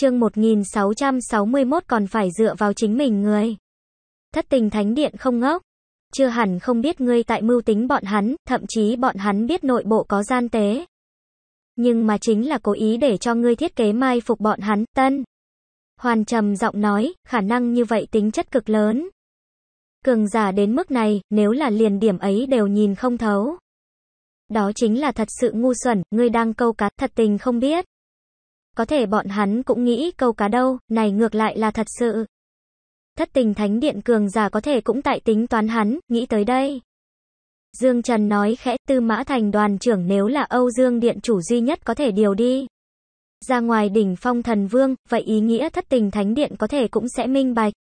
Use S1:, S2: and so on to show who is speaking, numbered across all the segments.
S1: chương 1661 còn phải dựa vào chính mình người. Thất tình thánh điện không ngốc. Chưa hẳn không biết ngươi tại mưu tính bọn hắn, thậm chí bọn hắn biết nội bộ có gian tế. Nhưng mà chính là cố ý để cho ngươi thiết kế mai phục bọn hắn, tân. Hoàn trầm giọng nói, khả năng như vậy tính chất cực lớn. Cường giả đến mức này, nếu là liền điểm ấy đều nhìn không thấu. Đó chính là thật sự ngu xuẩn, ngươi đang câu cá, thật tình không biết. Có thể bọn hắn cũng nghĩ câu cá đâu, này ngược lại là thật sự. Thất tình thánh điện cường giả có thể cũng tại tính toán hắn, nghĩ tới đây. Dương Trần nói khẽ tư mã thành đoàn trưởng nếu là Âu Dương Điện chủ duy nhất có thể điều đi. Ra ngoài đỉnh phong thần vương, vậy ý nghĩa thất tình thánh điện có thể cũng sẽ minh bạch.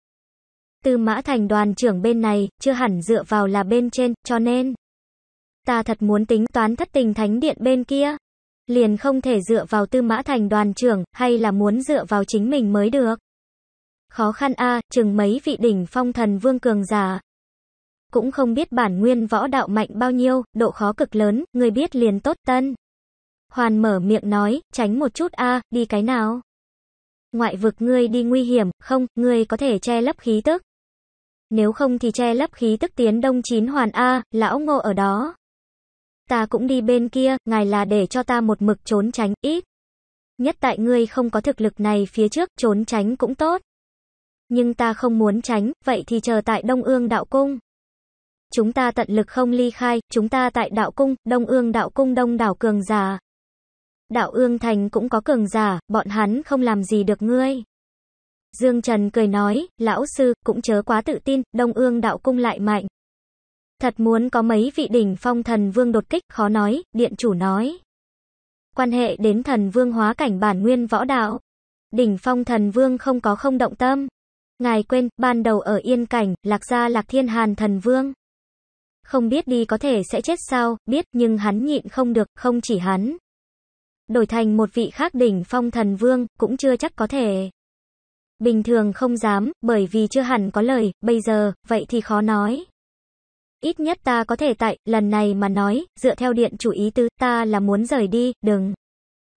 S1: Tư mã thành đoàn trưởng bên này, chưa hẳn dựa vào là bên trên, cho nên. Ta thật muốn tính toán thất tình thánh điện bên kia, liền không thể dựa vào tư mã thành đoàn trưởng, hay là muốn dựa vào chính mình mới được. Khó khăn a chừng mấy vị đỉnh phong thần vương cường giả. Cũng không biết bản nguyên võ đạo mạnh bao nhiêu, độ khó cực lớn, người biết liền tốt tân. Hoàn mở miệng nói, tránh một chút a đi cái nào. Ngoại vực ngươi đi nguy hiểm, không, ngươi có thể che lấp khí tức. Nếu không thì che lấp khí tức tiến đông chín hoàn A, lão ngô ở đó ta cũng đi bên kia, ngài là để cho ta một mực trốn tránh, ít. Nhất tại ngươi không có thực lực này phía trước, trốn tránh cũng tốt. Nhưng ta không muốn tránh, vậy thì chờ tại Đông Ương Đạo Cung. Chúng ta tận lực không ly khai, chúng ta tại Đạo Cung, Đông Ương Đạo Cung đông đảo cường giả. Đạo Ương Thành cũng có cường giả, bọn hắn không làm gì được ngươi. Dương Trần cười nói, lão sư, cũng chớ quá tự tin, Đông Ương Đạo Cung lại mạnh. Thật muốn có mấy vị đỉnh phong thần vương đột kích, khó nói, điện chủ nói. Quan hệ đến thần vương hóa cảnh bản nguyên võ đạo. Đỉnh phong thần vương không có không động tâm. Ngài quên, ban đầu ở yên cảnh, lạc gia lạc thiên hàn thần vương. Không biết đi có thể sẽ chết sao, biết nhưng hắn nhịn không được, không chỉ hắn. Đổi thành một vị khác đỉnh phong thần vương, cũng chưa chắc có thể. Bình thường không dám, bởi vì chưa hẳn có lời, bây giờ, vậy thì khó nói. Ít nhất ta có thể tại, lần này mà nói, dựa theo điện chủ ý tứ, ta là muốn rời đi, đừng.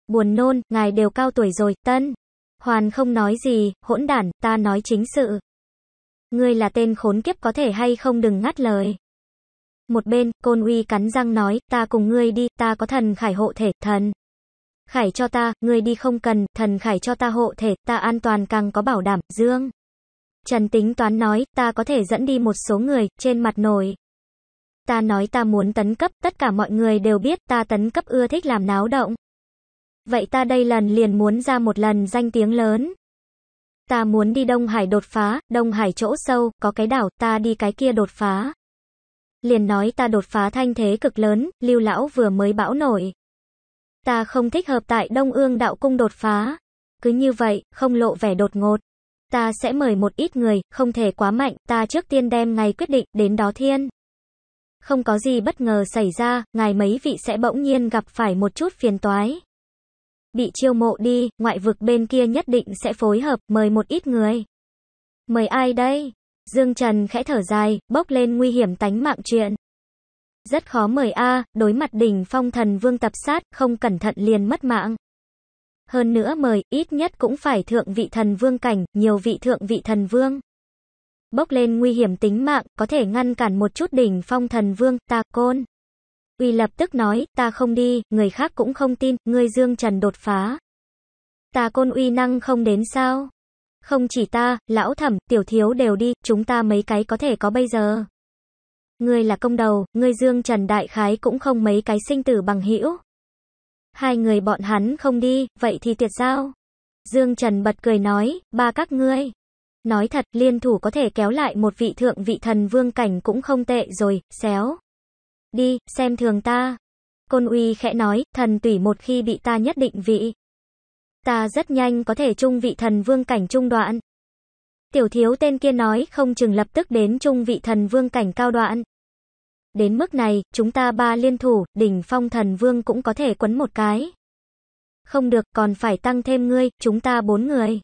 S1: Buồn nôn, ngài đều cao tuổi rồi, tân. Hoàn không nói gì, hỗn đản, ta nói chính sự. Ngươi là tên khốn kiếp có thể hay không đừng ngắt lời. Một bên, Côn Uy cắn răng nói, ta cùng ngươi đi, ta có thần khải hộ thể, thần. Khải cho ta, ngươi đi không cần, thần khải cho ta hộ thể, ta an toàn càng có bảo đảm, dương. Trần tính toán nói, ta có thể dẫn đi một số người, trên mặt nổi ta nói ta muốn tấn cấp, tất cả mọi người đều biết ta tấn cấp ưa thích làm náo động. Vậy ta đây lần liền muốn ra một lần danh tiếng lớn. Ta muốn đi Đông Hải đột phá, Đông Hải chỗ sâu, có cái đảo, ta đi cái kia đột phá. Liền nói ta đột phá thanh thế cực lớn, lưu lão vừa mới bão nổi. Ta không thích hợp tại Đông Ương đạo cung đột phá. Cứ như vậy, không lộ vẻ đột ngột. Ta sẽ mời một ít người, không thể quá mạnh, ta trước tiên đem ngày quyết định, đến đó thiên. Không có gì bất ngờ xảy ra, ngài mấy vị sẽ bỗng nhiên gặp phải một chút phiền toái. Bị chiêu mộ đi, ngoại vực bên kia nhất định sẽ phối hợp, mời một ít người. Mời ai đây? Dương Trần khẽ thở dài, bốc lên nguy hiểm tánh mạng chuyện. Rất khó mời A, đối mặt đỉnh phong thần vương tập sát, không cẩn thận liền mất mạng. Hơn nữa mời, ít nhất cũng phải thượng vị thần vương cảnh, nhiều vị thượng vị thần vương bốc lên nguy hiểm tính mạng, có thể ngăn cản một chút đỉnh phong thần vương, ta côn. Uy lập tức nói, ta không đi, người khác cũng không tin, ngươi Dương Trần đột phá. Ta côn uy năng không đến sao? Không chỉ ta, lão thẩm, tiểu thiếu đều đi, chúng ta mấy cái có thể có bây giờ. Ngươi là công đầu, ngươi Dương Trần Đại Khái cũng không mấy cái sinh tử bằng hữu Hai người bọn hắn không đi, vậy thì tuyệt sao? Dương Trần bật cười nói, ba các ngươi. Nói thật, liên thủ có thể kéo lại một vị thượng vị thần vương cảnh cũng không tệ rồi, xéo. Đi, xem thường ta. Côn uy khẽ nói, thần tủy một khi bị ta nhất định vị. Ta rất nhanh có thể trung vị thần vương cảnh trung đoạn. Tiểu thiếu tên kia nói không chừng lập tức đến trung vị thần vương cảnh cao đoạn. Đến mức này, chúng ta ba liên thủ, đỉnh phong thần vương cũng có thể quấn một cái. Không được, còn phải tăng thêm ngươi, chúng ta bốn người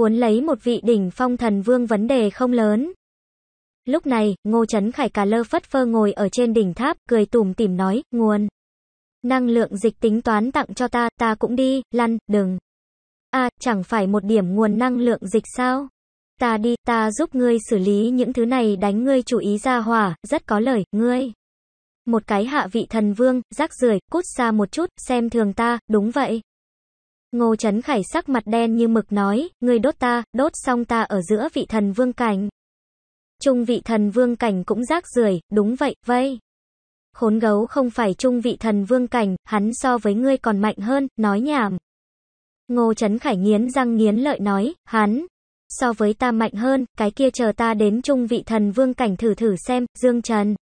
S1: cuốn lấy một vị đỉnh phong thần vương vấn đề không lớn. Lúc này, Ngô Trấn Khải cà lơ phất phơ ngồi ở trên đỉnh tháp, cười tủm tỉm nói, nguồn. Năng lượng dịch tính toán tặng cho ta, ta cũng đi, lăn, đừng. a chẳng phải một điểm nguồn năng lượng dịch sao? Ta đi, ta giúp ngươi xử lý những thứ này đánh ngươi chú ý ra hỏa, rất có lời, ngươi. Một cái hạ vị thần vương, rác rưởi cút xa một chút, xem thường ta, đúng vậy. Ngô Trấn Khải sắc mặt đen như mực nói, người đốt ta, đốt xong ta ở giữa vị thần vương cảnh. Trung vị thần vương cảnh cũng rác rưởi, đúng vậy, vây. Khốn gấu không phải trung vị thần vương cảnh, hắn so với ngươi còn mạnh hơn, nói nhảm. Ngô Trấn Khải nghiến răng nghiến lợi nói, hắn, so với ta mạnh hơn, cái kia chờ ta đến trung vị thần vương cảnh thử thử xem, Dương Trần.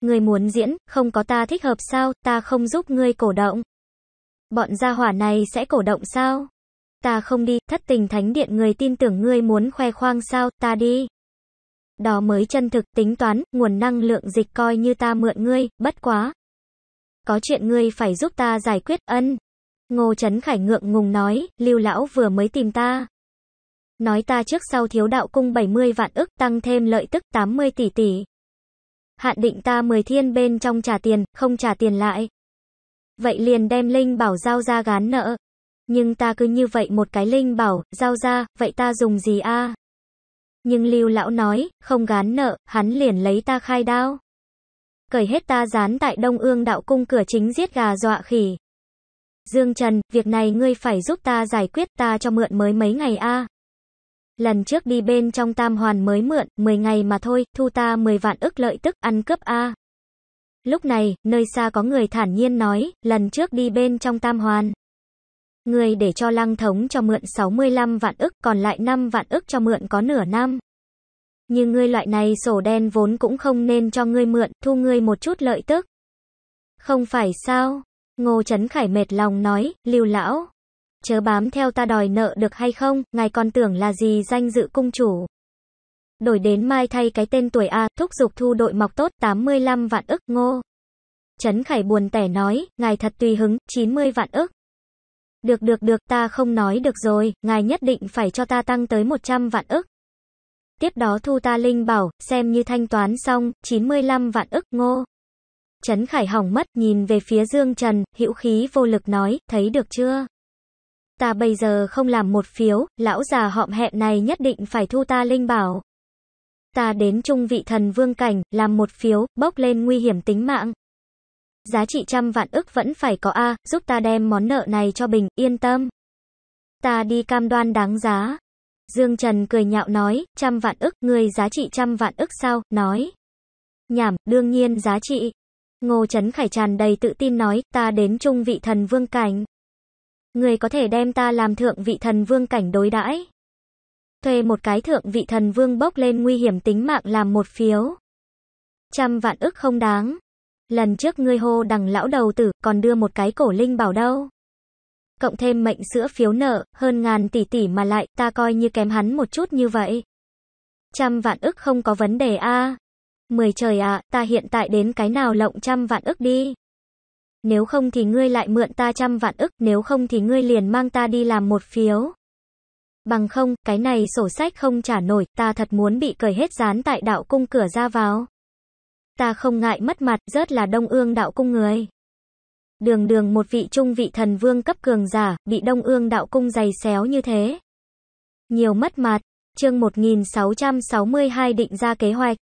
S1: người muốn diễn, không có ta thích hợp sao, ta không giúp ngươi cổ động. Bọn gia hỏa này sẽ cổ động sao? Ta không đi, thất tình thánh điện người tin tưởng ngươi muốn khoe khoang sao, ta đi. Đó mới chân thực tính toán, nguồn năng lượng dịch coi như ta mượn ngươi, bất quá. Có chuyện ngươi phải giúp ta giải quyết, ân. Ngô Trấn Khải ngượng ngùng nói, lưu lão vừa mới tìm ta. Nói ta trước sau thiếu đạo cung 70 vạn ức tăng thêm lợi tức 80 tỷ tỷ. Hạn định ta 10 thiên bên trong trả tiền, không trả tiền lại. Vậy liền đem linh bảo giao ra gán nợ. Nhưng ta cứ như vậy một cái linh bảo, giao ra, vậy ta dùng gì a? Nhưng lưu lão nói, không gán nợ, hắn liền lấy ta khai đao. Cởi hết ta dán tại đông ương đạo cung cửa chính giết gà dọa khỉ. Dương Trần, việc này ngươi phải giúp ta giải quyết ta cho mượn mới mấy ngày a. Lần trước đi bên trong tam hoàn mới mượn, 10 ngày mà thôi, thu ta 10 vạn ức lợi tức, ăn cướp a. Lúc này, nơi xa có người thản nhiên nói, lần trước đi bên trong tam hoàn. Người để cho lăng thống cho mượn 65 vạn ức, còn lại 5 vạn ức cho mượn có nửa năm. Như ngươi loại này sổ đen vốn cũng không nên cho ngươi mượn, thu ngươi một chút lợi tức. Không phải sao? Ngô Trấn Khải mệt lòng nói, lưu lão. Chớ bám theo ta đòi nợ được hay không, ngài còn tưởng là gì danh dự cung chủ. Đổi đến mai thay cái tên tuổi A, thúc giục thu đội mọc tốt, 85 vạn ức, ngô. Trấn Khải buồn tẻ nói, ngài thật tùy hứng, 90 vạn ức. Được được được, ta không nói được rồi, ngài nhất định phải cho ta tăng tới 100 vạn ức. Tiếp đó thu ta linh bảo, xem như thanh toán xong, 95 vạn ức, ngô. Trấn Khải hỏng mất, nhìn về phía Dương Trần, hữu khí vô lực nói, thấy được chưa? Ta bây giờ không làm một phiếu, lão già họm hẹm này nhất định phải thu ta linh bảo ta đến trung vị thần vương cảnh, làm một phiếu, bốc lên nguy hiểm tính mạng. Giá trị trăm vạn ức vẫn phải có A, giúp ta đem món nợ này cho Bình, yên tâm. Ta đi cam đoan đáng giá. Dương Trần cười nhạo nói, trăm vạn ức, người giá trị trăm vạn ức sao, nói. Nhảm, đương nhiên giá trị. Ngô Trấn Khải tràn đầy tự tin nói, ta đến trung vị thần vương cảnh. Người có thể đem ta làm thượng vị thần vương cảnh đối đãi thuê một cái thượng vị thần vương bốc lên nguy hiểm tính mạng làm một phiếu. Trăm vạn ức không đáng. Lần trước ngươi hô đằng lão đầu tử, còn đưa một cái cổ linh bảo đâu. Cộng thêm mệnh sữa phiếu nợ, hơn ngàn tỷ tỷ mà lại, ta coi như kém hắn một chút như vậy. Trăm vạn ức không có vấn đề a Mười trời ạ, à, ta hiện tại đến cái nào lộng trăm vạn ức đi. Nếu không thì ngươi lại mượn ta trăm vạn ức, nếu không thì ngươi liền mang ta đi làm một phiếu. Bằng không, cái này sổ sách không trả nổi, ta thật muốn bị cởi hết dán tại đạo cung cửa ra vào. Ta không ngại mất mặt, rớt là đông ương đạo cung người. Đường đường một vị trung vị thần vương cấp cường giả, bị đông ương đạo cung dày xéo như thế. Nhiều mất mặt, chương 1662 định ra kế hoạch.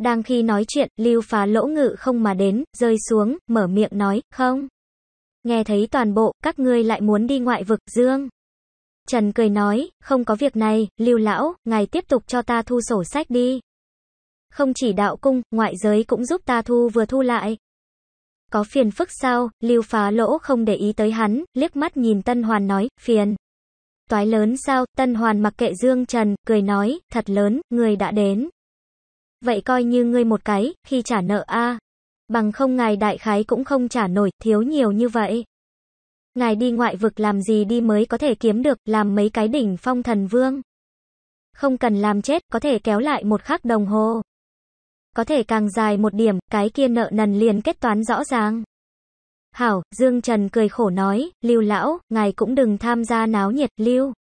S1: Đang khi nói chuyện, lưu phá lỗ ngự không mà đến, rơi xuống, mở miệng nói, không. Nghe thấy toàn bộ, các ngươi lại muốn đi ngoại vực, dương. Trần cười nói, không có việc này, lưu lão, ngài tiếp tục cho ta thu sổ sách đi. Không chỉ đạo cung, ngoại giới cũng giúp ta thu vừa thu lại. Có phiền phức sao, lưu phá lỗ không để ý tới hắn, liếc mắt nhìn Tân Hoàn nói, phiền. Toái lớn sao, Tân Hoàn mặc kệ Dương Trần, cười nói, thật lớn, người đã đến. Vậy coi như ngươi một cái, khi trả nợ a Bằng không ngài đại khái cũng không trả nổi, thiếu nhiều như vậy. Ngài đi ngoại vực làm gì đi mới có thể kiếm được, làm mấy cái đỉnh phong thần vương. Không cần làm chết, có thể kéo lại một khắc đồng hồ. Có thể càng dài một điểm, cái kia nợ nần liền kết toán rõ ràng. Hảo, Dương Trần cười khổ nói, Lưu lão, ngài cũng đừng tham gia náo nhiệt, Lưu.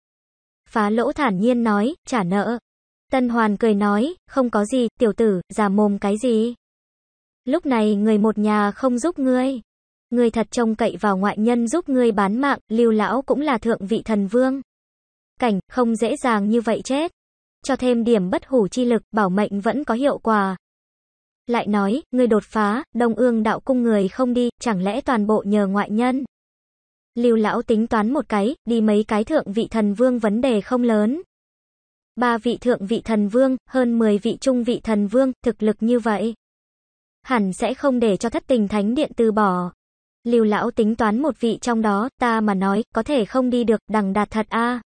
S1: Phá lỗ thản nhiên nói, trả nợ. Tân Hoàn cười nói, không có gì, tiểu tử, giả mồm cái gì. Lúc này người một nhà không giúp ngươi ngươi thật trông cậy vào ngoại nhân giúp ngươi bán mạng, lưu lão cũng là thượng vị thần vương. Cảnh, không dễ dàng như vậy chết. Cho thêm điểm bất hủ chi lực, bảo mệnh vẫn có hiệu quả. Lại nói, ngươi đột phá, đông ương đạo cung người không đi, chẳng lẽ toàn bộ nhờ ngoại nhân? Lưu lão tính toán một cái, đi mấy cái thượng vị thần vương vấn đề không lớn. Ba vị thượng vị thần vương, hơn 10 vị trung vị thần vương, thực lực như vậy. Hẳn sẽ không để cho thất tình thánh điện từ bỏ. Lưu lão tính toán một vị trong đó, ta mà nói, có thể không đi được, đằng đạt thật a.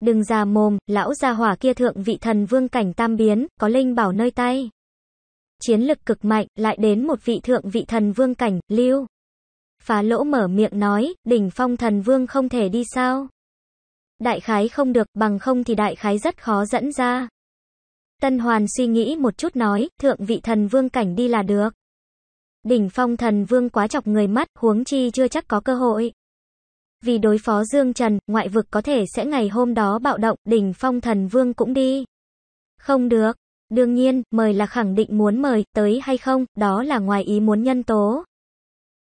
S1: Đừng già mồm, lão gia hỏa kia thượng vị thần vương cảnh tam biến, có linh bảo nơi tay. Chiến lực cực mạnh, lại đến một vị thượng vị thần vương cảnh, lưu. Phá lỗ mở miệng nói, đỉnh phong thần vương không thể đi sao. Đại khái không được, bằng không thì đại khái rất khó dẫn ra. Tân Hoàn suy nghĩ một chút nói, thượng vị thần vương cảnh đi là được. Đỉnh phong thần vương quá chọc người mắt, huống chi chưa chắc có cơ hội. Vì đối phó Dương Trần, ngoại vực có thể sẽ ngày hôm đó bạo động, đỉnh phong thần vương cũng đi. Không được. Đương nhiên, mời là khẳng định muốn mời, tới hay không, đó là ngoài ý muốn nhân tố.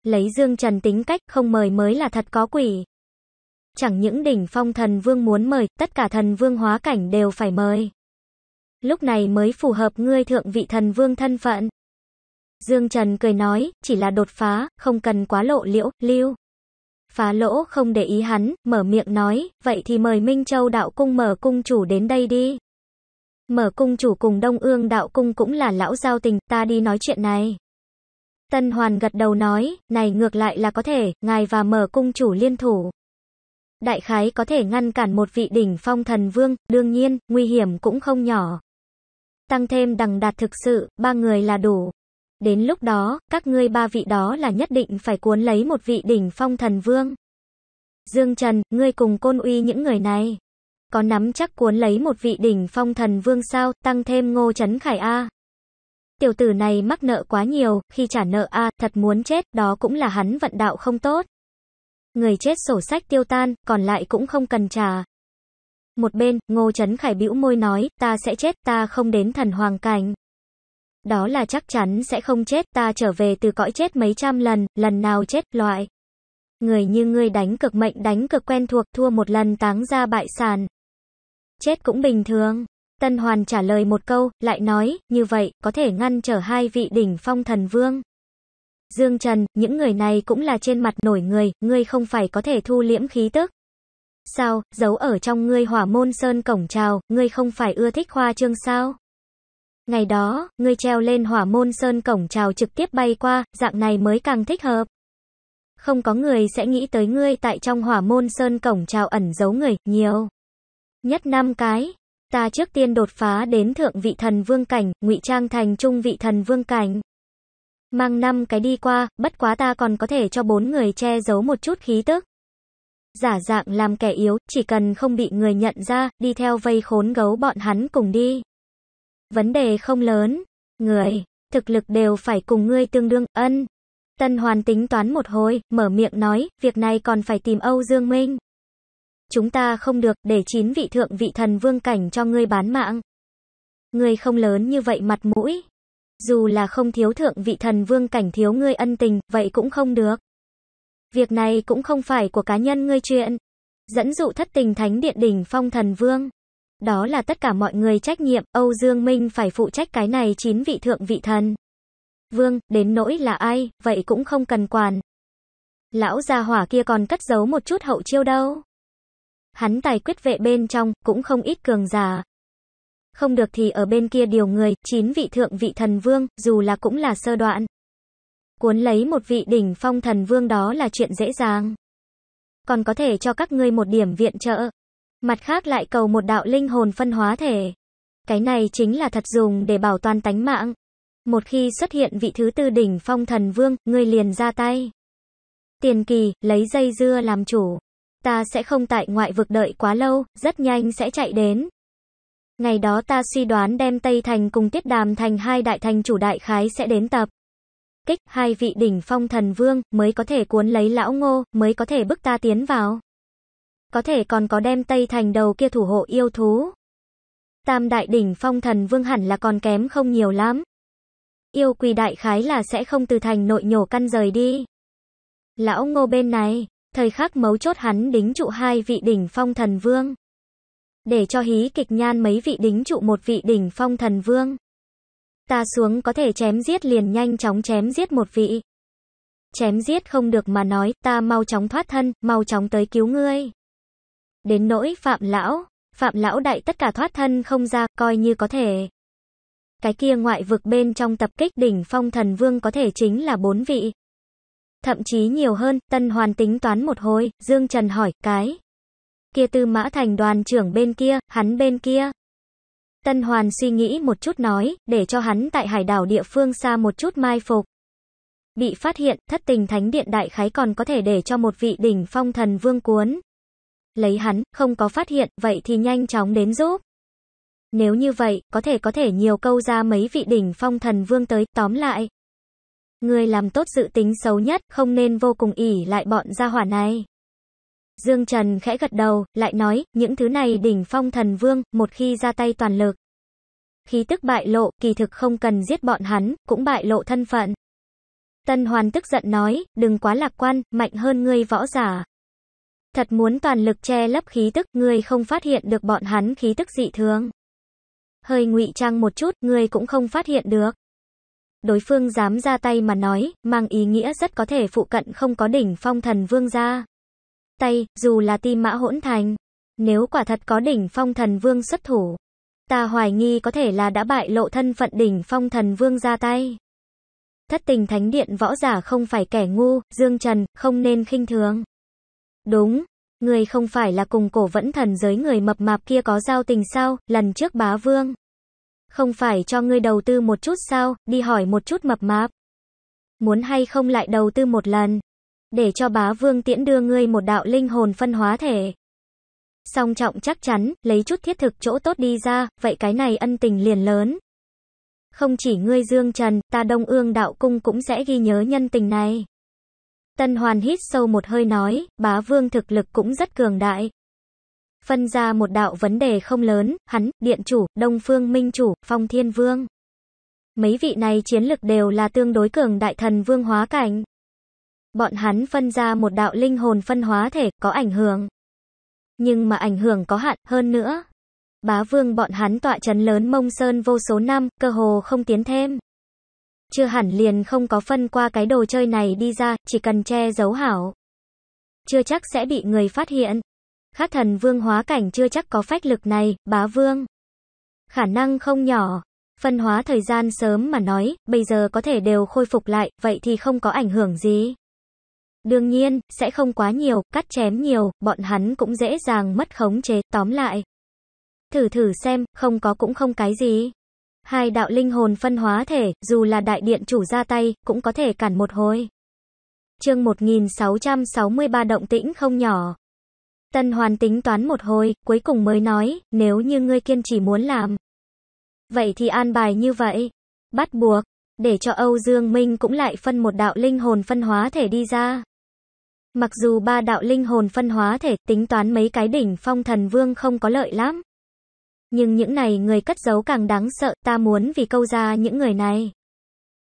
S1: Lấy Dương Trần tính cách, không mời mới là thật có quỷ. Chẳng những đỉnh phong thần vương muốn mời, tất cả thần vương hóa cảnh đều phải mời. Lúc này mới phù hợp ngươi thượng vị thần vương thân phận. Dương Trần cười nói, chỉ là đột phá, không cần quá lộ liễu, lưu. Phá lỗ không để ý hắn, mở miệng nói, vậy thì mời Minh Châu đạo cung mở cung chủ đến đây đi. Mở cung chủ cùng Đông Ương đạo cung cũng là lão giao tình, ta đi nói chuyện này. Tân Hoàn gật đầu nói, này ngược lại là có thể, ngài và mở cung chủ liên thủ. Đại khái có thể ngăn cản một vị đỉnh phong thần vương, đương nhiên, nguy hiểm cũng không nhỏ. Tăng thêm đằng đạt thực sự, ba người là đủ. Đến lúc đó, các ngươi ba vị đó là nhất định phải cuốn lấy một vị đỉnh phong thần vương. Dương Trần, ngươi cùng côn uy những người này. Có nắm chắc cuốn lấy một vị đỉnh phong thần vương sao, tăng thêm ngô chấn khải A. Tiểu tử này mắc nợ quá nhiều, khi trả nợ A, thật muốn chết, đó cũng là hắn vận đạo không tốt. Người chết sổ sách tiêu tan, còn lại cũng không cần trả. Một bên, Ngô chấn Khải bĩu môi nói, ta sẽ chết, ta không đến thần hoàng cảnh đó là chắc chắn sẽ không chết, ta trở về từ cõi chết mấy trăm lần, lần nào chết, loại. Người như ngươi đánh cực mệnh đánh cực quen thuộc, thua một lần táng ra bại sản. Chết cũng bình thường. Tân Hoàn trả lời một câu, lại nói, như vậy, có thể ngăn trở hai vị đỉnh phong thần vương. Dương Trần, những người này cũng là trên mặt nổi người, ngươi không phải có thể thu liễm khí tức. Sao, giấu ở trong ngươi hỏa môn sơn cổng trào, ngươi không phải ưa thích hoa trương sao? Ngày đó, ngươi treo lên hỏa môn sơn cổng trào trực tiếp bay qua, dạng này mới càng thích hợp. Không có người sẽ nghĩ tới ngươi tại trong hỏa môn sơn cổng trào ẩn giấu người, nhiều. Nhất năm cái, ta trước tiên đột phá đến thượng vị thần vương cảnh, ngụy trang thành trung vị thần vương cảnh. Mang năm cái đi qua, bất quá ta còn có thể cho bốn người che giấu một chút khí tức. Giả dạng làm kẻ yếu, chỉ cần không bị người nhận ra, đi theo vây khốn gấu bọn hắn cùng đi. Vấn đề không lớn, người, thực lực đều phải cùng ngươi tương đương, ân. Tân hoàn tính toán một hồi, mở miệng nói, việc này còn phải tìm Âu Dương Minh. Chúng ta không được, để chín vị thượng vị thần vương cảnh cho ngươi bán mạng. Ngươi không lớn như vậy mặt mũi. Dù là không thiếu thượng vị thần vương cảnh thiếu ngươi ân tình, vậy cũng không được. Việc này cũng không phải của cá nhân ngươi chuyện. Dẫn dụ thất tình thánh điện đỉnh phong thần vương. Đó là tất cả mọi người trách nhiệm, Âu Dương Minh phải phụ trách cái này chín vị thượng vị thần. Vương, đến nỗi là ai, vậy cũng không cần quản. Lão gia hỏa kia còn cất giấu một chút hậu chiêu đâu. Hắn tài quyết vệ bên trong, cũng không ít cường giả. Không được thì ở bên kia điều người, chín vị thượng vị thần vương, dù là cũng là sơ đoạn. Cuốn lấy một vị đỉnh phong thần vương đó là chuyện dễ dàng. Còn có thể cho các ngươi một điểm viện trợ. Mặt khác lại cầu một đạo linh hồn phân hóa thể. Cái này chính là thật dùng để bảo toàn tánh mạng. Một khi xuất hiện vị thứ tư đỉnh phong thần vương, ngươi liền ra tay. Tiền kỳ, lấy dây dưa làm chủ. Ta sẽ không tại ngoại vực đợi quá lâu, rất nhanh sẽ chạy đến. Ngày đó ta suy đoán đem Tây Thành cùng Tiết Đàm thành hai đại thành chủ đại khái sẽ đến tập. Kích hai vị đỉnh phong thần vương mới có thể cuốn lấy lão ngô, mới có thể bức ta tiến vào. Có thể còn có đem Tây Thành đầu kia thủ hộ yêu thú. Tam đại đỉnh phong thần vương hẳn là còn kém không nhiều lắm. Yêu quỳ đại khái là sẽ không từ thành nội nhổ căn rời đi. Lão ngô bên này, thời khắc mấu chốt hắn đính trụ hai vị đỉnh phong thần vương. Để cho hí kịch nhan mấy vị đính trụ một vị đỉnh phong thần vương. Ta xuống có thể chém giết liền nhanh chóng chém giết một vị. Chém giết không được mà nói, ta mau chóng thoát thân, mau chóng tới cứu ngươi. Đến nỗi Phạm Lão, Phạm Lão đại tất cả thoát thân không ra, coi như có thể. Cái kia ngoại vực bên trong tập kích đỉnh phong thần vương có thể chính là bốn vị. Thậm chí nhiều hơn, Tân Hoàn tính toán một hồi, Dương Trần hỏi, cái. Kia tư mã thành đoàn trưởng bên kia, hắn bên kia. Tân Hoàn suy nghĩ một chút nói, để cho hắn tại hải đảo địa phương xa một chút mai phục. Bị phát hiện, thất tình thánh điện đại khái còn có thể để cho một vị đỉnh phong thần vương cuốn lấy hắn, không có phát hiện, vậy thì nhanh chóng đến giúp. Nếu như vậy, có thể có thể nhiều câu ra mấy vị đỉnh phong thần vương tới, tóm lại. Người làm tốt dự tính xấu nhất, không nên vô cùng ỉ lại bọn gia hỏa này. Dương Trần khẽ gật đầu, lại nói, những thứ này đỉnh phong thần vương, một khi ra tay toàn lực. Khí tức bại lộ, kỳ thực không cần giết bọn hắn, cũng bại lộ thân phận. Tân Hoàn tức giận nói, đừng quá lạc quan, mạnh hơn ngươi võ giả. Thật muốn toàn lực che lấp khí tức, người không phát hiện được bọn hắn khí tức dị thường. Hơi ngụy trang một chút, người cũng không phát hiện được. Đối phương dám ra tay mà nói, mang ý nghĩa rất có thể phụ cận không có đỉnh phong thần vương ra. Tay, dù là ti mã hỗn thành, nếu quả thật có đỉnh phong thần vương xuất thủ, ta hoài nghi có thể là đã bại lộ thân phận đỉnh phong thần vương ra tay. Thất tình thánh điện võ giả không phải kẻ ngu, Dương Trần, không nên khinh thường. Đúng, người không phải là cùng cổ vẫn thần giới người mập mạp kia có giao tình sao, lần trước bá vương. Không phải cho ngươi đầu tư một chút sao, đi hỏi một chút mập mạp. Muốn hay không lại đầu tư một lần. Để cho bá vương tiễn đưa ngươi một đạo linh hồn phân hóa thể. Song trọng chắc chắn, lấy chút thiết thực chỗ tốt đi ra, vậy cái này ân tình liền lớn. Không chỉ ngươi Dương Trần, ta Đông Ương Đạo Cung cũng sẽ ghi nhớ nhân tình này. Tân Hoàn hít sâu một hơi nói, bá vương thực lực cũng rất cường đại. Phân ra một đạo vấn đề không lớn, hắn, điện chủ, đông phương minh chủ, phong thiên vương. Mấy vị này chiến lực đều là tương đối cường đại thần vương hóa cảnh. Bọn hắn phân ra một đạo linh hồn phân hóa thể, có ảnh hưởng. Nhưng mà ảnh hưởng có hạn, hơn nữa. Bá vương bọn hắn tọa chấn lớn mông sơn vô số năm, cơ hồ không tiến thêm. Chưa hẳn liền không có phân qua cái đồ chơi này đi ra, chỉ cần che giấu hảo. Chưa chắc sẽ bị người phát hiện. khát thần vương hóa cảnh chưa chắc có phách lực này, bá vương. Khả năng không nhỏ. Phân hóa thời gian sớm mà nói, bây giờ có thể đều khôi phục lại, vậy thì không có ảnh hưởng gì. Đương nhiên, sẽ không quá nhiều, cắt chém nhiều, bọn hắn cũng dễ dàng mất khống chế, tóm lại. Thử thử xem, không có cũng không cái gì. Hai đạo linh hồn phân hóa thể, dù là đại điện chủ ra tay, cũng có thể cản một hồi. Chương 1663 động tĩnh không nhỏ. Tân Hoàn tính toán một hồi, cuối cùng mới nói, nếu như ngươi kiên chỉ muốn làm. Vậy thì an bài như vậy. Bắt buộc, để cho Âu Dương Minh cũng lại phân một đạo linh hồn phân hóa thể đi ra. Mặc dù ba đạo linh hồn phân hóa thể tính toán mấy cái đỉnh phong thần vương không có lợi lắm. Nhưng những này người cất giấu càng đáng sợ, ta muốn vì câu ra những người này.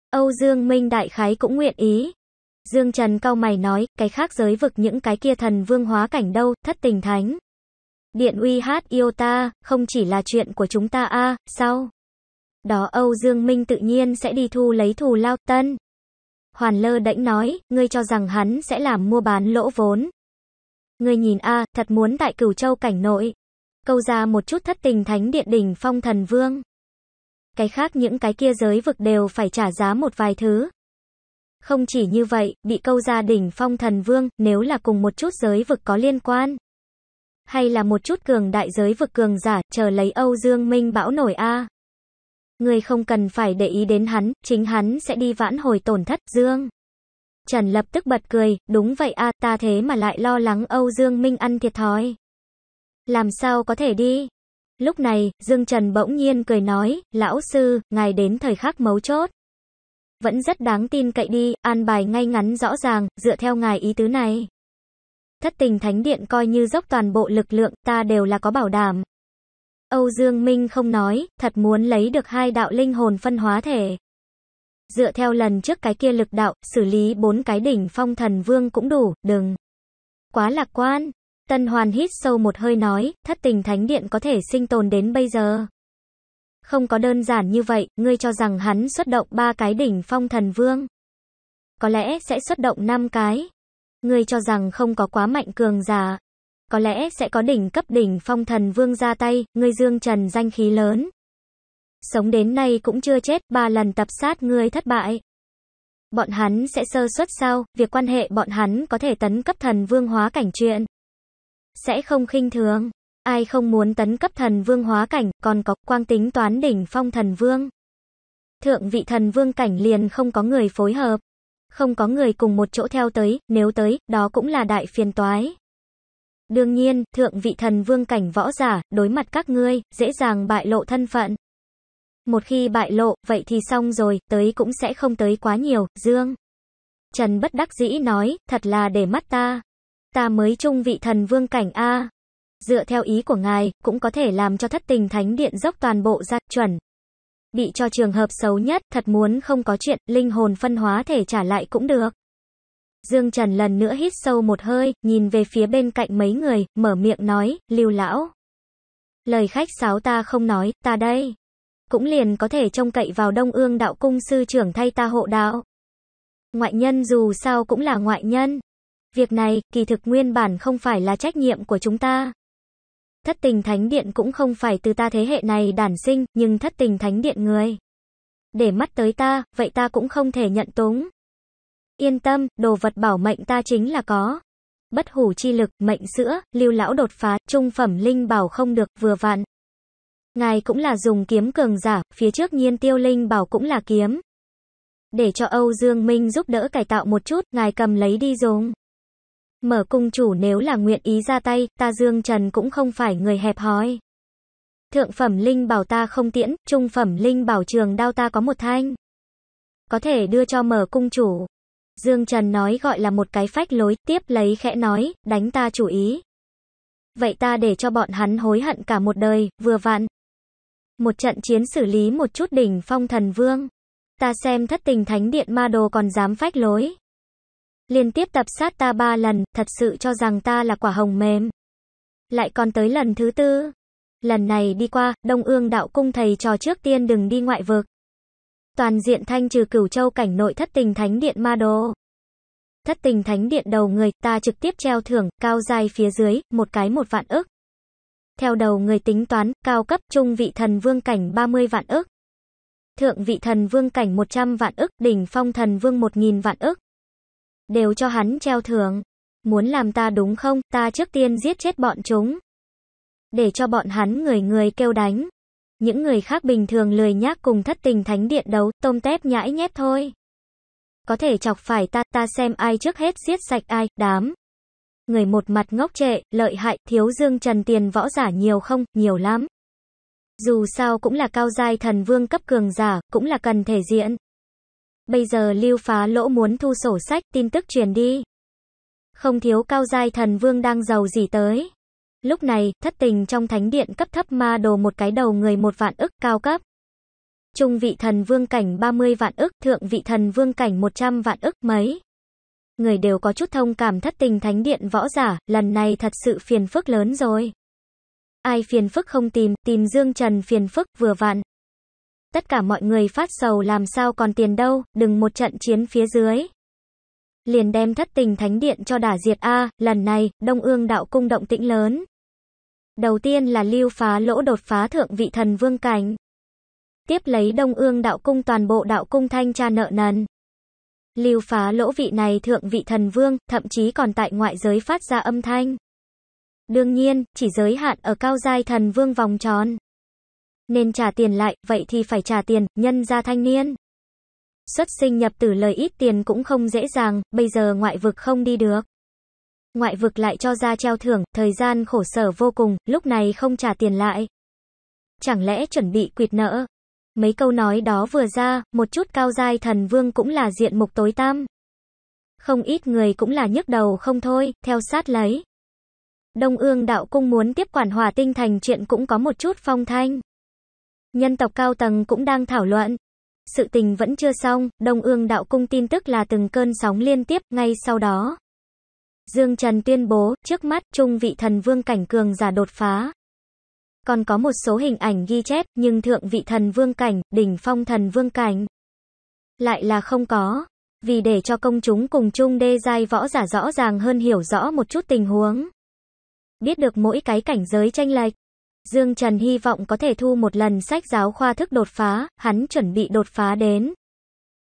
S1: Âu Dương Minh đại khái cũng nguyện ý. Dương Trần cao mày nói, cái khác giới vực những cái kia thần vương hóa cảnh đâu, thất tình thánh. Điện uy hát yêu ta, không chỉ là chuyện của chúng ta a à, sao? Đó Âu Dương Minh tự nhiên sẽ đi thu lấy thù lao tân. Hoàn lơ đẫy nói, ngươi cho rằng hắn sẽ làm mua bán lỗ vốn. Ngươi nhìn a thật muốn tại cửu châu cảnh nội, câu ra một chút thất tình thánh điện đỉnh phong thần vương. Cái khác những cái kia giới vực đều phải trả giá một vài thứ. Không chỉ như vậy, bị câu ra đỉnh phong thần vương, nếu là cùng một chút giới vực có liên quan. Hay là một chút cường đại giới vực cường giả, chờ lấy Âu Dương Minh bão nổi A. Người không cần phải để ý đến hắn, chính hắn sẽ đi vãn hồi tổn thất, Dương. Trần lập tức bật cười, đúng vậy a ta thế mà lại lo lắng Âu Dương Minh ăn thiệt thòi. Làm sao có thể đi? Lúc này, Dương Trần bỗng nhiên cười nói, lão sư, ngài đến thời khắc mấu chốt. Vẫn rất đáng tin cậy đi, an bài ngay ngắn rõ ràng, dựa theo ngài ý tứ này. Thất tình thánh điện coi như dốc toàn bộ lực lượng, ta đều là có bảo đảm. Âu Dương Minh không nói, thật muốn lấy được hai đạo linh hồn phân hóa thể. Dựa theo lần trước cái kia lực đạo, xử lý bốn cái đỉnh phong thần vương cũng đủ, đừng. Quá lạc quan, Tân Hoàn hít sâu một hơi nói, thất tình thánh điện có thể sinh tồn đến bây giờ. Không có đơn giản như vậy, ngươi cho rằng hắn xuất động ba cái đỉnh phong thần vương. Có lẽ sẽ xuất động năm cái. Ngươi cho rằng không có quá mạnh cường giả. Có lẽ sẽ có đỉnh cấp đỉnh phong thần vương ra tay, ngươi dương trần danh khí lớn. Sống đến nay cũng chưa chết, ba lần tập sát ngươi thất bại. Bọn hắn sẽ sơ suất sao, việc quan hệ bọn hắn có thể tấn cấp thần vương hóa cảnh chuyện sẽ không khinh thường. Ai không muốn tấn cấp thần vương hóa cảnh, còn có quang tính toán đỉnh phong thần vương. Thượng vị thần vương cảnh liền không có người phối hợp. Không có người cùng một chỗ theo tới, nếu tới, đó cũng là đại phiền toái. Đương nhiên, thượng vị thần vương cảnh võ giả, đối mặt các ngươi, dễ dàng bại lộ thân phận. Một khi bại lộ, vậy thì xong rồi, tới cũng sẽ không tới quá nhiều, Dương. Trần bất đắc dĩ nói, thật là để mắt ta ta mới trung vị thần vương cảnh A. Dựa theo ý của ngài, cũng có thể làm cho thất tình thánh điện dốc toàn bộ ra, chuẩn. Bị cho trường hợp xấu nhất, thật muốn không có chuyện, linh hồn phân hóa thể trả lại cũng được. Dương Trần lần nữa hít sâu một hơi, nhìn về phía bên cạnh mấy người, mở miệng nói, lưu lão. Lời khách sáo ta không nói, ta đây. Cũng liền có thể trông cậy vào đông ương đạo cung sư trưởng thay ta hộ đạo. Ngoại nhân dù sao cũng là ngoại nhân. Việc này, kỳ thực nguyên bản không phải là trách nhiệm của chúng ta. Thất tình thánh điện cũng không phải từ ta thế hệ này đản sinh, nhưng thất tình thánh điện người. Để mắt tới ta, vậy ta cũng không thể nhận túng. Yên tâm, đồ vật bảo mệnh ta chính là có. Bất hủ chi lực, mệnh sữa, lưu lão đột phá, trung phẩm linh bảo không được, vừa vặn. Ngài cũng là dùng kiếm cường giả, phía trước nhiên tiêu linh bảo cũng là kiếm. Để cho Âu Dương Minh giúp đỡ cải tạo một chút, ngài cầm lấy đi dùng. Mở cung chủ nếu là nguyện ý ra tay, ta Dương Trần cũng không phải người hẹp hòi. Thượng phẩm linh bảo ta không tiễn, trung phẩm linh bảo trường đao ta có một thanh. Có thể đưa cho mở cung chủ. Dương Trần nói gọi là một cái phách lối, tiếp lấy khẽ nói, đánh ta chủ ý. Vậy ta để cho bọn hắn hối hận cả một đời, vừa vặn. Một trận chiến xử lý một chút đỉnh phong thần vương. Ta xem thất tình thánh điện ma đồ còn dám phách lối. Liên tiếp tập sát ta ba lần, thật sự cho rằng ta là quả hồng mềm. Lại còn tới lần thứ tư. Lần này đi qua, Đông Ương đạo cung thầy trò trước tiên đừng đi ngoại vực. Toàn diện thanh trừ cửu châu cảnh nội thất tình thánh điện ma đồ. Thất tình thánh điện đầu người, ta trực tiếp treo thưởng, cao dài phía dưới, một cái một vạn ức. Theo đầu người tính toán, cao cấp trung vị thần vương cảnh 30 vạn ức. Thượng vị thần vương cảnh 100 vạn ức, đỉnh phong thần vương 1.000 vạn ức đều cho hắn treo thưởng. Muốn làm ta đúng không, ta trước tiên giết chết bọn chúng. Để cho bọn hắn người người kêu đánh. Những người khác bình thường lười nhác cùng thất tình thánh điện đấu, tôm tép nhãi nhép thôi. Có thể chọc phải ta, ta xem ai trước hết giết sạch ai, đám. Người một mặt ngốc trệ, lợi hại, thiếu dương trần tiền võ giả nhiều không, nhiều lắm. Dù sao cũng là cao giai thần vương cấp cường giả, cũng là cần thể diện. Bây giờ Lưu Phá Lỗ muốn thu sổ sách, tin tức truyền đi. Không thiếu cao giai thần vương đang giàu gì tới. Lúc này, thất tình trong thánh điện cấp thấp ma đồ một cái đầu người một vạn ức cao cấp. Trung vị thần vương cảnh 30 vạn ức, thượng vị thần vương cảnh 100 vạn ức mấy. Người đều có chút thông cảm thất tình thánh điện võ giả, lần này thật sự phiền phức lớn rồi. Ai phiền phức không tìm, tìm Dương Trần phiền phức vừa vặn. Tất cả mọi người phát sầu làm sao còn tiền đâu, đừng một trận chiến phía dưới. Liền đem thất tình thánh điện cho đả diệt A, lần này, Đông Ương đạo cung động tĩnh lớn. Đầu tiên là lưu phá lỗ đột phá thượng vị thần vương cảnh. Tiếp lấy Đông Ương đạo cung toàn bộ đạo cung thanh tra nợ nần. Lưu phá lỗ vị này thượng vị thần vương, thậm chí còn tại ngoại giới phát ra âm thanh. Đương nhiên, chỉ giới hạn ở cao giai thần vương vòng tròn. Nên trả tiền lại, vậy thì phải trả tiền, nhân gia thanh niên. Xuất sinh nhập tử lời ít tiền cũng không dễ dàng, bây giờ ngoại vực không đi được. Ngoại vực lại cho ra treo thưởng, thời gian khổ sở vô cùng, lúc này không trả tiền lại. Chẳng lẽ chuẩn bị quyệt nợ? Mấy câu nói đó vừa ra, một chút cao giai thần vương cũng là diện mục tối tam. Không ít người cũng là nhức đầu không thôi, theo sát lấy. Đông ương đạo cung muốn tiếp quản hòa tinh thành chuyện cũng có một chút phong thanh nhân tộc cao tầng cũng đang thảo luận. Sự tình vẫn chưa xong, Đông Ương Đạo Cung tin tức là từng cơn sóng liên tiếp ngay sau đó. Dương Trần tuyên bố, trước mắt, trung vị thần vương cảnh cường giả đột phá. Còn có một số hình ảnh ghi chép, nhưng thượng vị thần vương cảnh, đỉnh phong thần vương cảnh. Lại là không có. Vì để cho công chúng cùng chung đê giai võ giả rõ ràng hơn hiểu rõ một chút tình huống. Biết được mỗi cái cảnh giới tranh lệch. Dương Trần hy vọng có thể thu một lần sách giáo khoa thức đột phá, hắn chuẩn bị đột phá đến.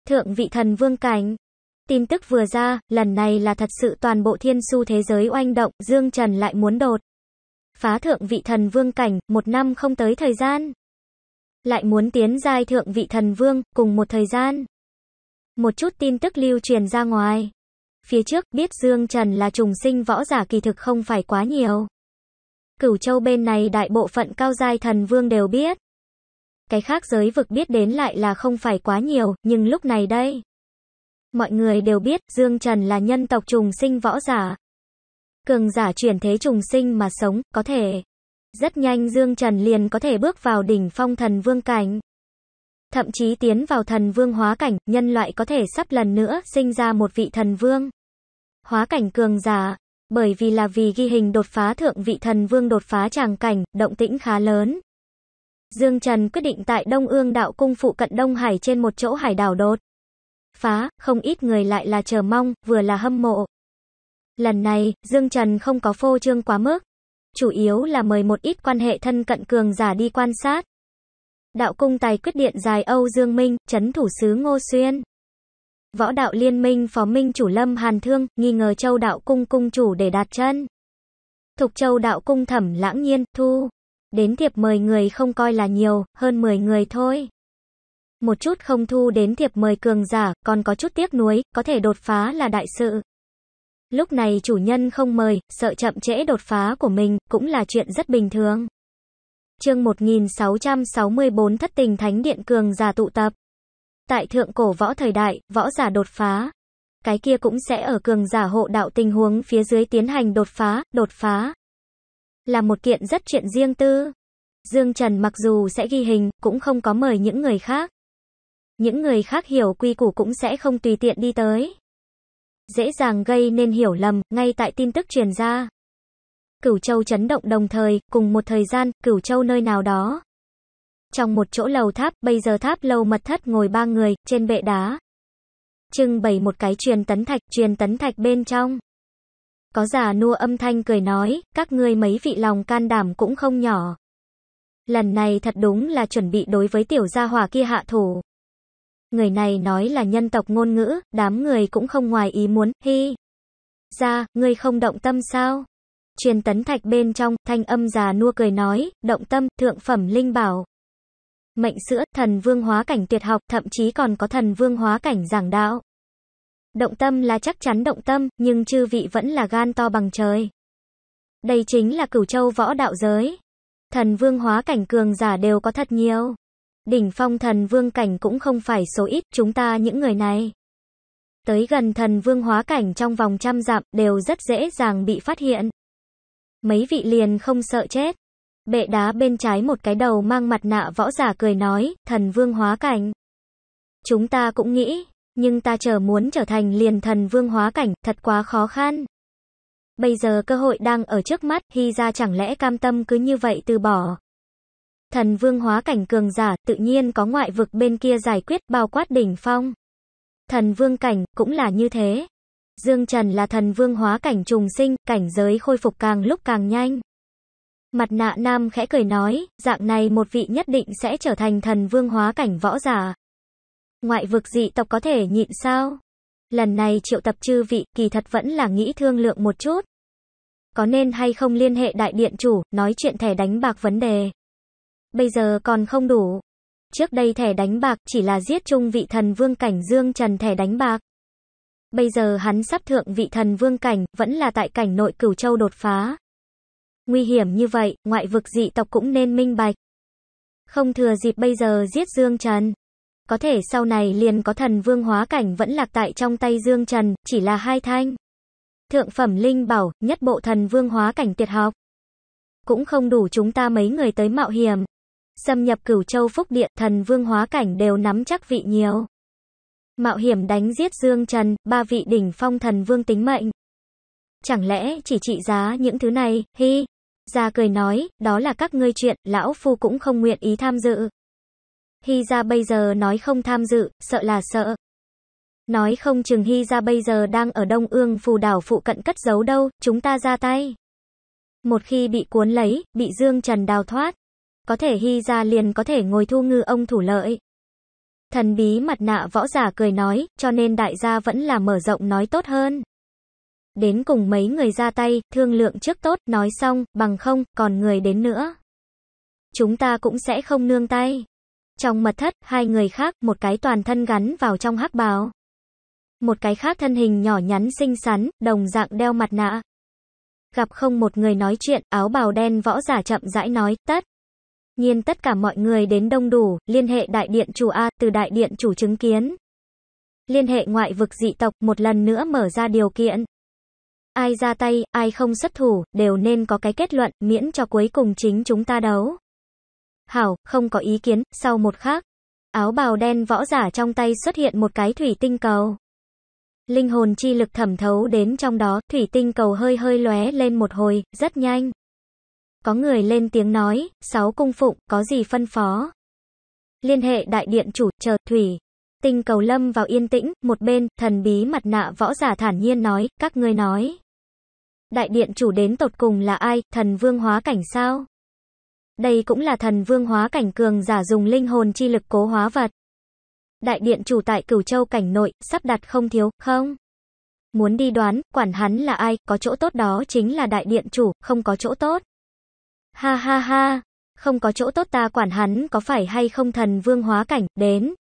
S1: Thượng vị thần vương cảnh. Tin tức vừa ra, lần này là thật sự toàn bộ thiên su thế giới oanh động, Dương Trần lại muốn đột. Phá thượng vị thần vương cảnh, một năm không tới thời gian. Lại muốn tiến giai thượng vị thần vương, cùng một thời gian. Một chút tin tức lưu truyền ra ngoài. Phía trước, biết Dương Trần là trùng sinh võ giả kỳ thực không phải quá nhiều. Cửu Châu bên này đại bộ phận cao giai thần vương đều biết. Cái khác giới vực biết đến lại là không phải quá nhiều, nhưng lúc này đây. Mọi người đều biết Dương Trần là nhân tộc trùng sinh võ giả. Cường giả chuyển thế trùng sinh mà sống, có thể. Rất nhanh Dương Trần liền có thể bước vào đỉnh phong thần vương cảnh. Thậm chí tiến vào thần vương hóa cảnh, nhân loại có thể sắp lần nữa sinh ra một vị thần vương. Hóa cảnh cường giả, bởi vì là vì ghi hình đột phá thượng vị thần vương đột phá tràng cảnh, động tĩnh khá lớn. Dương Trần quyết định tại Đông Ương Đạo Cung phụ cận Đông Hải trên một chỗ hải đảo đột. Phá, không ít người lại là chờ mong, vừa là hâm mộ. Lần này, Dương Trần không có phô trương quá mức. Chủ yếu là mời một ít quan hệ thân cận cường giả đi quan sát. Đạo cung tài quyết điện dài Âu Dương Minh, chấn thủ sứ Ngô Xuyên. Võ đạo liên minh phó minh chủ Lâm Hàn Thương, nghi ngờ châu đạo cung cung chủ để đạt chân. Thục châu đạo cung thẩm lãng nhiên, thu. Đến thiệp mời người không coi là nhiều, hơn 10 người thôi. Một chút không thu đến thiệp mời cường giả, còn có chút tiếc nuối, có thể đột phá là đại sự. Lúc này chủ nhân không mời, sợ chậm trễ đột phá của mình, cũng là chuyện rất bình thường. Chương 1664 Thất tình Thánh Điện Cường giả tụ tập. Tại thượng cổ võ thời đại, võ giả đột phá. Cái kia cũng sẽ ở cường giả hộ đạo tình huống phía dưới tiến hành đột phá, đột phá. Là một kiện rất chuyện riêng tư. Dương Trần mặc dù sẽ ghi hình, cũng không có mời những người khác. Những người khác hiểu quy củ cũng sẽ không tùy tiện đi tới. Dễ dàng gây nên hiểu lầm, ngay tại tin tức truyền ra. Cửu Châu chấn động đồng thời, cùng một thời gian, Cửu Châu nơi nào đó trong một chỗ lầu tháp, bây giờ tháp lầu mật thất ngồi ba người, trên bệ đá. Trưng bày một cái truyền tấn thạch, truyền tấn thạch bên trong. Có giả nua âm thanh cười nói, các ngươi mấy vị lòng can đảm cũng không nhỏ. Lần này thật đúng là chuẩn bị đối với tiểu gia hỏa kia hạ thủ. Người này nói là nhân tộc ngôn ngữ, đám người cũng không ngoài ý muốn, hi. Ra, ngươi không động tâm sao? Truyền tấn thạch bên trong, thanh âm già nua cười nói, động tâm, thượng phẩm linh bảo mệnh sữa, thần vương hóa cảnh tuyệt học, thậm chí còn có thần vương hóa cảnh giảng đạo. Động tâm là chắc chắn động tâm, nhưng chư vị vẫn là gan to bằng trời. Đây chính là cửu châu võ đạo giới. Thần vương hóa cảnh cường giả đều có thật nhiều. Đỉnh phong thần vương cảnh cũng không phải số ít chúng ta những người này. Tới gần thần vương hóa cảnh trong vòng trăm dặm đều rất dễ dàng bị phát hiện. Mấy vị liền không sợ chết. Bệ đá bên trái một cái đầu mang mặt nạ võ giả cười nói, thần vương hóa cảnh. Chúng ta cũng nghĩ, nhưng ta chờ muốn trở thành liền thần vương hóa cảnh, thật quá khó khăn. Bây giờ cơ hội đang ở trước mắt, hy ra chẳng lẽ cam tâm cứ như vậy từ bỏ. Thần vương hóa cảnh cường giả, tự nhiên có ngoại vực bên kia giải quyết bao quát đỉnh phong. Thần vương cảnh, cũng là như thế. Dương Trần là thần vương hóa cảnh trùng sinh, cảnh giới khôi phục càng lúc càng nhanh. Mặt nạ nam khẽ cười nói, dạng này một vị nhất định sẽ trở thành thần vương hóa cảnh võ giả. Ngoại vực dị tộc có thể nhịn sao? Lần này triệu tập chư vị, kỳ thật vẫn là nghĩ thương lượng một chút. Có nên hay không liên hệ đại điện chủ, nói chuyện thẻ đánh bạc vấn đề. Bây giờ còn không đủ. Trước đây thẻ đánh bạc chỉ là giết chung vị thần vương cảnh Dương Trần thẻ đánh bạc. Bây giờ hắn sắp thượng vị thần vương cảnh, vẫn là tại cảnh nội cửu châu đột phá. Nguy hiểm như vậy, ngoại vực dị tộc cũng nên minh bạch. Không thừa dịp bây giờ giết Dương Trần. Có thể sau này liền có thần vương hóa cảnh vẫn lạc tại trong tay Dương Trần, chỉ là hai thanh. Thượng phẩm Linh bảo, nhất bộ thần vương hóa cảnh tuyệt học. Cũng không đủ chúng ta mấy người tới mạo hiểm. Xâm nhập cửu châu phúc địa, thần vương hóa cảnh đều nắm chắc vị nhiều. Mạo hiểm đánh giết Dương Trần, ba vị đỉnh phong thần vương tính mệnh. Chẳng lẽ chỉ trị giá những thứ này, hi? gia cười nói, đó là các ngươi chuyện, lão phu cũng không nguyện ý tham dự. Hy gia bây giờ nói không tham dự, sợ là sợ. Nói không chừng Hy gia bây giờ đang ở Đông Ương phù đảo phụ cận cất giấu đâu, chúng ta ra tay. Một khi bị cuốn lấy, bị Dương Trần đào thoát, có thể Hy gia liền có thể ngồi thu ngư ông thủ lợi. Thần bí mặt nạ võ giả cười nói, cho nên đại gia vẫn là mở rộng nói tốt hơn. Đến cùng mấy người ra tay, thương lượng trước tốt, nói xong, bằng không, còn người đến nữa. Chúng ta cũng sẽ không nương tay. Trong mật thất, hai người khác, một cái toàn thân gắn vào trong hắc bào. Một cái khác thân hình nhỏ nhắn xinh xắn, đồng dạng đeo mặt nạ. Gặp không một người nói chuyện, áo bào đen võ giả chậm rãi nói, tất. Nhiên tất cả mọi người đến đông đủ, liên hệ đại điện chủ A từ đại điện chủ chứng kiến. Liên hệ ngoại vực dị tộc một lần nữa mở ra điều kiện. Ai ra tay, ai không xuất thủ, đều nên có cái kết luận, miễn cho cuối cùng chính chúng ta đấu. Hảo, không có ý kiến, sau một khắc. Áo bào đen võ giả trong tay xuất hiện một cái thủy tinh cầu. Linh hồn chi lực thẩm thấu đến trong đó, thủy tinh cầu hơi hơi lóe lên một hồi, rất nhanh. Có người lên tiếng nói, sáu cung phụng, có gì phân phó. Liên hệ đại điện chủ, chờ, thủy. Tinh cầu lâm vào yên tĩnh, một bên, thần bí mặt nạ võ giả thản nhiên nói, các ngươi nói đại điện chủ đến tột cùng là ai, thần vương hóa cảnh sao? Đây cũng là thần vương hóa cảnh cường giả dùng linh hồn chi lực cố hóa vật. Đại điện chủ tại cửu châu cảnh nội, sắp đặt không thiếu, không? Muốn đi đoán, quản hắn là ai, có chỗ tốt đó chính là đại điện chủ, không có chỗ tốt. Ha ha ha, không có chỗ tốt ta quản hắn có phải hay không thần vương hóa cảnh, đến.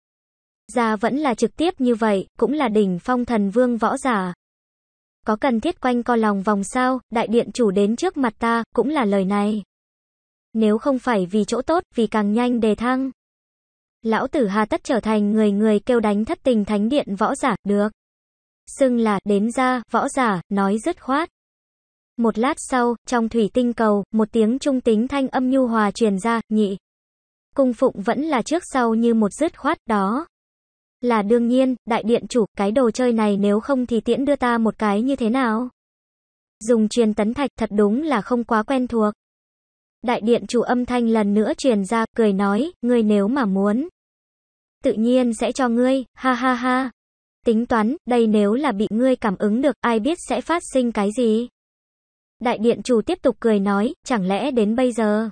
S1: Ra vẫn là trực tiếp như vậy, cũng là đỉnh phong thần vương võ giả. Có cần thiết quanh co lòng vòng sao, đại điện chủ đến trước mặt ta, cũng là lời này. Nếu không phải vì chỗ tốt, vì càng nhanh đề thăng. Lão tử hà tất trở thành người người kêu đánh thất tình thánh điện võ giả, được. Xưng là, đến ra, võ giả, nói dứt khoát. Một lát sau, trong thủy tinh cầu, một tiếng trung tính thanh âm nhu hòa truyền ra, nhị. Cung phụng vẫn là trước sau như một dứt khoát đó. Là đương nhiên, đại điện chủ, cái đồ chơi này nếu không thì tiễn đưa ta một cái như thế nào? Dùng truyền tấn thạch thật đúng là không quá quen thuộc. Đại điện chủ âm thanh lần nữa truyền ra, cười nói, ngươi nếu mà muốn. Tự nhiên sẽ cho ngươi, ha ha ha. Tính toán, đây nếu là bị ngươi cảm ứng được, ai biết sẽ phát sinh cái gì? Đại điện chủ tiếp tục cười nói, chẳng lẽ đến bây giờ?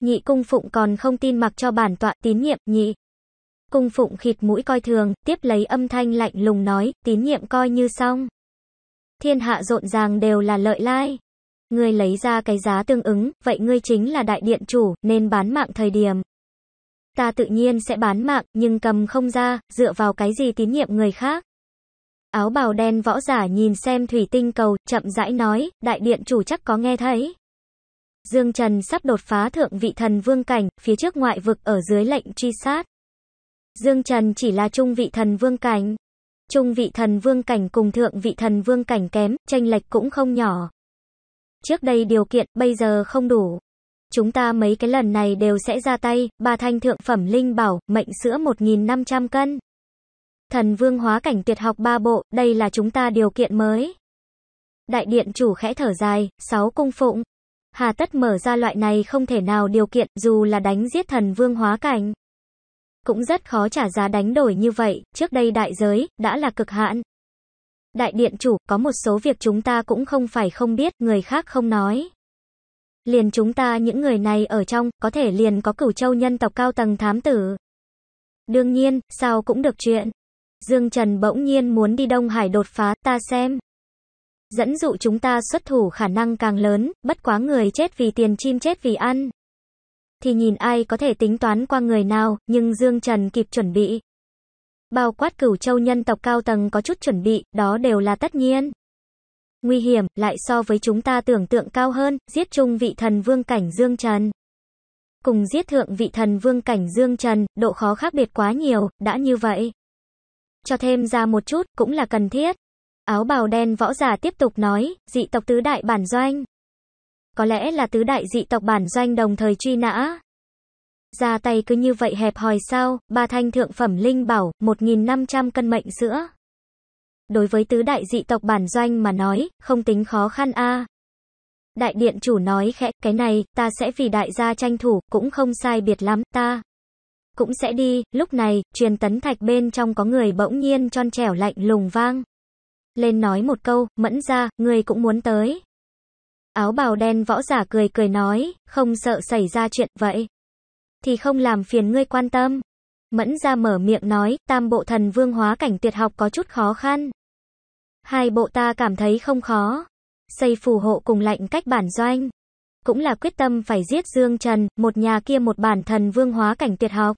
S1: Nhị cung phụng còn không tin mặc cho bản tọa tín nhiệm, nhị. Cung phụng khịt mũi coi thường, tiếp lấy âm thanh lạnh lùng nói, tín nhiệm coi như xong. Thiên hạ rộn ràng đều là lợi lai. Ngươi lấy ra cái giá tương ứng, vậy ngươi chính là đại điện chủ, nên bán mạng thời điểm. Ta tự nhiên sẽ bán mạng, nhưng cầm không ra, dựa vào cái gì tín nhiệm người khác. Áo bào đen võ giả nhìn xem thủy tinh cầu, chậm rãi nói, đại điện chủ chắc có nghe thấy. Dương Trần sắp đột phá thượng vị thần vương cảnh, phía trước ngoại vực ở dưới lệnh truy sát. Dương Trần chỉ là trung vị thần vương cảnh. Trung vị thần vương cảnh cùng thượng vị thần vương cảnh kém, tranh lệch cũng không nhỏ. Trước đây điều kiện, bây giờ không đủ. Chúng ta mấy cái lần này đều sẽ ra tay, ba thanh thượng phẩm linh bảo, mệnh sữa 1.500 cân. Thần vương hóa cảnh tuyệt học ba bộ, đây là chúng ta điều kiện mới. Đại điện chủ khẽ thở dài, sáu cung phụng. Hà tất mở ra loại này không thể nào điều kiện, dù là đánh giết thần vương hóa cảnh cũng rất khó trả giá đánh đổi như vậy, trước đây đại giới, đã là cực hạn. Đại điện chủ, có một số việc chúng ta cũng không phải không biết, người khác không nói. Liền chúng ta những người này ở trong, có thể liền có cửu châu nhân tộc cao tầng thám tử. Đương nhiên, sao cũng được chuyện. Dương Trần bỗng nhiên muốn đi Đông Hải đột phá, ta xem. Dẫn dụ chúng ta xuất thủ khả năng càng lớn, bất quá người chết vì tiền chim chết vì ăn thì nhìn ai có thể tính toán qua người nào, nhưng Dương Trần kịp chuẩn bị. Bao quát cửu châu nhân tộc cao tầng có chút chuẩn bị, đó đều là tất nhiên. Nguy hiểm, lại so với chúng ta tưởng tượng cao hơn, giết chung vị thần vương cảnh Dương Trần. Cùng giết thượng vị thần vương cảnh Dương Trần, độ khó khác biệt quá nhiều, đã như vậy. Cho thêm ra một chút, cũng là cần thiết. Áo bào đen võ giả tiếp tục nói, dị tộc tứ đại bản doanh, có lẽ là tứ đại dị tộc bản doanh đồng thời truy nã. Ra tay cứ như vậy hẹp hòi sao, ba thanh thượng phẩm linh bảo, 1.500 cân mệnh sữa. Đối với tứ đại dị tộc bản doanh mà nói, không tính khó khăn a Đại điện chủ nói khẽ, cái này, ta sẽ vì đại gia tranh thủ, cũng không sai biệt lắm, ta cũng sẽ đi, lúc này, truyền tấn thạch bên trong có người bỗng nhiên tròn trẻo lạnh lùng vang. Lên nói một câu, mẫn ra, người cũng muốn tới áo bào đen võ giả cười cười nói, không sợ xảy ra chuyện vậy. Thì không làm phiền ngươi quan tâm. Mẫn ra mở miệng nói, tam bộ thần vương hóa cảnh tuyệt học có chút khó khăn. Hai bộ ta cảm thấy không khó. Xây phù hộ cùng lạnh cách bản doanh. Cũng là quyết tâm phải giết Dương Trần, một nhà kia một bản thần vương hóa cảnh tuyệt học.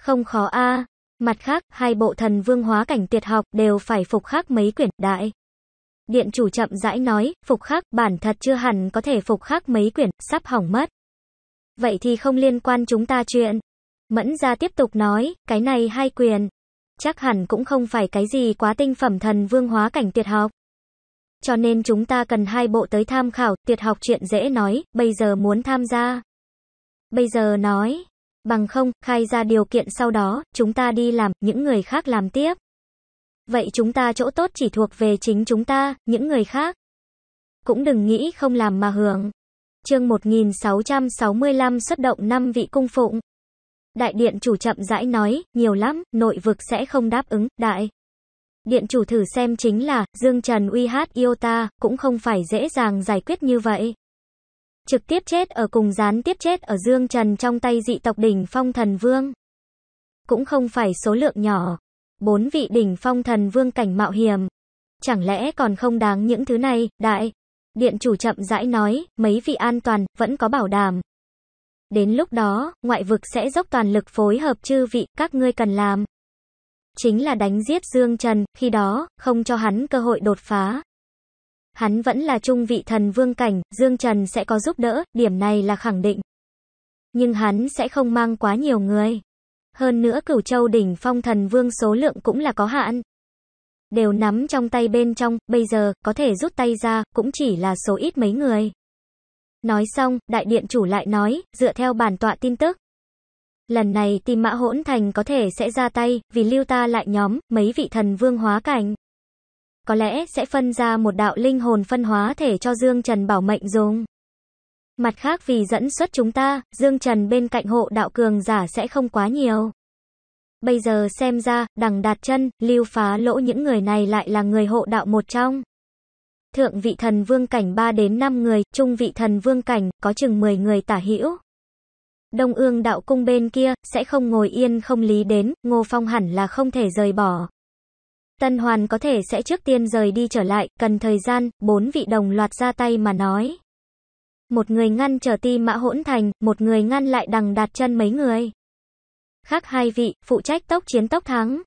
S1: Không khó a Mặt khác, hai bộ thần vương hóa cảnh tuyệt học đều phải phục khắc mấy quyển đại. Điện chủ chậm rãi nói, phục khắc, bản thật chưa hẳn có thể phục khắc mấy quyển, sắp hỏng mất. Vậy thì không liên quan chúng ta chuyện. Mẫn ra tiếp tục nói, cái này hai quyền. Chắc hẳn cũng không phải cái gì quá tinh phẩm thần vương hóa cảnh tuyệt học. Cho nên chúng ta cần hai bộ tới tham khảo, tuyệt học chuyện dễ nói, bây giờ muốn tham gia. Bây giờ nói, bằng không, khai ra điều kiện sau đó, chúng ta đi làm, những người khác làm tiếp. Vậy chúng ta chỗ tốt chỉ thuộc về chính chúng ta, những người khác. Cũng đừng nghĩ không làm mà hưởng. Chương 1665 xuất động năm vị cung phụng. Đại điện chủ chậm rãi nói, nhiều lắm, nội vực sẽ không đáp ứng, đại. Điện chủ thử xem chính là, Dương Trần uy hát yêu ta, cũng không phải dễ dàng giải quyết như vậy. Trực tiếp chết ở cùng gián tiếp chết ở Dương Trần trong tay dị tộc đỉnh phong thần vương. Cũng không phải số lượng nhỏ, bốn vị đỉnh phong thần vương cảnh mạo hiểm. Chẳng lẽ còn không đáng những thứ này, đại? Điện chủ chậm rãi nói, mấy vị an toàn, vẫn có bảo đảm. Đến lúc đó, ngoại vực sẽ dốc toàn lực phối hợp chư vị, các ngươi cần làm. Chính là đánh giết Dương Trần, khi đó, không cho hắn cơ hội đột phá. Hắn vẫn là trung vị thần vương cảnh, Dương Trần sẽ có giúp đỡ, điểm này là khẳng định. Nhưng hắn sẽ không mang quá nhiều người. Hơn nữa cửu châu đỉnh phong thần vương số lượng cũng là có hạn. Đều nắm trong tay bên trong, bây giờ, có thể rút tay ra, cũng chỉ là số ít mấy người. Nói xong, đại điện chủ lại nói, dựa theo bản tọa tin tức. Lần này tìm mã hỗn thành có thể sẽ ra tay, vì lưu ta lại nhóm, mấy vị thần vương hóa cảnh. Có lẽ sẽ phân ra một đạo linh hồn phân hóa thể cho Dương Trần bảo mệnh dùng. Mặt khác vì dẫn xuất chúng ta, Dương Trần bên cạnh hộ đạo cường giả sẽ không quá nhiều. Bây giờ xem ra, đằng đạt chân, lưu phá lỗ những người này lại là người hộ đạo một trong. Thượng vị thần vương cảnh 3 đến 5 người, trung vị thần vương cảnh, có chừng 10 người tả hữu. Đông ương đạo cung bên kia, sẽ không ngồi yên không lý đến, ngô phong hẳn là không thể rời bỏ. Tân hoàn có thể sẽ trước tiên rời đi trở lại, cần thời gian, bốn vị đồng loạt ra tay mà nói một người ngăn trở ti mã hỗn thành, một người ngăn lại đằng đạt chân mấy người. Khác hai vị, phụ trách tốc chiến tốc thắng.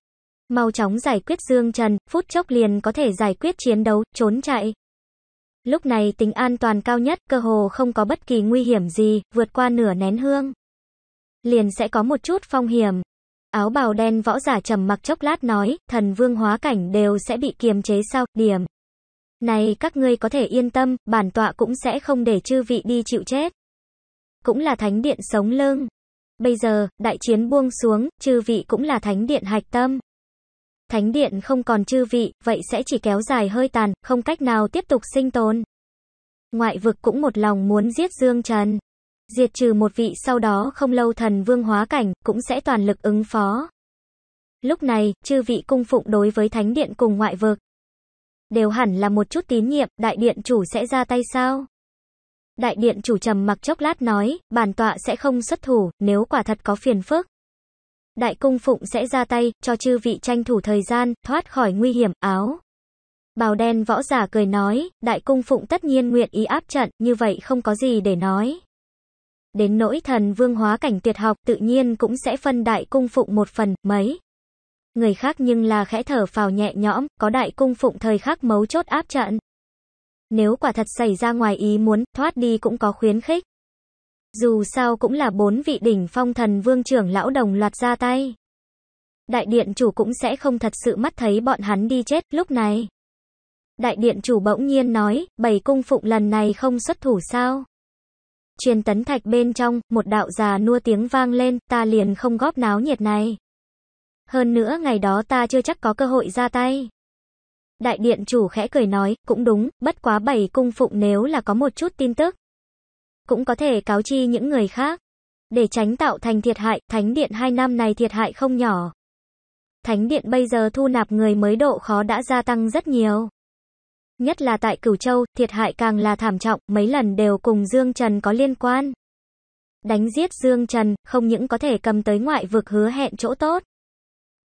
S1: Mau chóng giải quyết Dương Trần, phút chốc liền có thể giải quyết chiến đấu, trốn chạy. Lúc này tính an toàn cao nhất, cơ hồ không có bất kỳ nguy hiểm gì, vượt qua nửa nén hương. Liền sẽ có một chút phong hiểm. Áo bào đen võ giả trầm mặc chốc lát nói, thần vương hóa cảnh đều sẽ bị kiềm chế sau điểm. Này các ngươi có thể yên tâm, bản tọa cũng sẽ không để chư vị đi chịu chết. Cũng là thánh điện sống lưng. Bây giờ, đại chiến buông xuống, chư vị cũng là thánh điện hạch tâm. Thánh điện không còn chư vị, vậy sẽ chỉ kéo dài hơi tàn, không cách nào tiếp tục sinh tồn. Ngoại vực cũng một lòng muốn giết Dương Trần. Diệt trừ một vị sau đó không lâu thần vương hóa cảnh, cũng sẽ toàn lực ứng phó. Lúc này, chư vị cung phụng đối với thánh điện cùng ngoại vực đều hẳn là một chút tín nhiệm, đại điện chủ sẽ ra tay sao? Đại điện chủ trầm mặc chốc lát nói, bản tọa sẽ không xuất thủ, nếu quả thật có phiền phức. Đại cung phụng sẽ ra tay, cho chư vị tranh thủ thời gian, thoát khỏi nguy hiểm, áo. Bào đen võ giả cười nói, đại cung phụng tất nhiên nguyện ý áp trận, như vậy không có gì để nói. Đến nỗi thần vương hóa cảnh tuyệt học tự nhiên cũng sẽ phân đại cung phụng một phần, mấy người khác nhưng là khẽ thở phào nhẹ nhõm, có đại cung phụng thời khắc mấu chốt áp trận. Nếu quả thật xảy ra ngoài ý muốn, thoát đi cũng có khuyến khích. Dù sao cũng là bốn vị đỉnh phong thần vương trưởng lão đồng loạt ra tay. Đại điện chủ cũng sẽ không thật sự mắt thấy bọn hắn đi chết lúc này. Đại điện chủ bỗng nhiên nói, bầy cung phụng lần này không xuất thủ sao? Truyền tấn thạch bên trong, một đạo già nua tiếng vang lên, ta liền không góp náo nhiệt này. Hơn nữa ngày đó ta chưa chắc có cơ hội ra tay. Đại điện chủ khẽ cười nói, cũng đúng, bất quá bảy cung phụng nếu là có một chút tin tức. Cũng có thể cáo chi những người khác. Để tránh tạo thành thiệt hại, thánh điện hai năm này thiệt hại không nhỏ. Thánh điện bây giờ thu nạp người mới độ khó đã gia tăng rất nhiều. Nhất là tại Cửu Châu, thiệt hại càng là thảm trọng, mấy lần đều cùng Dương Trần có liên quan. Đánh giết Dương Trần, không những có thể cầm tới ngoại vực hứa hẹn chỗ tốt,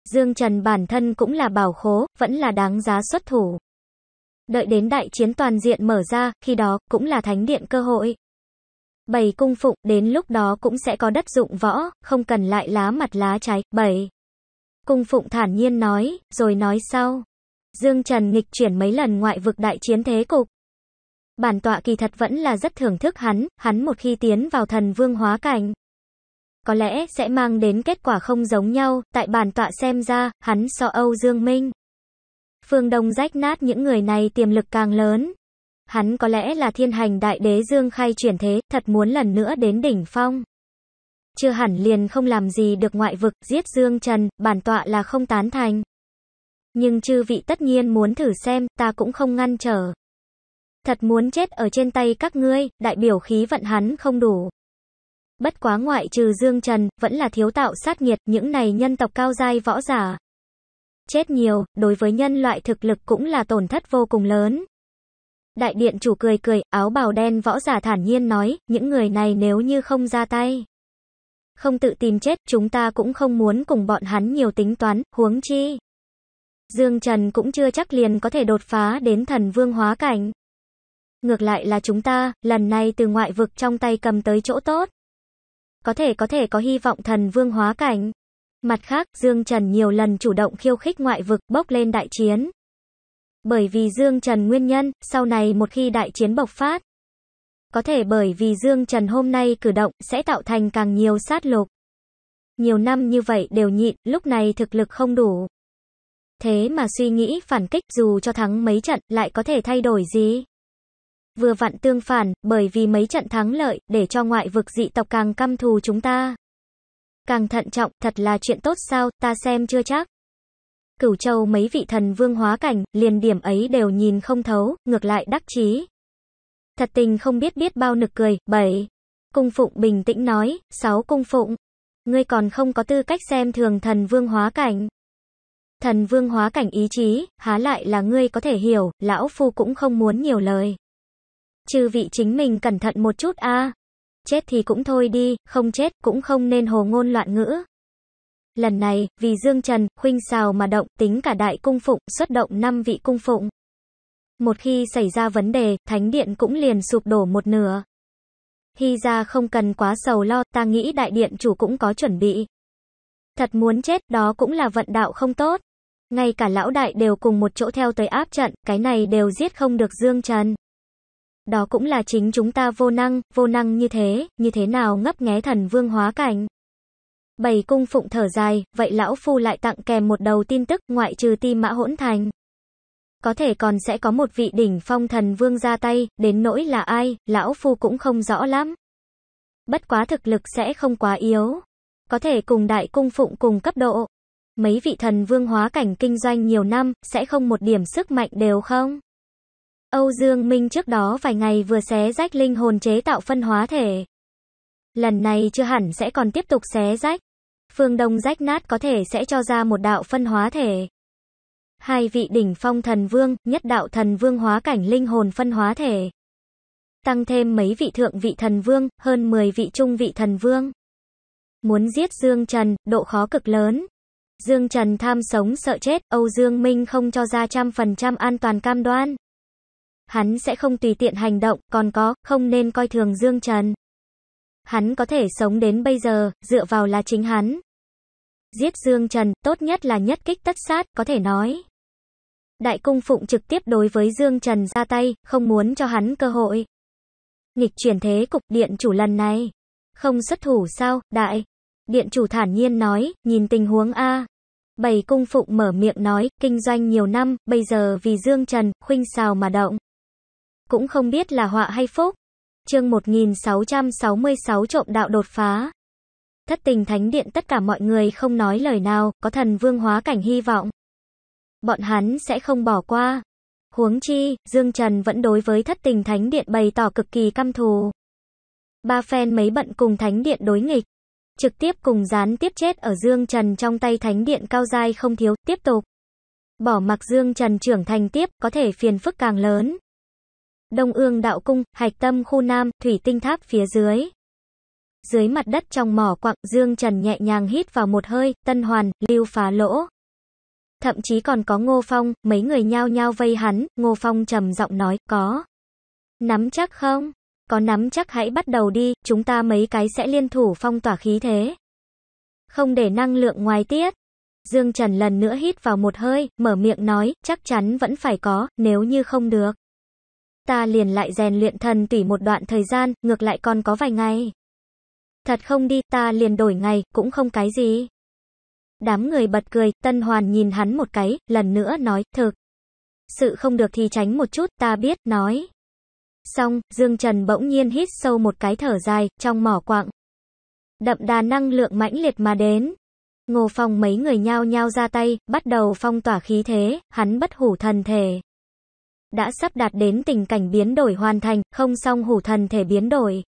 S1: Dương Trần bản thân cũng là bảo khố, vẫn là đáng giá xuất thủ. Đợi đến đại chiến toàn diện mở ra, khi đó, cũng là thánh điện cơ hội. Bảy cung phụng, đến lúc đó cũng sẽ có đất dụng võ, không cần lại lá mặt lá trái, Bảy Cung phụng thản nhiên nói, rồi nói sau. Dương Trần nghịch chuyển mấy lần ngoại vực đại chiến thế cục. Bản tọa kỳ thật vẫn là rất thưởng thức hắn, hắn một khi tiến vào thần vương hóa cảnh có lẽ sẽ mang đến kết quả không giống nhau, tại bản tọa xem ra, hắn so Âu Dương Minh. Phương Đông rách nát những người này tiềm lực càng lớn. Hắn có lẽ là thiên hành đại đế Dương Khai chuyển thế, thật muốn lần nữa đến đỉnh phong. Chưa hẳn liền không làm gì được ngoại vực, giết Dương Trần, bản tọa là không tán thành. Nhưng chư vị tất nhiên muốn thử xem, ta cũng không ngăn trở. Thật muốn chết ở trên tay các ngươi, đại biểu khí vận hắn không đủ. Bất quá ngoại trừ Dương Trần, vẫn là thiếu tạo sát nhiệt những này nhân tộc cao giai võ giả. Chết nhiều, đối với nhân loại thực lực cũng là tổn thất vô cùng lớn. Đại điện chủ cười cười, áo bào đen võ giả thản nhiên nói, những người này nếu như không ra tay. Không tự tìm chết, chúng ta cũng không muốn cùng bọn hắn nhiều tính toán, huống chi. Dương Trần cũng chưa chắc liền có thể đột phá đến thần vương hóa cảnh. Ngược lại là chúng ta, lần này từ ngoại vực trong tay cầm tới chỗ tốt có thể có thể có hy vọng thần vương hóa cảnh. Mặt khác, Dương Trần nhiều lần chủ động khiêu khích ngoại vực bốc lên đại chiến. Bởi vì Dương Trần nguyên nhân, sau này một khi đại chiến bộc phát, có thể bởi vì Dương Trần hôm nay cử động sẽ tạo thành càng nhiều sát lục. Nhiều năm như vậy đều nhịn, lúc này thực lực không đủ. Thế mà suy nghĩ phản kích dù cho thắng mấy trận lại có thể thay đổi gì? Vừa vặn tương phản, bởi vì mấy trận thắng lợi, để cho ngoại vực dị tộc càng căm thù chúng ta. Càng thận trọng, thật là chuyện tốt sao, ta xem chưa chắc. Cửu châu mấy vị thần vương hóa cảnh, liền điểm ấy đều nhìn không thấu, ngược lại đắc chí. Thật tình không biết biết bao nực cười, bảy. Cung phụng bình tĩnh nói, sáu cung phụng. Ngươi còn không có tư cách xem thường thần vương hóa cảnh. Thần vương hóa cảnh ý chí, há lại là ngươi có thể hiểu, lão phu cũng không muốn nhiều lời. Chư vị chính mình cẩn thận một chút a. Chết thì cũng thôi đi, không chết cũng không nên hồ ngôn loạn ngữ. Lần này, vì Dương Trần, khuynh xào mà động, tính cả đại cung phụng, xuất động năm vị cung phụng. Một khi xảy ra vấn đề, thánh điện cũng liền sụp đổ một nửa. Hy ra không cần quá sầu lo, ta nghĩ đại điện chủ cũng có chuẩn bị. Thật muốn chết, đó cũng là vận đạo không tốt. Ngay cả lão đại đều cùng một chỗ theo tới áp trận, cái này đều giết không được Dương Trần. Đó cũng là chính chúng ta vô năng, vô năng như thế, như thế nào ngấp nghé thần vương hóa cảnh. bảy cung phụng thở dài, vậy lão phu lại tặng kèm một đầu tin tức ngoại trừ ti mã hỗn thành. Có thể còn sẽ có một vị đỉnh phong thần vương ra tay, đến nỗi là ai, lão phu cũng không rõ lắm. Bất quá thực lực sẽ không quá yếu. Có thể cùng đại cung phụng cùng cấp độ. Mấy vị thần vương hóa cảnh kinh doanh nhiều năm, sẽ không một điểm sức mạnh đều không. Âu Dương Minh trước đó vài ngày vừa xé rách linh hồn chế tạo phân hóa thể. Lần này chưa hẳn sẽ còn tiếp tục xé rách. Phương Đông rách nát có thể sẽ cho ra một đạo phân hóa thể. Hai vị đỉnh phong thần vương, nhất đạo thần vương hóa cảnh linh hồn phân hóa thể. Tăng thêm mấy vị thượng vị thần vương, hơn 10 vị trung vị thần vương. Muốn giết Dương Trần, độ khó cực lớn. Dương Trần tham sống sợ chết, Âu Dương Minh không cho ra trăm phần trăm an toàn cam đoan. Hắn sẽ không tùy tiện hành động, còn có, không nên coi thường Dương Trần. Hắn có thể sống đến bây giờ, dựa vào là chính hắn. Giết Dương Trần, tốt nhất là nhất kích tất sát, có thể nói. Đại cung phụng trực tiếp đối với Dương Trần ra tay, không muốn cho hắn cơ hội. Nghịch chuyển thế cục điện chủ lần này. Không xuất thủ sao, đại. Điện chủ thản nhiên nói, nhìn tình huống A. Bầy cung phụng mở miệng nói, kinh doanh nhiều năm, bây giờ vì Dương Trần, khuynh xào mà động cũng không biết là họa hay phúc. Chương 1666 trộm đạo đột phá. Thất tình thánh điện tất cả mọi người không nói lời nào, có thần vương hóa cảnh hy vọng. Bọn hắn sẽ không bỏ qua. Huống chi, Dương Trần vẫn đối với thất tình thánh điện bày tỏ cực kỳ căm thù. Ba phen mấy bận cùng thánh điện đối nghịch. Trực tiếp cùng gián tiếp chết ở Dương Trần trong tay thánh điện cao dai không thiếu, tiếp tục. Bỏ mặc Dương Trần trưởng thành tiếp, có thể phiền phức càng lớn. Đông Ương Đạo Cung, Hạch Tâm Khu Nam, Thủy Tinh Tháp phía dưới. Dưới mặt đất trong mỏ quặng, Dương Trần nhẹ nhàng hít vào một hơi, Tân Hoàn, Lưu Phá Lỗ. Thậm chí còn có Ngô Phong, mấy người nhao nhao vây hắn, Ngô Phong trầm giọng nói, có. Nắm chắc không? Có nắm chắc hãy bắt đầu đi, chúng ta mấy cái sẽ liên thủ phong tỏa khí thế. Không để năng lượng ngoài tiết. Dương Trần lần nữa hít vào một hơi, mở miệng nói, chắc chắn vẫn phải có, nếu như không được ta liền lại rèn luyện thần tỷ một đoạn thời gian, ngược lại còn có vài ngày. Thật không đi, ta liền đổi ngày, cũng không cái gì. Đám người bật cười, Tân Hoàn nhìn hắn một cái, lần nữa nói, thực. Sự không được thì tránh một chút, ta biết, nói. Xong, Dương Trần bỗng nhiên hít sâu một cái thở dài, trong mỏ quạng. Đậm đà năng lượng mãnh liệt mà đến. Ngô phòng mấy người nhao nhao ra tay, bắt đầu phong tỏa khí thế, hắn bất hủ thần thể đã sắp đạt đến tình cảnh biến đổi hoàn thành, không song hủ thần thể biến đổi.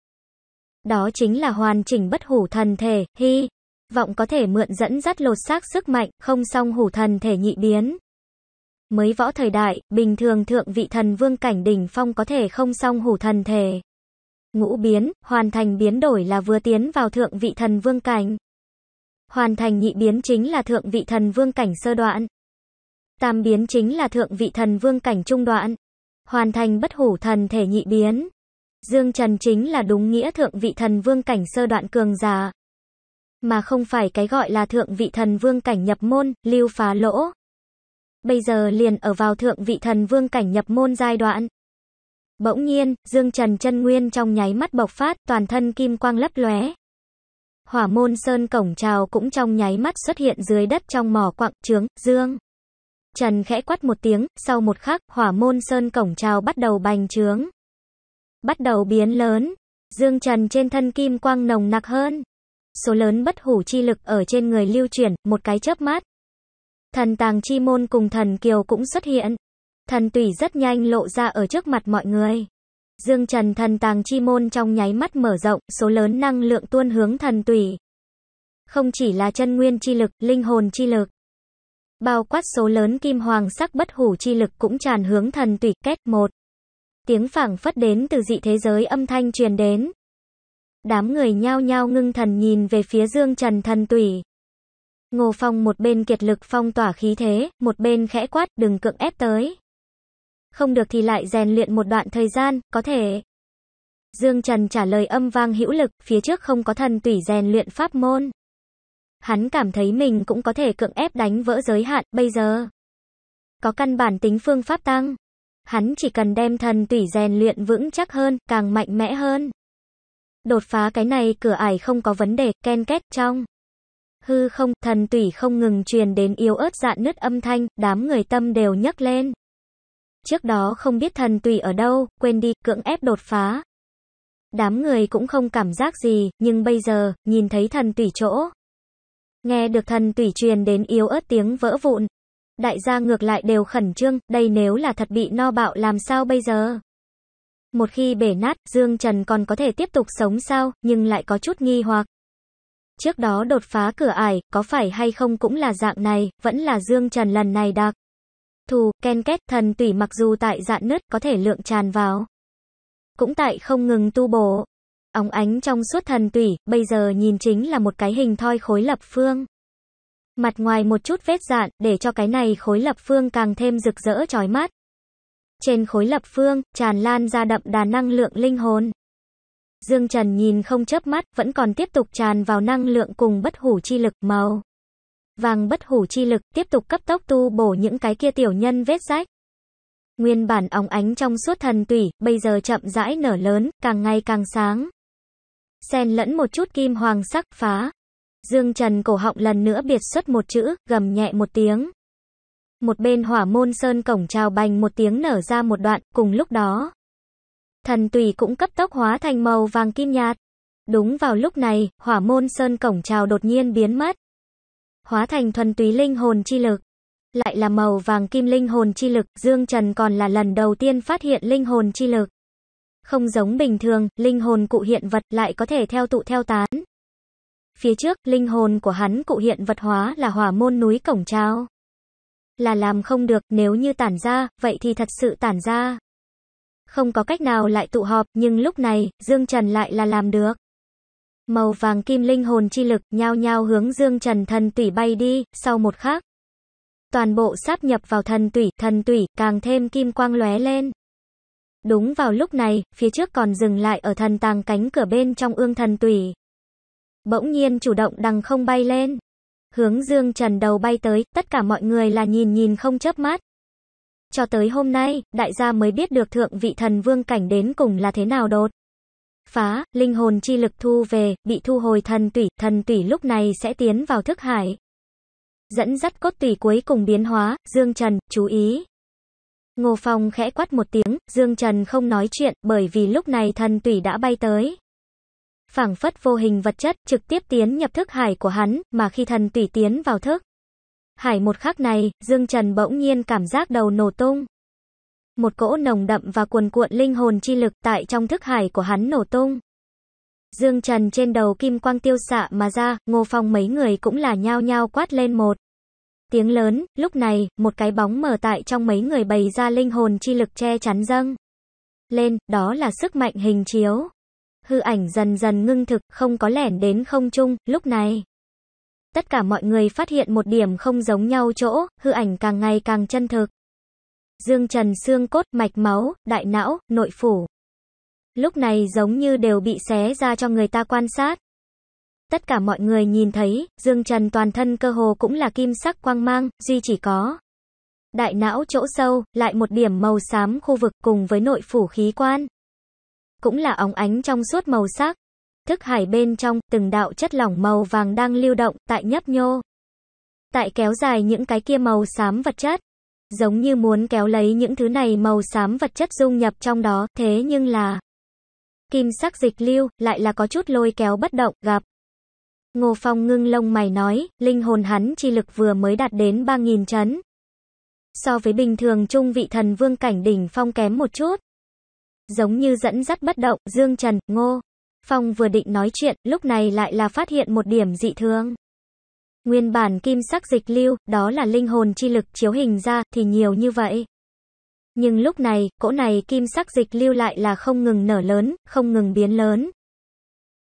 S1: Đó chính là hoàn chỉnh bất hủ thần thể, hy vọng có thể mượn dẫn dắt lột xác sức mạnh, không song hủ thần thể nhị biến. Mới võ thời đại, bình thường thượng vị thần vương cảnh đỉnh phong có thể không song hủ thần thể. Ngũ biến, hoàn thành biến đổi là vừa tiến vào thượng vị thần vương cảnh. Hoàn thành nhị biến chính là thượng vị thần vương cảnh sơ đoạn. Tam biến chính là thượng vị thần vương cảnh trung đoạn. Hoàn thành bất hủ thần thể nhị biến. Dương Trần chính là đúng nghĩa thượng vị thần vương cảnh sơ đoạn cường giả. Mà không phải cái gọi là thượng vị thần vương cảnh nhập môn, lưu phá lỗ. Bây giờ liền ở vào thượng vị thần vương cảnh nhập môn giai đoạn. Bỗng nhiên, Dương Trần chân nguyên trong nháy mắt bộc phát, toàn thân kim quang lấp lóe. Hỏa môn sơn cổng trào cũng trong nháy mắt xuất hiện dưới đất trong mỏ quặng trướng, Dương. Trần khẽ quát một tiếng, sau một khắc, hỏa môn sơn cổng trào bắt đầu bành trướng. Bắt đầu biến lớn, dương trần trên thân kim quang nồng nặc hơn. Số lớn bất hủ chi lực ở trên người lưu chuyển, một cái chớp mắt. Thần tàng chi môn cùng thần kiều cũng xuất hiện. Thần tùy rất nhanh lộ ra ở trước mặt mọi người. Dương Trần thần tàng chi môn trong nháy mắt mở rộng, số lớn năng lượng tuôn hướng thần tùy. Không chỉ là chân nguyên chi lực, linh hồn chi lực. Bao quát số lớn kim hoàng sắc bất hủ chi lực cũng tràn hướng thần tủy kết một. Tiếng phảng phất đến từ dị thế giới âm thanh truyền đến. Đám người nhao nhao ngưng thần nhìn về phía dương trần thần tủy. Ngô Phong một bên kiệt lực phong tỏa khí thế, một bên khẽ quát, đừng cưỡng ép tới. Không được thì lại rèn luyện một đoạn thời gian, có thể. Dương Trần trả lời âm vang hữu lực, phía trước không có thần tủy rèn luyện pháp môn hắn cảm thấy mình cũng có thể cưỡng ép đánh vỡ giới hạn bây giờ. Có căn bản tính phương pháp tăng. Hắn chỉ cần đem thần tủy rèn luyện vững chắc hơn, càng mạnh mẽ hơn. Đột phá cái này cửa ải không có vấn đề, ken két trong. Hư không, thần tủy không ngừng truyền đến yếu ớt dạn nứt âm thanh, đám người tâm đều nhấc lên. Trước đó không biết thần tùy ở đâu, quên đi, cưỡng ép đột phá. Đám người cũng không cảm giác gì, nhưng bây giờ, nhìn thấy thần tùy chỗ, Nghe được thần tủy truyền đến yếu ớt tiếng vỡ vụn. Đại gia ngược lại đều khẩn trương, đây nếu là thật bị no bạo làm sao bây giờ? Một khi bể nát, Dương Trần còn có thể tiếp tục sống sao, nhưng lại có chút nghi hoặc. Trước đó đột phá cửa ải, có phải hay không cũng là dạng này, vẫn là Dương Trần lần này đặc. Thù, ken kết, thần tủy mặc dù tại dạn nứt có thể lượng tràn vào. Cũng tại không ngừng tu bổ, óng ánh trong suốt thần tủy, bây giờ nhìn chính là một cái hình thoi khối lập phương. Mặt ngoài một chút vết dạn, để cho cái này khối lập phương càng thêm rực rỡ chói mắt. Trên khối lập phương, tràn lan ra đậm đà năng lượng linh hồn. Dương Trần nhìn không chớp mắt, vẫn còn tiếp tục tràn vào năng lượng cùng bất hủ chi lực màu. Vàng bất hủ chi lực tiếp tục cấp tốc tu bổ những cái kia tiểu nhân vết rách. Nguyên bản óng ánh trong suốt thần tủy, bây giờ chậm rãi nở lớn, càng ngày càng sáng xen lẫn một chút kim hoàng sắc, phá. Dương Trần cổ họng lần nữa biệt xuất một chữ, gầm nhẹ một tiếng. Một bên hỏa môn sơn cổng trào bành một tiếng nở ra một đoạn, cùng lúc đó. Thần tùy cũng cấp tốc hóa thành màu vàng kim nhạt. Đúng vào lúc này, hỏa môn sơn cổng trào đột nhiên biến mất. Hóa thành thuần túy linh hồn chi lực. Lại là màu vàng kim linh hồn chi lực, Dương Trần còn là lần đầu tiên phát hiện linh hồn chi lực. Không giống bình thường, linh hồn cụ hiện vật lại có thể theo tụ theo tán. Phía trước, linh hồn của hắn cụ hiện vật hóa là hỏa môn núi cổng trao. Là làm không được, nếu như tản ra, vậy thì thật sự tản ra. Không có cách nào lại tụ họp, nhưng lúc này, Dương Trần lại là làm được. Màu vàng kim linh hồn chi lực nhao nhao hướng Dương Trần thần tủy bay đi, sau một khắc. Toàn bộ sáp nhập vào thần tủy, thần tủy càng thêm kim quang lóe lên. Đúng vào lúc này, phía trước còn dừng lại ở thần tàng cánh cửa bên trong ương thần tủy. Bỗng nhiên chủ động đằng không bay lên. Hướng dương trần đầu bay tới, tất cả mọi người là nhìn nhìn không chớp mắt. Cho tới hôm nay, đại gia mới biết được thượng vị thần vương cảnh đến cùng là thế nào đột. Phá, linh hồn chi lực thu về, bị thu hồi thần tủy, thần tủy lúc này sẽ tiến vào thức hải. Dẫn dắt cốt tủy cuối cùng biến hóa, dương trần, chú ý. Ngô Phong khẽ quát một tiếng, Dương Trần không nói chuyện, bởi vì lúc này thần tủy đã bay tới. Phảng phất vô hình vật chất, trực tiếp tiến nhập thức hải của hắn, mà khi thần tủy tiến vào thức. Hải một khắc này, Dương Trần bỗng nhiên cảm giác đầu nổ tung. Một cỗ nồng đậm và cuồn cuộn linh hồn chi lực tại trong thức hải của hắn nổ tung. Dương Trần trên đầu kim quang tiêu xạ mà ra, Ngô Phong mấy người cũng là nhao nhao quát lên một tiếng lớn, lúc này, một cái bóng mở tại trong mấy người bày ra linh hồn chi lực che chắn dâng. Lên, đó là sức mạnh hình chiếu. Hư ảnh dần dần ngưng thực, không có lẻn đến không trung, lúc này. Tất cả mọi người phát hiện một điểm không giống nhau chỗ, hư ảnh càng ngày càng chân thực. Dương trần xương cốt, mạch máu, đại não, nội phủ. Lúc này giống như đều bị xé ra cho người ta quan sát tất cả mọi người nhìn thấy, Dương Trần toàn thân cơ hồ cũng là kim sắc quang mang, duy chỉ có đại não chỗ sâu, lại một điểm màu xám khu vực cùng với nội phủ khí quan. Cũng là óng ánh trong suốt màu sắc. Thức hải bên trong, từng đạo chất lỏng màu vàng đang lưu động, tại nhấp nhô. Tại kéo dài những cái kia màu xám vật chất. Giống như muốn kéo lấy những thứ này màu xám vật chất dung nhập trong đó, thế nhưng là... Kim sắc dịch lưu, lại là có chút lôi kéo bất động, gặp. Ngô Phong ngưng lông mày nói, linh hồn hắn chi lực vừa mới đạt đến 3.000 chấn. So với bình thường trung vị thần vương cảnh đỉnh Phong kém một chút. Giống như dẫn dắt bất động, Dương Trần, Ngô. Phong vừa định nói chuyện, lúc này lại là phát hiện một điểm dị thường. Nguyên bản kim sắc dịch lưu, đó là linh hồn chi lực chiếu hình ra, thì nhiều như vậy. Nhưng lúc này, cỗ này kim sắc dịch lưu lại là không ngừng nở lớn, không ngừng biến lớn,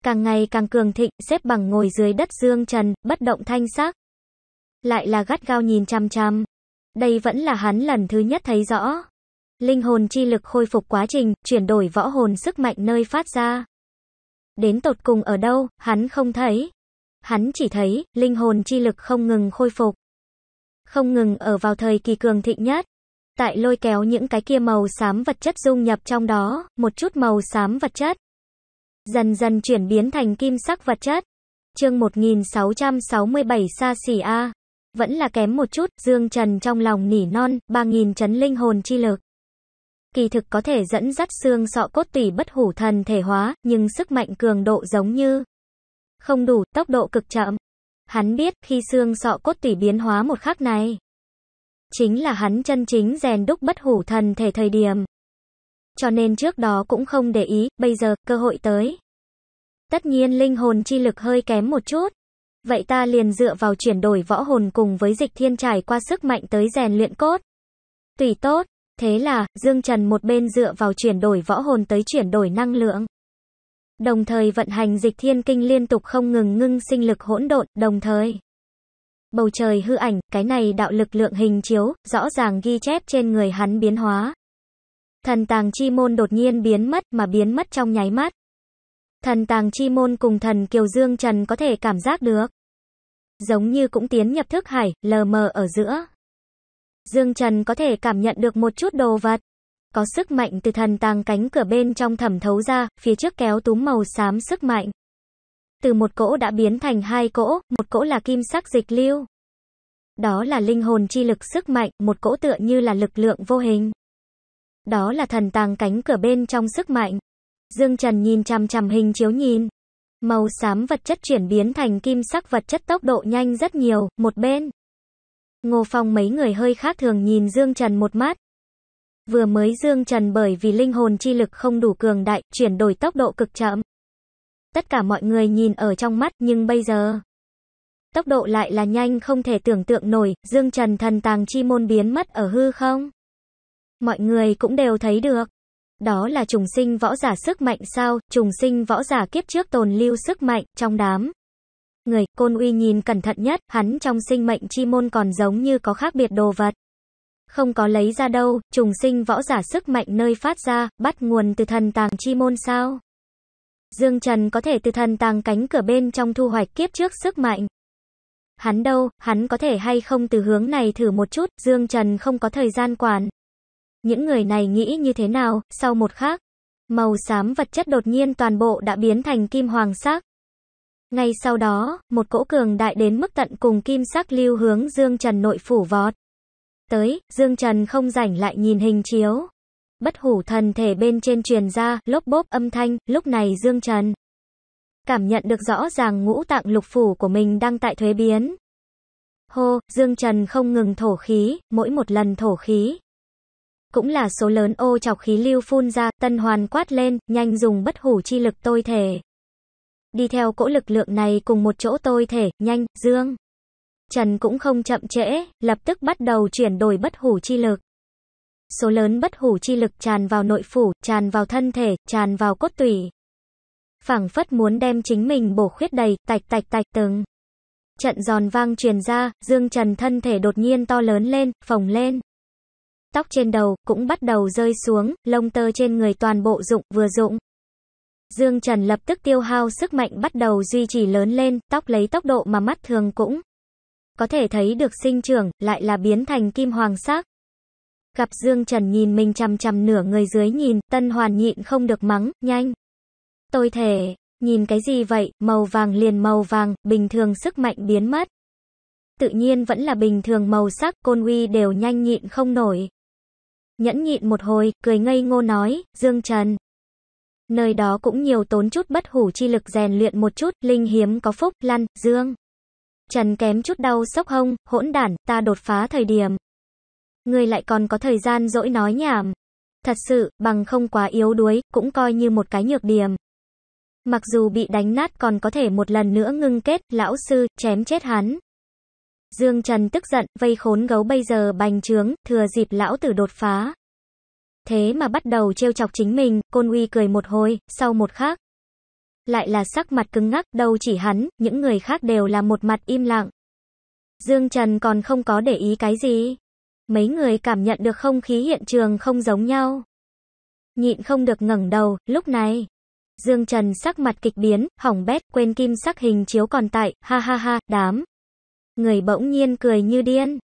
S1: càng ngày càng cường thịnh, xếp bằng ngồi dưới đất dương trần, bất động thanh sắc. Lại là gắt gao nhìn chăm chăm. Đây vẫn là hắn lần thứ nhất thấy rõ. Linh hồn chi lực khôi phục quá trình, chuyển đổi võ hồn sức mạnh nơi phát ra. Đến tột cùng ở đâu, hắn không thấy. Hắn chỉ thấy, linh hồn chi lực không ngừng khôi phục. Không ngừng ở vào thời kỳ cường thịnh nhất. Tại lôi kéo những cái kia màu xám vật chất dung nhập trong đó, một chút màu xám vật chất dần dần chuyển biến thành kim sắc vật chất. Chương 1667 xa xỉ a. Vẫn là kém một chút, Dương Trần trong lòng nỉ non, 3000 chấn linh hồn chi lực. Kỳ thực có thể dẫn dắt xương sọ cốt tủy bất hủ thần thể hóa, nhưng sức mạnh cường độ giống như không đủ, tốc độ cực chậm. Hắn biết, khi xương sọ cốt tủy biến hóa một khắc này, chính là hắn chân chính rèn đúc bất hủ thần thể thời điểm cho nên trước đó cũng không để ý, bây giờ, cơ hội tới. Tất nhiên linh hồn chi lực hơi kém một chút. Vậy ta liền dựa vào chuyển đổi võ hồn cùng với dịch thiên trải qua sức mạnh tới rèn luyện cốt. Tùy tốt, thế là, Dương Trần một bên dựa vào chuyển đổi võ hồn tới chuyển đổi năng lượng. Đồng thời vận hành dịch thiên kinh liên tục không ngừng ngưng sinh lực hỗn độn, đồng thời. Bầu trời hư ảnh, cái này đạo lực lượng hình chiếu, rõ ràng ghi chép trên người hắn biến hóa. Thần tàng chi môn đột nhiên biến mất mà biến mất trong nháy mắt. Thần tàng chi môn cùng thần Kiều Dương Trần có thể cảm giác được. Giống như cũng tiến nhập thức hải, lờ mờ ở giữa. Dương Trần có thể cảm nhận được một chút đồ vật. Có sức mạnh từ thần tàng cánh cửa bên trong thẩm thấu ra, phía trước kéo túm màu xám sức mạnh. Từ một cỗ đã biến thành hai cỗ, một cỗ là kim sắc dịch lưu. Đó là linh hồn chi lực sức mạnh, một cỗ tựa như là lực lượng vô hình. Đó là thần tàng cánh cửa bên trong sức mạnh. Dương Trần nhìn chằm chằm hình chiếu nhìn. Màu xám vật chất chuyển biến thành kim sắc vật chất tốc độ nhanh rất nhiều, một bên. Ngô Phong mấy người hơi khác thường nhìn Dương Trần một mắt. Vừa mới Dương Trần bởi vì linh hồn chi lực không đủ cường đại, chuyển đổi tốc độ cực chậm. Tất cả mọi người nhìn ở trong mắt, nhưng bây giờ... Tốc độ lại là nhanh không thể tưởng tượng nổi, Dương Trần thần tàng chi môn biến mất ở hư không? mọi người cũng đều thấy được. Đó là trùng sinh võ giả sức mạnh sao, trùng sinh võ giả kiếp trước tồn lưu sức mạnh, trong đám. Người, côn uy nhìn cẩn thận nhất, hắn trong sinh mệnh chi môn còn giống như có khác biệt đồ vật. Không có lấy ra đâu, trùng sinh võ giả sức mạnh nơi phát ra, bắt nguồn từ thần tàng chi môn sao. Dương Trần có thể từ thần tàng cánh cửa bên trong thu hoạch kiếp trước sức mạnh. Hắn đâu, hắn có thể hay không từ hướng này thử một chút, Dương Trần không có thời gian quản. Những người này nghĩ như thế nào, sau một khắc, màu xám vật chất đột nhiên toàn bộ đã biến thành kim hoàng sắc. Ngay sau đó, một cỗ cường đại đến mức tận cùng kim sắc lưu hướng Dương Trần nội phủ vọt. Tới, Dương Trần không rảnh lại nhìn hình chiếu. Bất hủ thần thể bên trên truyền ra, lốp bốp âm thanh, lúc này Dương Trần. Cảm nhận được rõ ràng ngũ tạng lục phủ của mình đang tại thuế biến. Hô, Dương Trần không ngừng thổ khí, mỗi một lần thổ khí cũng là số lớn ô chọc khí lưu phun ra, tân hoàn quát lên, nhanh dùng bất hủ chi lực tôi thể. Đi theo cỗ lực lượng này cùng một chỗ tôi thể, nhanh, dương. Trần cũng không chậm trễ, lập tức bắt đầu chuyển đổi bất hủ chi lực. Số lớn bất hủ chi lực tràn vào nội phủ, tràn vào thân thể, tràn vào cốt tủy. phảng phất muốn đem chính mình bổ khuyết đầy, tạch tạch tạch từng. Trận giòn vang truyền ra, Dương Trần thân thể đột nhiên to lớn lên, phồng lên tóc trên đầu cũng bắt đầu rơi xuống, lông tơ trên người toàn bộ rụng, vừa rụng. Dương Trần lập tức tiêu hao sức mạnh bắt đầu duy trì lớn lên, tóc lấy tốc độ mà mắt thường cũng có thể thấy được sinh trưởng, lại là biến thành kim hoàng sắc. Gặp Dương Trần nhìn mình chằm chằm nửa người dưới nhìn, Tân Hoàn nhịn không được mắng, nhanh. Tôi thể, nhìn cái gì vậy, màu vàng liền màu vàng, bình thường sức mạnh biến mất. Tự nhiên vẫn là bình thường màu sắc, côn uy đều nhanh nhịn không nổi. Nhẫn nhịn một hồi, cười ngây ngô nói, Dương Trần. Nơi đó cũng nhiều tốn chút bất hủ chi lực rèn luyện một chút, linh hiếm có phúc, lăn, Dương. Trần kém chút đau sốc hông, hỗn đản, ta đột phá thời điểm. Người lại còn có thời gian dỗi nói nhảm. Thật sự, bằng không quá yếu đuối, cũng coi như một cái nhược điểm. Mặc dù bị đánh nát còn có thể một lần nữa ngưng kết, lão sư, chém chết hắn. Dương Trần tức giận, vây khốn gấu bây giờ bành trướng, thừa dịp lão tử đột phá. Thế mà bắt đầu trêu chọc chính mình, Côn Uy cười một hồi, sau một khác. Lại là sắc mặt cứng ngắc, đâu chỉ hắn, những người khác đều là một mặt im lặng. Dương Trần còn không có để ý cái gì. Mấy người cảm nhận được không khí hiện trường không giống nhau. Nhịn không được ngẩng đầu, lúc này. Dương Trần sắc mặt kịch biến, hỏng bét, quên kim sắc hình chiếu còn tại, ha ha ha, đám. Người bỗng nhiên cười như điên.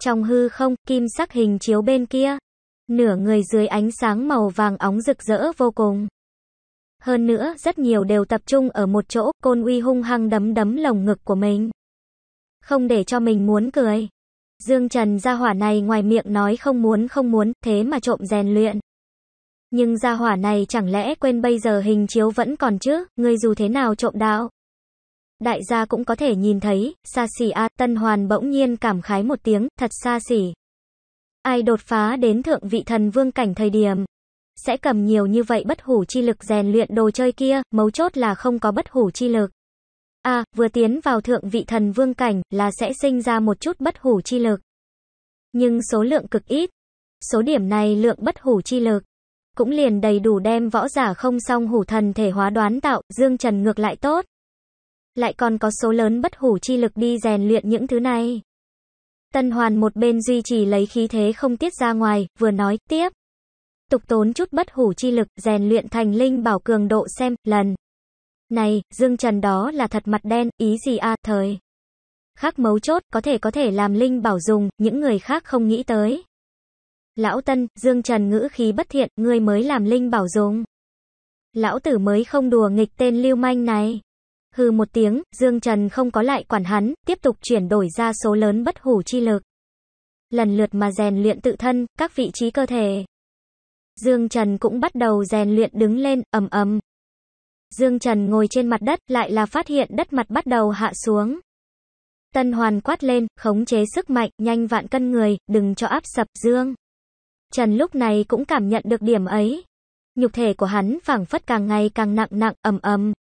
S1: Trong hư không, kim sắc hình chiếu bên kia. Nửa người dưới ánh sáng màu vàng óng rực rỡ vô cùng. Hơn nữa, rất nhiều đều tập trung ở một chỗ, côn uy hung hăng đấm đấm lồng ngực của mình. Không để cho mình muốn cười. Dương Trần gia hỏa này ngoài miệng nói không muốn không muốn, thế mà trộm rèn luyện. Nhưng gia hỏa này chẳng lẽ quên bây giờ hình chiếu vẫn còn chứ, người dù thế nào trộm đạo đại gia cũng có thể nhìn thấy, xa xỉ a, Tân Hoàn bỗng nhiên cảm khái một tiếng, thật xa xỉ. Ai đột phá đến thượng vị thần vương cảnh thời điểm, sẽ cầm nhiều như vậy bất hủ chi lực rèn luyện đồ chơi kia, mấu chốt là không có bất hủ chi lực. A, vừa tiến vào thượng vị thần vương cảnh là sẽ sinh ra một chút bất hủ chi lực. Nhưng số lượng cực ít. Số điểm này lượng bất hủ chi lực cũng liền đầy đủ đem võ giả không song hủ thần thể hóa đoán tạo, Dương Trần ngược lại tốt lại còn có số lớn bất hủ chi lực đi rèn luyện những thứ này. Tân Hoàn một bên duy trì lấy khí thế không tiết ra ngoài, vừa nói tiếp. Tục tốn chút bất hủ chi lực, rèn luyện thành linh bảo cường độ xem, lần. Này, Dương Trần đó là thật mặt đen, ý gì a à, thời. Khác mấu chốt, có thể có thể làm linh bảo dùng, những người khác không nghĩ tới. Lão Tân, Dương Trần ngữ khí bất thiện, người mới làm linh bảo dùng. Lão tử mới không đùa nghịch tên lưu manh này. Hừ một tiếng, Dương Trần không có lại quản hắn, tiếp tục chuyển đổi ra số lớn bất hủ chi lực. Lần lượt mà rèn luyện tự thân, các vị trí cơ thể. Dương Trần cũng bắt đầu rèn luyện đứng lên, ầm ầm. Dương Trần ngồi trên mặt đất, lại là phát hiện đất mặt bắt đầu hạ xuống. Tân Hoàn quát lên, khống chế sức mạnh, nhanh vạn cân người, đừng cho áp sập Dương. Trần lúc này cũng cảm nhận được điểm ấy. Nhục thể của hắn phảng phất càng ngày càng nặng nặng, ầm ầm.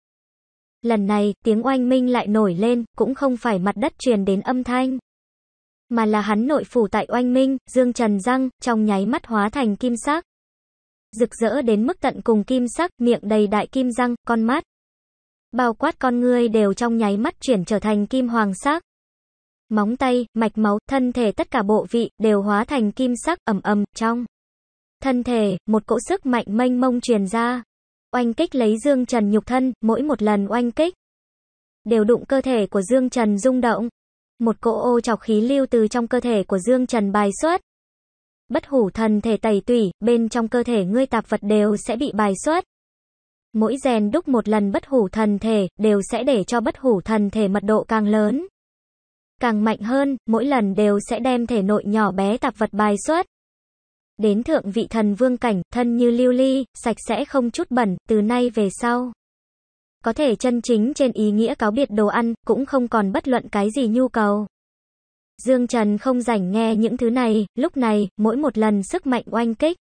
S1: Lần này, tiếng oanh minh lại nổi lên, cũng không phải mặt đất truyền đến âm thanh. Mà là hắn nội phủ tại oanh minh, dương trần răng, trong nháy mắt hóa thành kim sắc. Rực rỡ đến mức tận cùng kim sắc, miệng đầy đại kim răng, con mắt. Bao quát con người đều trong nháy mắt chuyển trở thành kim hoàng sắc. Móng tay, mạch máu, thân thể tất cả bộ vị, đều hóa thành kim sắc, ẩm ẩm, trong. Thân thể, một cỗ sức mạnh mênh mông truyền ra. Oanh kích lấy Dương Trần nhục thân, mỗi một lần oanh kích đều đụng cơ thể của Dương Trần rung động. Một cỗ ô chọc khí lưu từ trong cơ thể của Dương Trần bài xuất. Bất hủ thần thể tẩy tủy, bên trong cơ thể ngươi tạp vật đều sẽ bị bài xuất. Mỗi rèn đúc một lần bất hủ thần thể, đều sẽ để cho bất hủ thần thể mật độ càng lớn. Càng mạnh hơn, mỗi lần đều sẽ đem thể nội nhỏ bé tạp vật bài xuất. Đến thượng vị thần vương cảnh, thân như lưu ly, sạch sẽ không chút bẩn, từ nay về sau. Có thể chân chính trên ý nghĩa cáo biệt đồ ăn, cũng không còn bất luận cái gì nhu cầu. Dương Trần không rảnh nghe những thứ này, lúc này, mỗi một lần sức mạnh oanh kích.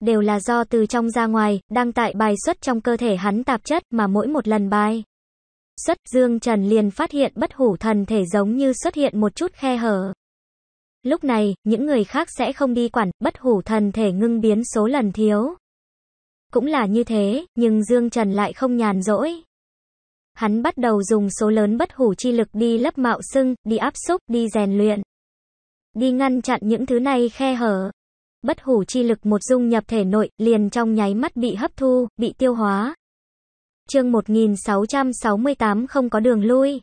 S1: Đều là do từ trong ra ngoài, đang tại bài xuất trong cơ thể hắn tạp chất mà mỗi một lần bài. Xuất Dương Trần liền phát hiện bất hủ thần thể giống như xuất hiện một chút khe hở. Lúc này, những người khác sẽ không đi quản, bất hủ thần thể ngưng biến số lần thiếu. Cũng là như thế, nhưng Dương Trần lại không nhàn rỗi. Hắn bắt đầu dùng số lớn bất hủ chi lực đi lấp mạo sưng, đi áp xúc, đi rèn luyện. Đi ngăn chặn những thứ này khe hở. Bất hủ chi lực một dung nhập thể nội, liền trong nháy mắt bị hấp thu, bị tiêu hóa. Chương 1668 không có đường lui.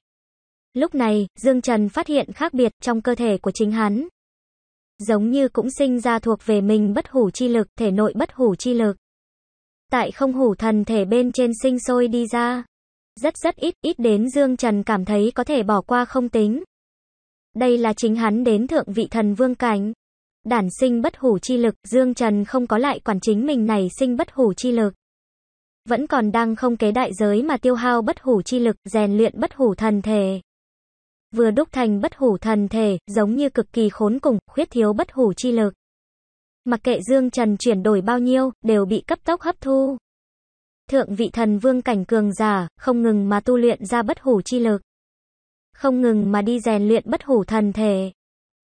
S1: Lúc này, Dương Trần phát hiện khác biệt trong cơ thể của chính hắn giống như cũng sinh ra thuộc về mình bất hủ chi lực, thể nội bất hủ chi lực. Tại không hủ thần thể bên trên sinh sôi đi ra. Rất rất ít, ít đến Dương Trần cảm thấy có thể bỏ qua không tính. Đây là chính hắn đến thượng vị thần vương cảnh. Đản sinh bất hủ chi lực, Dương Trần không có lại quản chính mình này sinh bất hủ chi lực. Vẫn còn đang không kế đại giới mà tiêu hao bất hủ chi lực, rèn luyện bất hủ thần thể vừa đúc thành bất hủ thần thể, giống như cực kỳ khốn cùng, khuyết thiếu bất hủ chi lực. Mặc kệ Dương Trần chuyển đổi bao nhiêu, đều bị cấp tốc hấp thu. Thượng vị thần vương cảnh cường giả, không ngừng mà tu luyện ra bất hủ chi lực. Không ngừng mà đi rèn luyện bất hủ thần thể.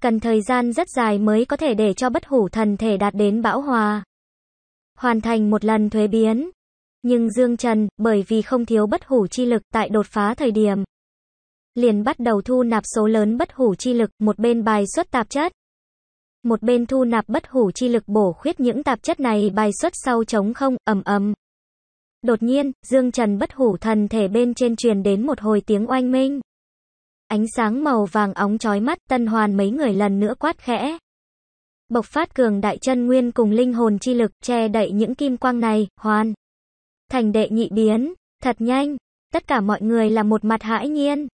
S1: Cần thời gian rất dài mới có thể để cho bất hủ thần thể đạt đến bão hòa. Hoàn thành một lần thuế biến. Nhưng Dương Trần, bởi vì không thiếu bất hủ chi lực tại đột phá thời điểm, liền bắt đầu thu nạp số lớn bất hủ chi lực, một bên bài xuất tạp chất. Một bên thu nạp bất hủ chi lực bổ khuyết những tạp chất này bài xuất sau trống không, ầm ầm. Đột nhiên, Dương Trần bất hủ thần thể bên trên truyền đến một hồi tiếng oanh minh. Ánh sáng màu vàng óng chói mắt, Tân Hoàn mấy người lần nữa quát khẽ. Bộc phát cường đại chân nguyên cùng linh hồn chi lực che đậy những kim quang này, hoàn. Thành đệ nhị biến, thật nhanh, tất cả mọi người là một mặt hãi nhiên.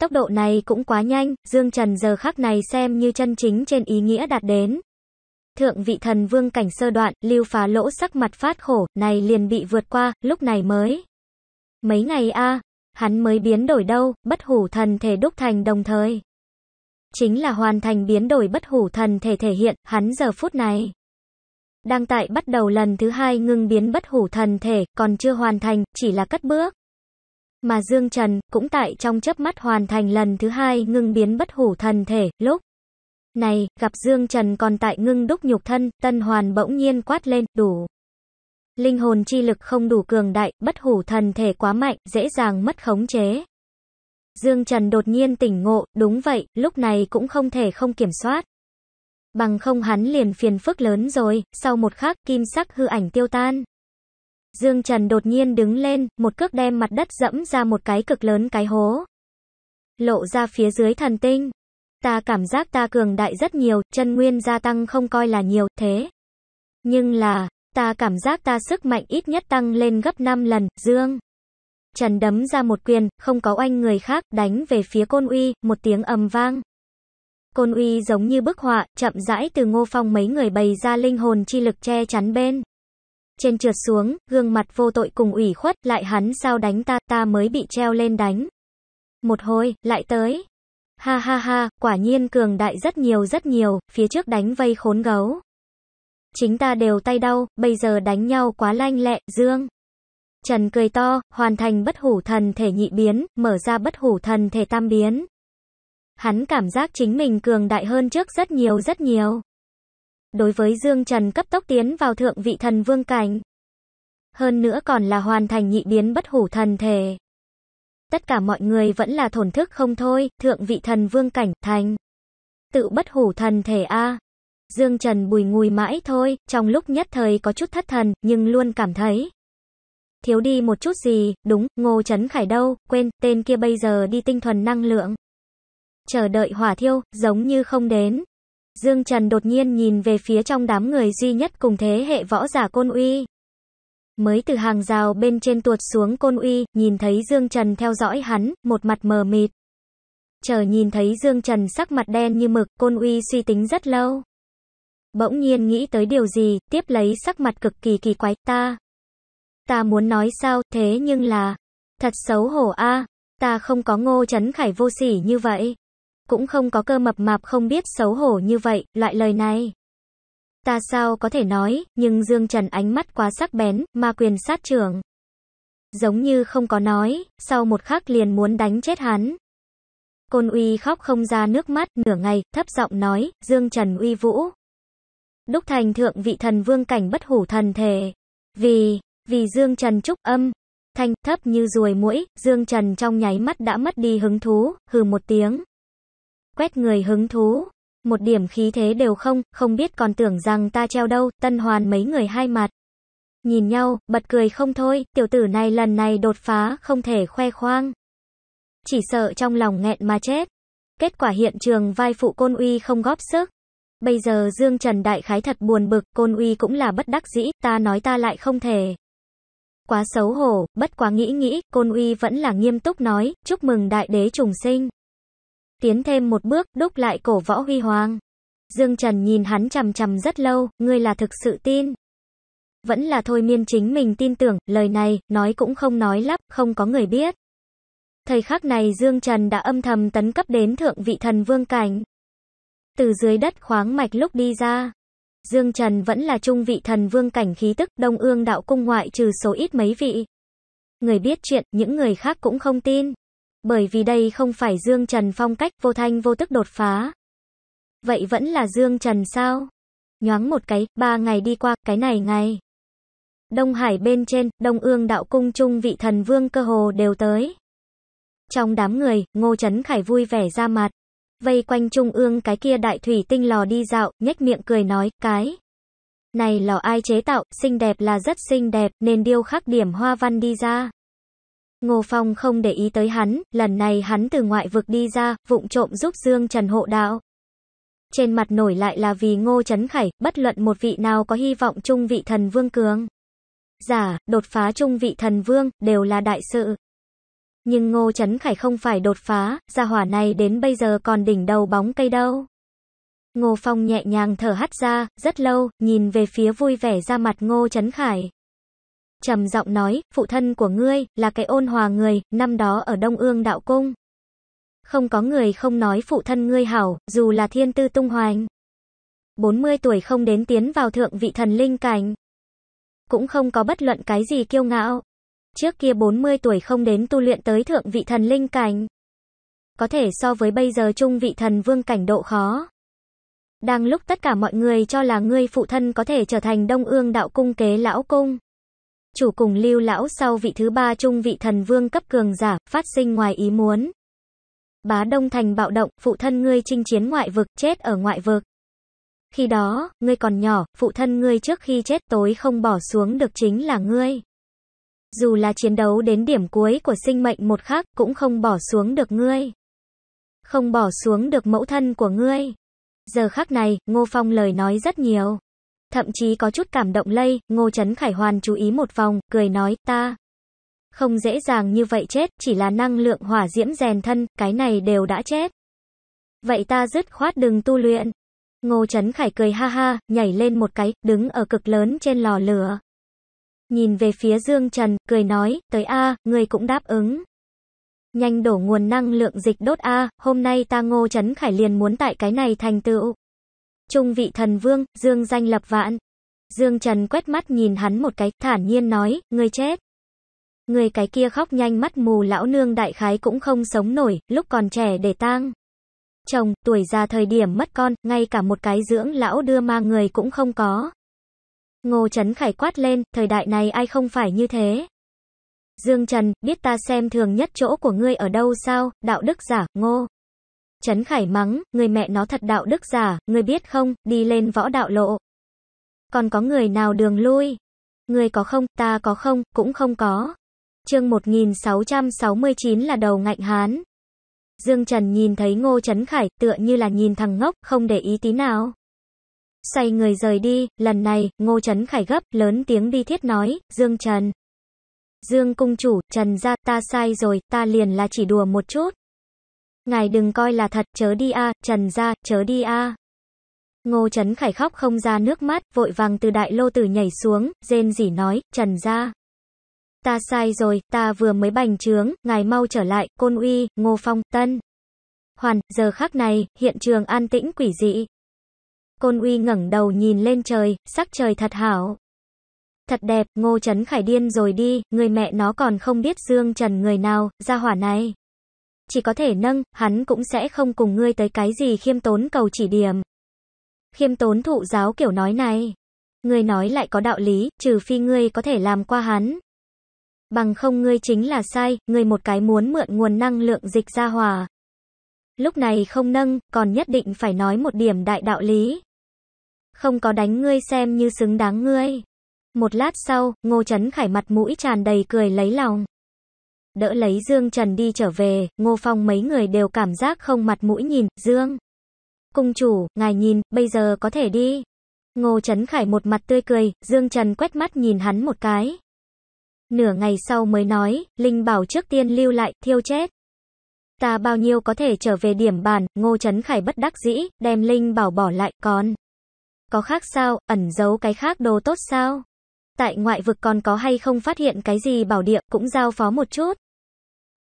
S1: Tốc độ này cũng quá nhanh, Dương Trần giờ khắc này xem như chân chính trên ý nghĩa đạt đến. Thượng vị thần vương cảnh sơ đoạn, lưu phá lỗ sắc mặt phát khổ, này liền bị vượt qua, lúc này mới. Mấy ngày a hắn mới biến đổi đâu, bất hủ thần thể đúc thành đồng thời. Chính là hoàn thành biến đổi bất hủ thần thể thể hiện, hắn giờ phút này. Đang tại bắt đầu lần thứ hai ngưng biến bất hủ thần thể, còn chưa hoàn thành, chỉ là cất bước. Mà Dương Trần, cũng tại trong chớp mắt hoàn thành lần thứ hai ngưng biến bất hủ thần thể, lúc này, gặp Dương Trần còn tại ngưng đúc nhục thân, tân hoàn bỗng nhiên quát lên, đủ. Linh hồn chi lực không đủ cường đại, bất hủ thần thể quá mạnh, dễ dàng mất khống chế. Dương Trần đột nhiên tỉnh ngộ, đúng vậy, lúc này cũng không thể không kiểm soát. Bằng không hắn liền phiền phức lớn rồi, sau một khắc kim sắc hư ảnh tiêu tan. Dương Trần đột nhiên đứng lên, một cước đem mặt đất dẫm ra một cái cực lớn cái hố. Lộ ra phía dưới thần tinh. Ta cảm giác ta cường đại rất nhiều, chân nguyên gia tăng không coi là nhiều, thế. Nhưng là, ta cảm giác ta sức mạnh ít nhất tăng lên gấp 5 lần, Dương. Trần đấm ra một quyền, không có anh người khác, đánh về phía Côn Uy, một tiếng ầm vang. Côn Uy giống như bức họa, chậm rãi từ Ngô Phong mấy người bày ra linh hồn chi lực che chắn bên trên trượt xuống, gương mặt vô tội cùng ủy khuất, lại hắn sao đánh ta, ta mới bị treo lên đánh. Một hồi, lại tới. Ha ha ha, quả nhiên cường đại rất nhiều rất nhiều, phía trước đánh vây khốn gấu. Chính ta đều tay đau, bây giờ đánh nhau quá lanh lẹ, dương. Trần cười to, hoàn thành bất hủ thần thể nhị biến, mở ra bất hủ thần thể tam biến. Hắn cảm giác chính mình cường đại hơn trước rất nhiều rất nhiều. Đối với Dương Trần cấp tốc tiến vào thượng vị thần vương cảnh. Hơn nữa còn là hoàn thành nhị biến bất hủ thần thể. Tất cả mọi người vẫn là thổn thức không thôi, thượng vị thần vương cảnh, thành. Tự bất hủ thần thể A. Dương Trần bùi ngùi mãi thôi, trong lúc nhất thời có chút thất thần, nhưng luôn cảm thấy. Thiếu đi một chút gì, đúng, Ngô Trấn Khải đâu, quên, tên kia bây giờ đi tinh thuần năng lượng. Chờ đợi hỏa thiêu, giống như không đến. Dương Trần đột nhiên nhìn về phía trong đám người duy nhất cùng thế hệ võ giả Côn Uy. Mới từ hàng rào bên trên tuột xuống Côn Uy, nhìn thấy Dương Trần theo dõi hắn, một mặt mờ mịt. Chờ nhìn thấy Dương Trần sắc mặt đen như mực, Côn Uy suy tính rất lâu. Bỗng nhiên nghĩ tới điều gì, tiếp lấy sắc mặt cực kỳ kỳ quái, ta. Ta muốn nói sao, thế nhưng là, thật xấu hổ a ta không có ngô chấn khải vô sỉ như vậy cũng không có cơ mập mạp không biết xấu hổ như vậy, loại lời này. Ta sao có thể nói, nhưng Dương Trần ánh mắt quá sắc bén, ma quyền sát trưởng. Giống như không có nói, sau một khắc liền muốn đánh chết hắn. Côn uy khóc không ra nước mắt, nửa ngày, thấp giọng nói, Dương Trần uy vũ. Đúc thành thượng vị thần vương cảnh bất hủ thần thể. Vì, vì Dương Trần trúc âm, thanh, thấp như ruồi mũi, Dương Trần trong nháy mắt đã mất đi hứng thú, hừ một tiếng quét người hứng thú. Một điểm khí thế đều không, không biết còn tưởng rằng ta treo đâu, tân hoàn mấy người hai mặt. Nhìn nhau, bật cười không thôi, tiểu tử này lần này đột phá, không thể khoe khoang. Chỉ sợ trong lòng nghẹn mà chết. Kết quả hiện trường vai phụ Côn Uy không góp sức. Bây giờ Dương Trần Đại Khái thật buồn bực, Côn Uy cũng là bất đắc dĩ, ta nói ta lại không thể. Quá xấu hổ, bất quá nghĩ nghĩ, Côn Uy vẫn là nghiêm túc nói, chúc mừng Đại Đế trùng sinh. Tiến thêm một bước, đúc lại cổ võ huy hoàng. Dương Trần nhìn hắn chằm chằm rất lâu, ngươi là thực sự tin. Vẫn là thôi miên chính mình tin tưởng, lời này, nói cũng không nói lắp, không có người biết. Thời khắc này Dương Trần đã âm thầm tấn cấp đến thượng vị thần vương cảnh. Từ dưới đất khoáng mạch lúc đi ra, Dương Trần vẫn là trung vị thần vương cảnh khí tức đông ương đạo cung ngoại trừ số ít mấy vị. Người biết chuyện, những người khác cũng không tin bởi vì đây không phải Dương Trần phong cách vô thanh vô tức đột phá. Vậy vẫn là Dương Trần sao? Nhoáng một cái, ba ngày đi qua, cái này ngày. Đông Hải bên trên, Đông Ương đạo cung trung vị thần vương cơ hồ đều tới. Trong đám người, Ngô Trấn Khải vui vẻ ra mặt. Vây quanh trung ương cái kia đại thủy tinh lò đi dạo, nhếch miệng cười nói, cái. Này lò ai chế tạo, xinh đẹp là rất xinh đẹp, nên điêu khắc điểm hoa văn đi ra. Ngô Phong không để ý tới hắn, lần này hắn từ ngoại vực đi ra, vụng trộm giúp Dương Trần hộ đạo. Trên mặt nổi lại là vì Ngô Trấn Khải, bất luận một vị nào có hy vọng chung vị thần vương cường. Giả, đột phá chung vị thần vương, đều là đại sự. Nhưng Ngô Trấn Khải không phải đột phá, gia hỏa này đến bây giờ còn đỉnh đầu bóng cây đâu. Ngô Phong nhẹ nhàng thở hắt ra, rất lâu, nhìn về phía vui vẻ ra mặt Ngô Trấn Khải trầm giọng nói, phụ thân của ngươi, là cái ôn hòa người, năm đó ở Đông Ương Đạo Cung. Không có người không nói phụ thân ngươi hảo, dù là thiên tư tung hoành. 40 tuổi không đến tiến vào thượng vị thần linh cảnh. Cũng không có bất luận cái gì kiêu ngạo. Trước kia 40 tuổi không đến tu luyện tới thượng vị thần linh cảnh. Có thể so với bây giờ trung vị thần vương cảnh độ khó. Đang lúc tất cả mọi người cho là ngươi phụ thân có thể trở thành đông ương đạo cung kế lão cung chủ cùng lưu lão sau vị thứ ba trung vị thần vương cấp cường giả, phát sinh ngoài ý muốn. Bá Đông Thành bạo động, phụ thân ngươi chinh chiến ngoại vực, chết ở ngoại vực. Khi đó, ngươi còn nhỏ, phụ thân ngươi trước khi chết tối không bỏ xuống được chính là ngươi. Dù là chiến đấu đến điểm cuối của sinh mệnh một khắc cũng không bỏ xuống được ngươi. Không bỏ xuống được mẫu thân của ngươi. Giờ khắc này, Ngô Phong lời nói rất nhiều. Thậm chí có chút cảm động lây, Ngô Trấn Khải Hoàn chú ý một vòng, cười nói, ta không dễ dàng như vậy chết, chỉ là năng lượng hỏa diễm rèn thân, cái này đều đã chết. Vậy ta dứt khoát đừng tu luyện. Ngô Trấn Khải cười ha ha, nhảy lên một cái, đứng ở cực lớn trên lò lửa. Nhìn về phía Dương Trần, cười nói, tới A, người cũng đáp ứng. Nhanh đổ nguồn năng lượng dịch đốt A, hôm nay ta Ngô Trấn Khải liền muốn tại cái này thành tựu. Trung vị thần vương, Dương danh lập vạn. Dương Trần quét mắt nhìn hắn một cái, thản nhiên nói, ngươi chết. Người cái kia khóc nhanh mắt mù lão nương đại khái cũng không sống nổi, lúc còn trẻ để tang. Chồng, tuổi già thời điểm mất con, ngay cả một cái dưỡng lão đưa ma người cũng không có. Ngô Trấn Khải quát lên, thời đại này ai không phải như thế. Dương Trần, biết ta xem thường nhất chỗ của ngươi ở đâu sao, đạo đức giả, ngô. Trấn Khải mắng, người mẹ nó thật đạo đức giả, người biết không, đi lên võ đạo lộ. Còn có người nào đường lui? Người có không, ta có không, cũng không có. chương 1669 là đầu ngạnh hán. Dương Trần nhìn thấy Ngô Trấn Khải tựa như là nhìn thằng ngốc, không để ý tí nào. Xoay người rời đi, lần này, Ngô Trấn Khải gấp, lớn tiếng đi thiết nói, Dương Trần. Dương Cung Chủ, Trần ra, ta sai rồi, ta liền là chỉ đùa một chút. Ngài đừng coi là thật, chớ đi a, Trần gia, chớ đi a. Ngô Trấn Khải khóc không ra nước mắt, vội vàng từ đại lô tử nhảy xuống, rên rỉ nói, Trần gia. Ta sai rồi, ta vừa mới bành trướng, ngài mau trở lại, Côn Uy, Ngô Phong, Tân. Hoàn, giờ khắc này, hiện trường an tĩnh quỷ dị. Côn Uy ngẩng đầu nhìn lên trời, sắc trời thật hảo. Thật đẹp, Ngô Trấn Khải điên rồi đi, người mẹ nó còn không biết Dương Trần người nào, ra hỏa này chỉ có thể nâng, hắn cũng sẽ không cùng ngươi tới cái gì khiêm tốn cầu chỉ điểm. Khiêm tốn thụ giáo kiểu nói này. Ngươi nói lại có đạo lý, trừ phi ngươi có thể làm qua hắn. Bằng không ngươi chính là sai, ngươi một cái muốn mượn nguồn năng lượng dịch ra hòa. Lúc này không nâng, còn nhất định phải nói một điểm đại đạo lý. Không có đánh ngươi xem như xứng đáng ngươi. Một lát sau, Ngô Trấn Khải mặt mũi tràn đầy cười lấy lòng đỡ lấy Dương Trần đi trở về, Ngô Phong mấy người đều cảm giác không mặt mũi nhìn, Dương. Cung chủ, ngài nhìn, bây giờ có thể đi. Ngô Trấn Khải một mặt tươi cười, Dương Trần quét mắt nhìn hắn một cái. Nửa ngày sau mới nói, Linh bảo trước tiên lưu lại, thiêu chết. Ta bao nhiêu có thể trở về điểm bàn, Ngô Trấn Khải bất đắc dĩ, đem Linh bảo bỏ lại, còn. Có khác sao, ẩn giấu cái khác đồ tốt sao? Tại ngoại vực còn có hay không phát hiện cái gì bảo địa, cũng giao phó một chút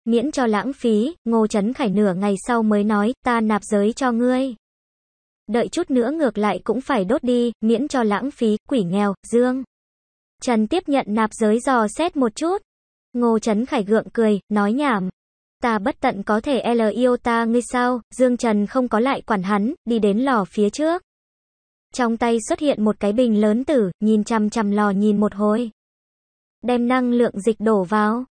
S1: miễn cho lãng phí, Ngô Trấn Khải nửa ngày sau mới nói, ta nạp giới cho ngươi. Đợi chút nữa ngược lại cũng phải đốt đi, miễn cho lãng phí, quỷ nghèo, dương. Trần tiếp nhận nạp giới dò xét một chút. Ngô Trấn Khải gượng cười, nói nhảm. Ta bất tận có thể L yêu ta ngươi sao, Dương Trần không có lại quản hắn, đi đến lò phía trước. Trong tay xuất hiện một cái bình lớn tử, nhìn chằm chằm lò nhìn một hồi. Đem năng lượng dịch đổ vào.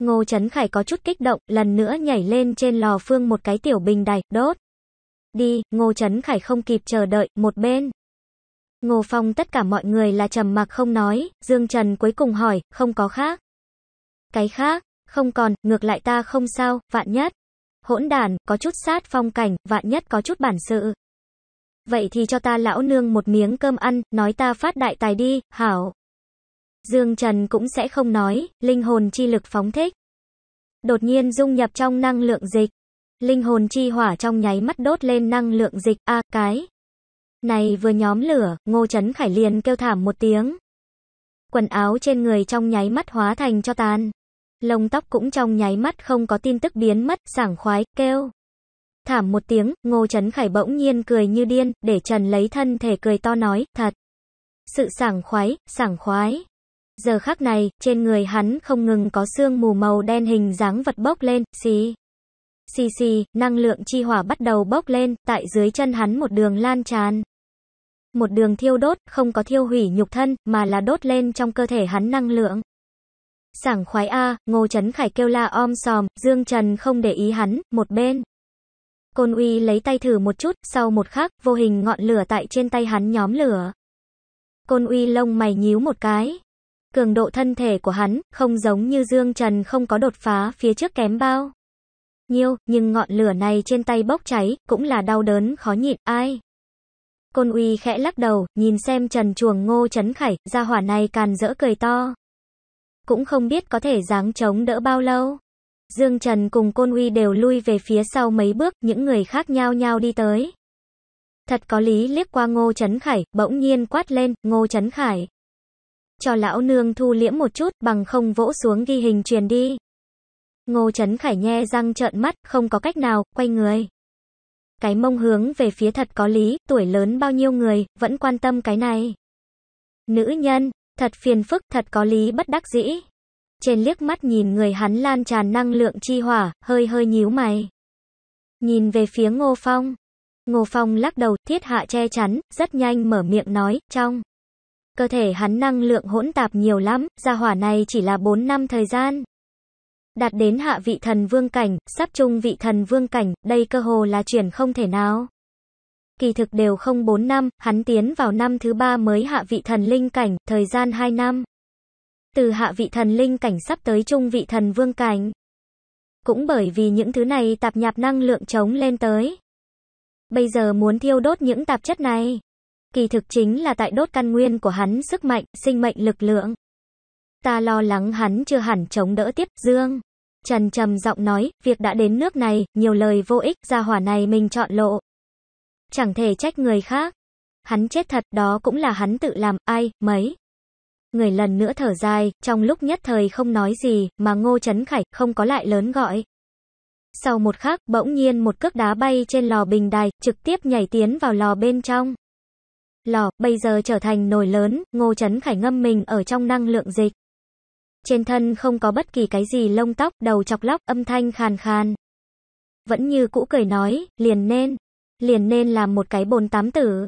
S1: Ngô Trấn Khải có chút kích động, lần nữa nhảy lên trên lò phương một cái tiểu bình đài, đốt. Đi, Ngô Trấn Khải không kịp chờ đợi, một bên. Ngô Phong tất cả mọi người là trầm mặc không nói, Dương Trần cuối cùng hỏi, không có khác. Cái khác, không còn, ngược lại ta không sao, vạn nhất. Hỗn đàn, có chút sát phong cảnh, vạn nhất có chút bản sự. Vậy thì cho ta lão nương một miếng cơm ăn, nói ta phát đại tài đi, hảo. Dương Trần cũng sẽ không nói, linh hồn chi lực phóng thích. Đột nhiên dung nhập trong năng lượng dịch. Linh hồn chi hỏa trong nháy mắt đốt lên năng lượng dịch, a cái. Này vừa nhóm lửa, Ngô Chấn Khải liền kêu thảm một tiếng. Quần áo trên người trong nháy mắt hóa thành cho tàn. Lông tóc cũng trong nháy mắt không có tin tức biến mất, sảng khoái, kêu. Thảm một tiếng, Ngô Chấn Khải bỗng nhiên cười như điên, để Trần lấy thân thể cười to nói, thật. Sự sảng khoái, sảng khoái. Giờ khắc này, trên người hắn không ngừng có sương mù màu đen hình dáng vật bốc lên, xì. Xì xì, năng lượng chi hỏa bắt đầu bốc lên, tại dưới chân hắn một đường lan tràn. Một đường thiêu đốt, không có thiêu hủy nhục thân, mà là đốt lên trong cơ thể hắn năng lượng. Sảng khoái A, Ngô Trấn Khải kêu la om sòm, Dương Trần không để ý hắn, một bên. Côn uy lấy tay thử một chút, sau một khắc, vô hình ngọn lửa tại trên tay hắn nhóm lửa. Côn uy lông mày nhíu một cái, Cường độ thân thể của hắn không giống như Dương Trần không có đột phá phía trước kém bao. Nhiêu, nhưng ngọn lửa này trên tay bốc cháy, cũng là đau đớn khó nhịn, ai. Côn uy khẽ lắc đầu, nhìn xem trần chuồng ngô chấn khải, ra hỏa này càn rỡ cười to. Cũng không biết có thể dáng chống đỡ bao lâu. Dương Trần cùng Côn Uy đều lui về phía sau mấy bước, những người khác nhau nhau đi tới. Thật có lý liếc qua Ngô chấn Khải, bỗng nhiên quát lên, Ngô chấn Khải cho lão nương thu liễm một chút, bằng không vỗ xuống ghi hình truyền đi. Ngô Trấn Khải nhe răng trợn mắt, không có cách nào, quay người. Cái mông hướng về phía thật có lý, tuổi lớn bao nhiêu người, vẫn quan tâm cái này. Nữ nhân, thật phiền phức, thật có lý bất đắc dĩ. Trên liếc mắt nhìn người hắn lan tràn năng lượng chi hỏa, hơi hơi nhíu mày. Nhìn về phía Ngô Phong. Ngô Phong lắc đầu, thiết hạ che chắn, rất nhanh mở miệng nói, trong. Cơ thể hắn năng lượng hỗn tạp nhiều lắm, gia hỏa này chỉ là 4 năm thời gian. Đạt đến hạ vị thần vương cảnh, sắp chung vị thần vương cảnh, đây cơ hồ là chuyển không thể nào. Kỳ thực đều không 4 năm, hắn tiến vào năm thứ 3 mới hạ vị thần linh cảnh, thời gian 2 năm. Từ hạ vị thần linh cảnh sắp tới trung vị thần vương cảnh. Cũng bởi vì những thứ này tạp nhạp năng lượng chống lên tới. Bây giờ muốn thiêu đốt những tạp chất này. Kỳ thực chính là tại đốt căn nguyên của hắn sức mạnh, sinh mệnh lực lượng. Ta lo lắng hắn chưa hẳn chống đỡ tiếp, Dương. Trần trầm giọng nói, việc đã đến nước này, nhiều lời vô ích, ra hỏa này mình chọn lộ. Chẳng thể trách người khác. Hắn chết thật, đó cũng là hắn tự làm, ai, mấy. Người lần nữa thở dài, trong lúc nhất thời không nói gì, mà Ngô Trấn Khải không có lại lớn gọi. Sau một khắc, bỗng nhiên một cước đá bay trên lò bình đài, trực tiếp nhảy tiến vào lò bên trong lò, bây giờ trở thành nồi lớn, Ngô Trấn Khải ngâm mình ở trong năng lượng dịch. Trên thân không có bất kỳ cái gì lông tóc, đầu chọc lóc, âm thanh khàn khàn. Vẫn như cũ cười nói, liền nên, liền nên làm một cái bồn tám tử.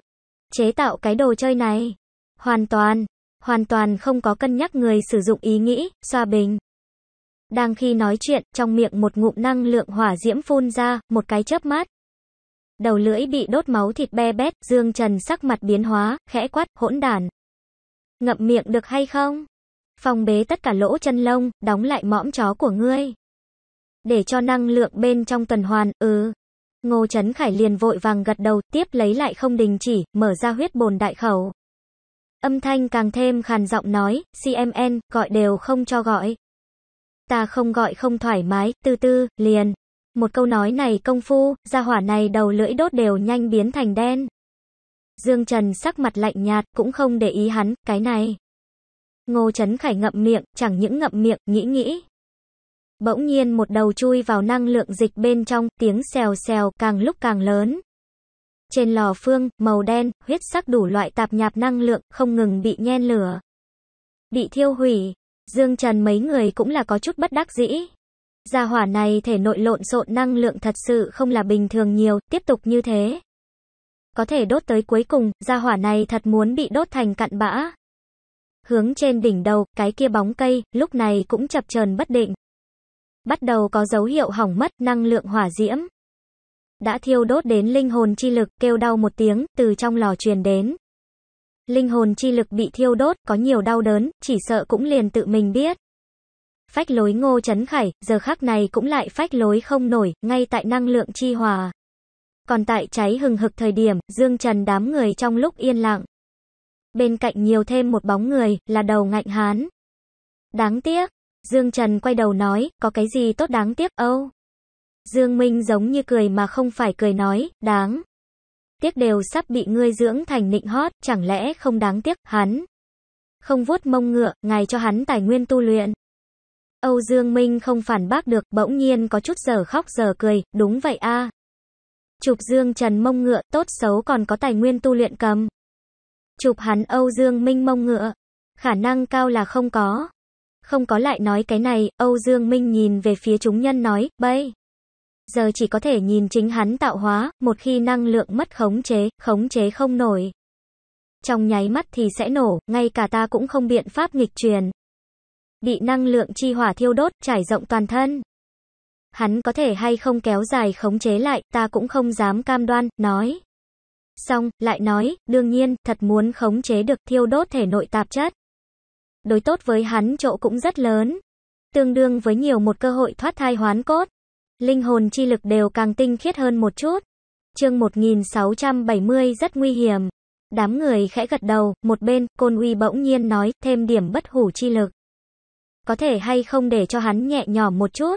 S1: Chế tạo cái đồ chơi này. Hoàn toàn, hoàn toàn không có cân nhắc người sử dụng ý nghĩ, xoa bình. Đang khi nói chuyện, trong miệng một ngụm năng lượng hỏa diễm phun ra, một cái chớp mắt đầu lưỡi bị đốt máu thịt be bét, Dương Trần sắc mặt biến hóa, khẽ quát, hỗn đàn. Ngậm miệng được hay không? Phòng bế tất cả lỗ chân lông, đóng lại mõm chó của ngươi. Để cho năng lượng bên trong tuần hoàn, ừ. Ngô Trấn Khải liền vội vàng gật đầu, tiếp lấy lại không đình chỉ, mở ra huyết bồn đại khẩu. Âm thanh càng thêm khàn giọng nói, CMN, gọi đều không cho gọi. Ta không gọi không thoải mái, từ từ, liền. Một câu nói này công phu, gia hỏa này đầu lưỡi đốt đều nhanh biến thành đen. Dương Trần sắc mặt lạnh nhạt, cũng không để ý hắn, cái này. Ngô Trấn Khải ngậm miệng, chẳng những ngậm miệng, nghĩ nghĩ. Bỗng nhiên một đầu chui vào năng lượng dịch bên trong, tiếng xèo xèo càng lúc càng lớn. Trên lò phương, màu đen, huyết sắc đủ loại tạp nhạp năng lượng, không ngừng bị nhen lửa. Bị thiêu hủy, Dương Trần mấy người cũng là có chút bất đắc dĩ. Gia hỏa này thể nội lộn xộn năng lượng thật sự không là bình thường nhiều, tiếp tục như thế. Có thể đốt tới cuối cùng, gia hỏa này thật muốn bị đốt thành cặn bã. Hướng trên đỉnh đầu, cái kia bóng cây, lúc này cũng chập chờn bất định. Bắt đầu có dấu hiệu hỏng mất năng lượng hỏa diễm. Đã thiêu đốt đến linh hồn chi lực, kêu đau một tiếng, từ trong lò truyền đến. Linh hồn chi lực bị thiêu đốt, có nhiều đau đớn, chỉ sợ cũng liền tự mình biết. Phách lối ngô chấn khải, giờ khắc này cũng lại phách lối không nổi, ngay tại năng lượng chi hòa. Còn tại cháy hừng hực thời điểm, Dương Trần đám người trong lúc yên lặng. Bên cạnh nhiều thêm một bóng người, là đầu ngạnh hán. Đáng tiếc, Dương Trần quay đầu nói, có cái gì tốt đáng tiếc, âu. Dương Minh giống như cười mà không phải cười nói, đáng. Tiếc đều sắp bị ngươi dưỡng thành nịnh hót, chẳng lẽ không đáng tiếc, hắn. Không vuốt mông ngựa, ngài cho hắn tài nguyên tu luyện. Âu Dương Minh không phản bác được, bỗng nhiên có chút giờ khóc giờ cười, đúng vậy a. À. Chụp Dương Trần mông ngựa, tốt xấu còn có tài nguyên tu luyện cầm. Chụp hắn Âu Dương Minh mông ngựa, khả năng cao là không có. Không có lại nói cái này, Âu Dương Minh nhìn về phía chúng nhân nói, bây. Giờ chỉ có thể nhìn chính hắn tạo hóa, một khi năng lượng mất khống chế, khống chế không nổi. Trong nháy mắt thì sẽ nổ, ngay cả ta cũng không biện pháp nghịch truyền bị năng lượng chi hỏa thiêu đốt, trải rộng toàn thân. Hắn có thể hay không kéo dài khống chế lại, ta cũng không dám cam đoan, nói. Xong, lại nói, đương nhiên, thật muốn khống chế được thiêu đốt thể nội tạp chất. Đối tốt với hắn chỗ cũng rất lớn. Tương đương với nhiều một cơ hội thoát thai hoán cốt. Linh hồn chi lực đều càng tinh khiết hơn một chút. Chương 1670 rất nguy hiểm. Đám người khẽ gật đầu, một bên, Côn Uy bỗng nhiên nói, thêm điểm bất hủ chi lực có thể hay không để cho hắn nhẹ nhõm một chút.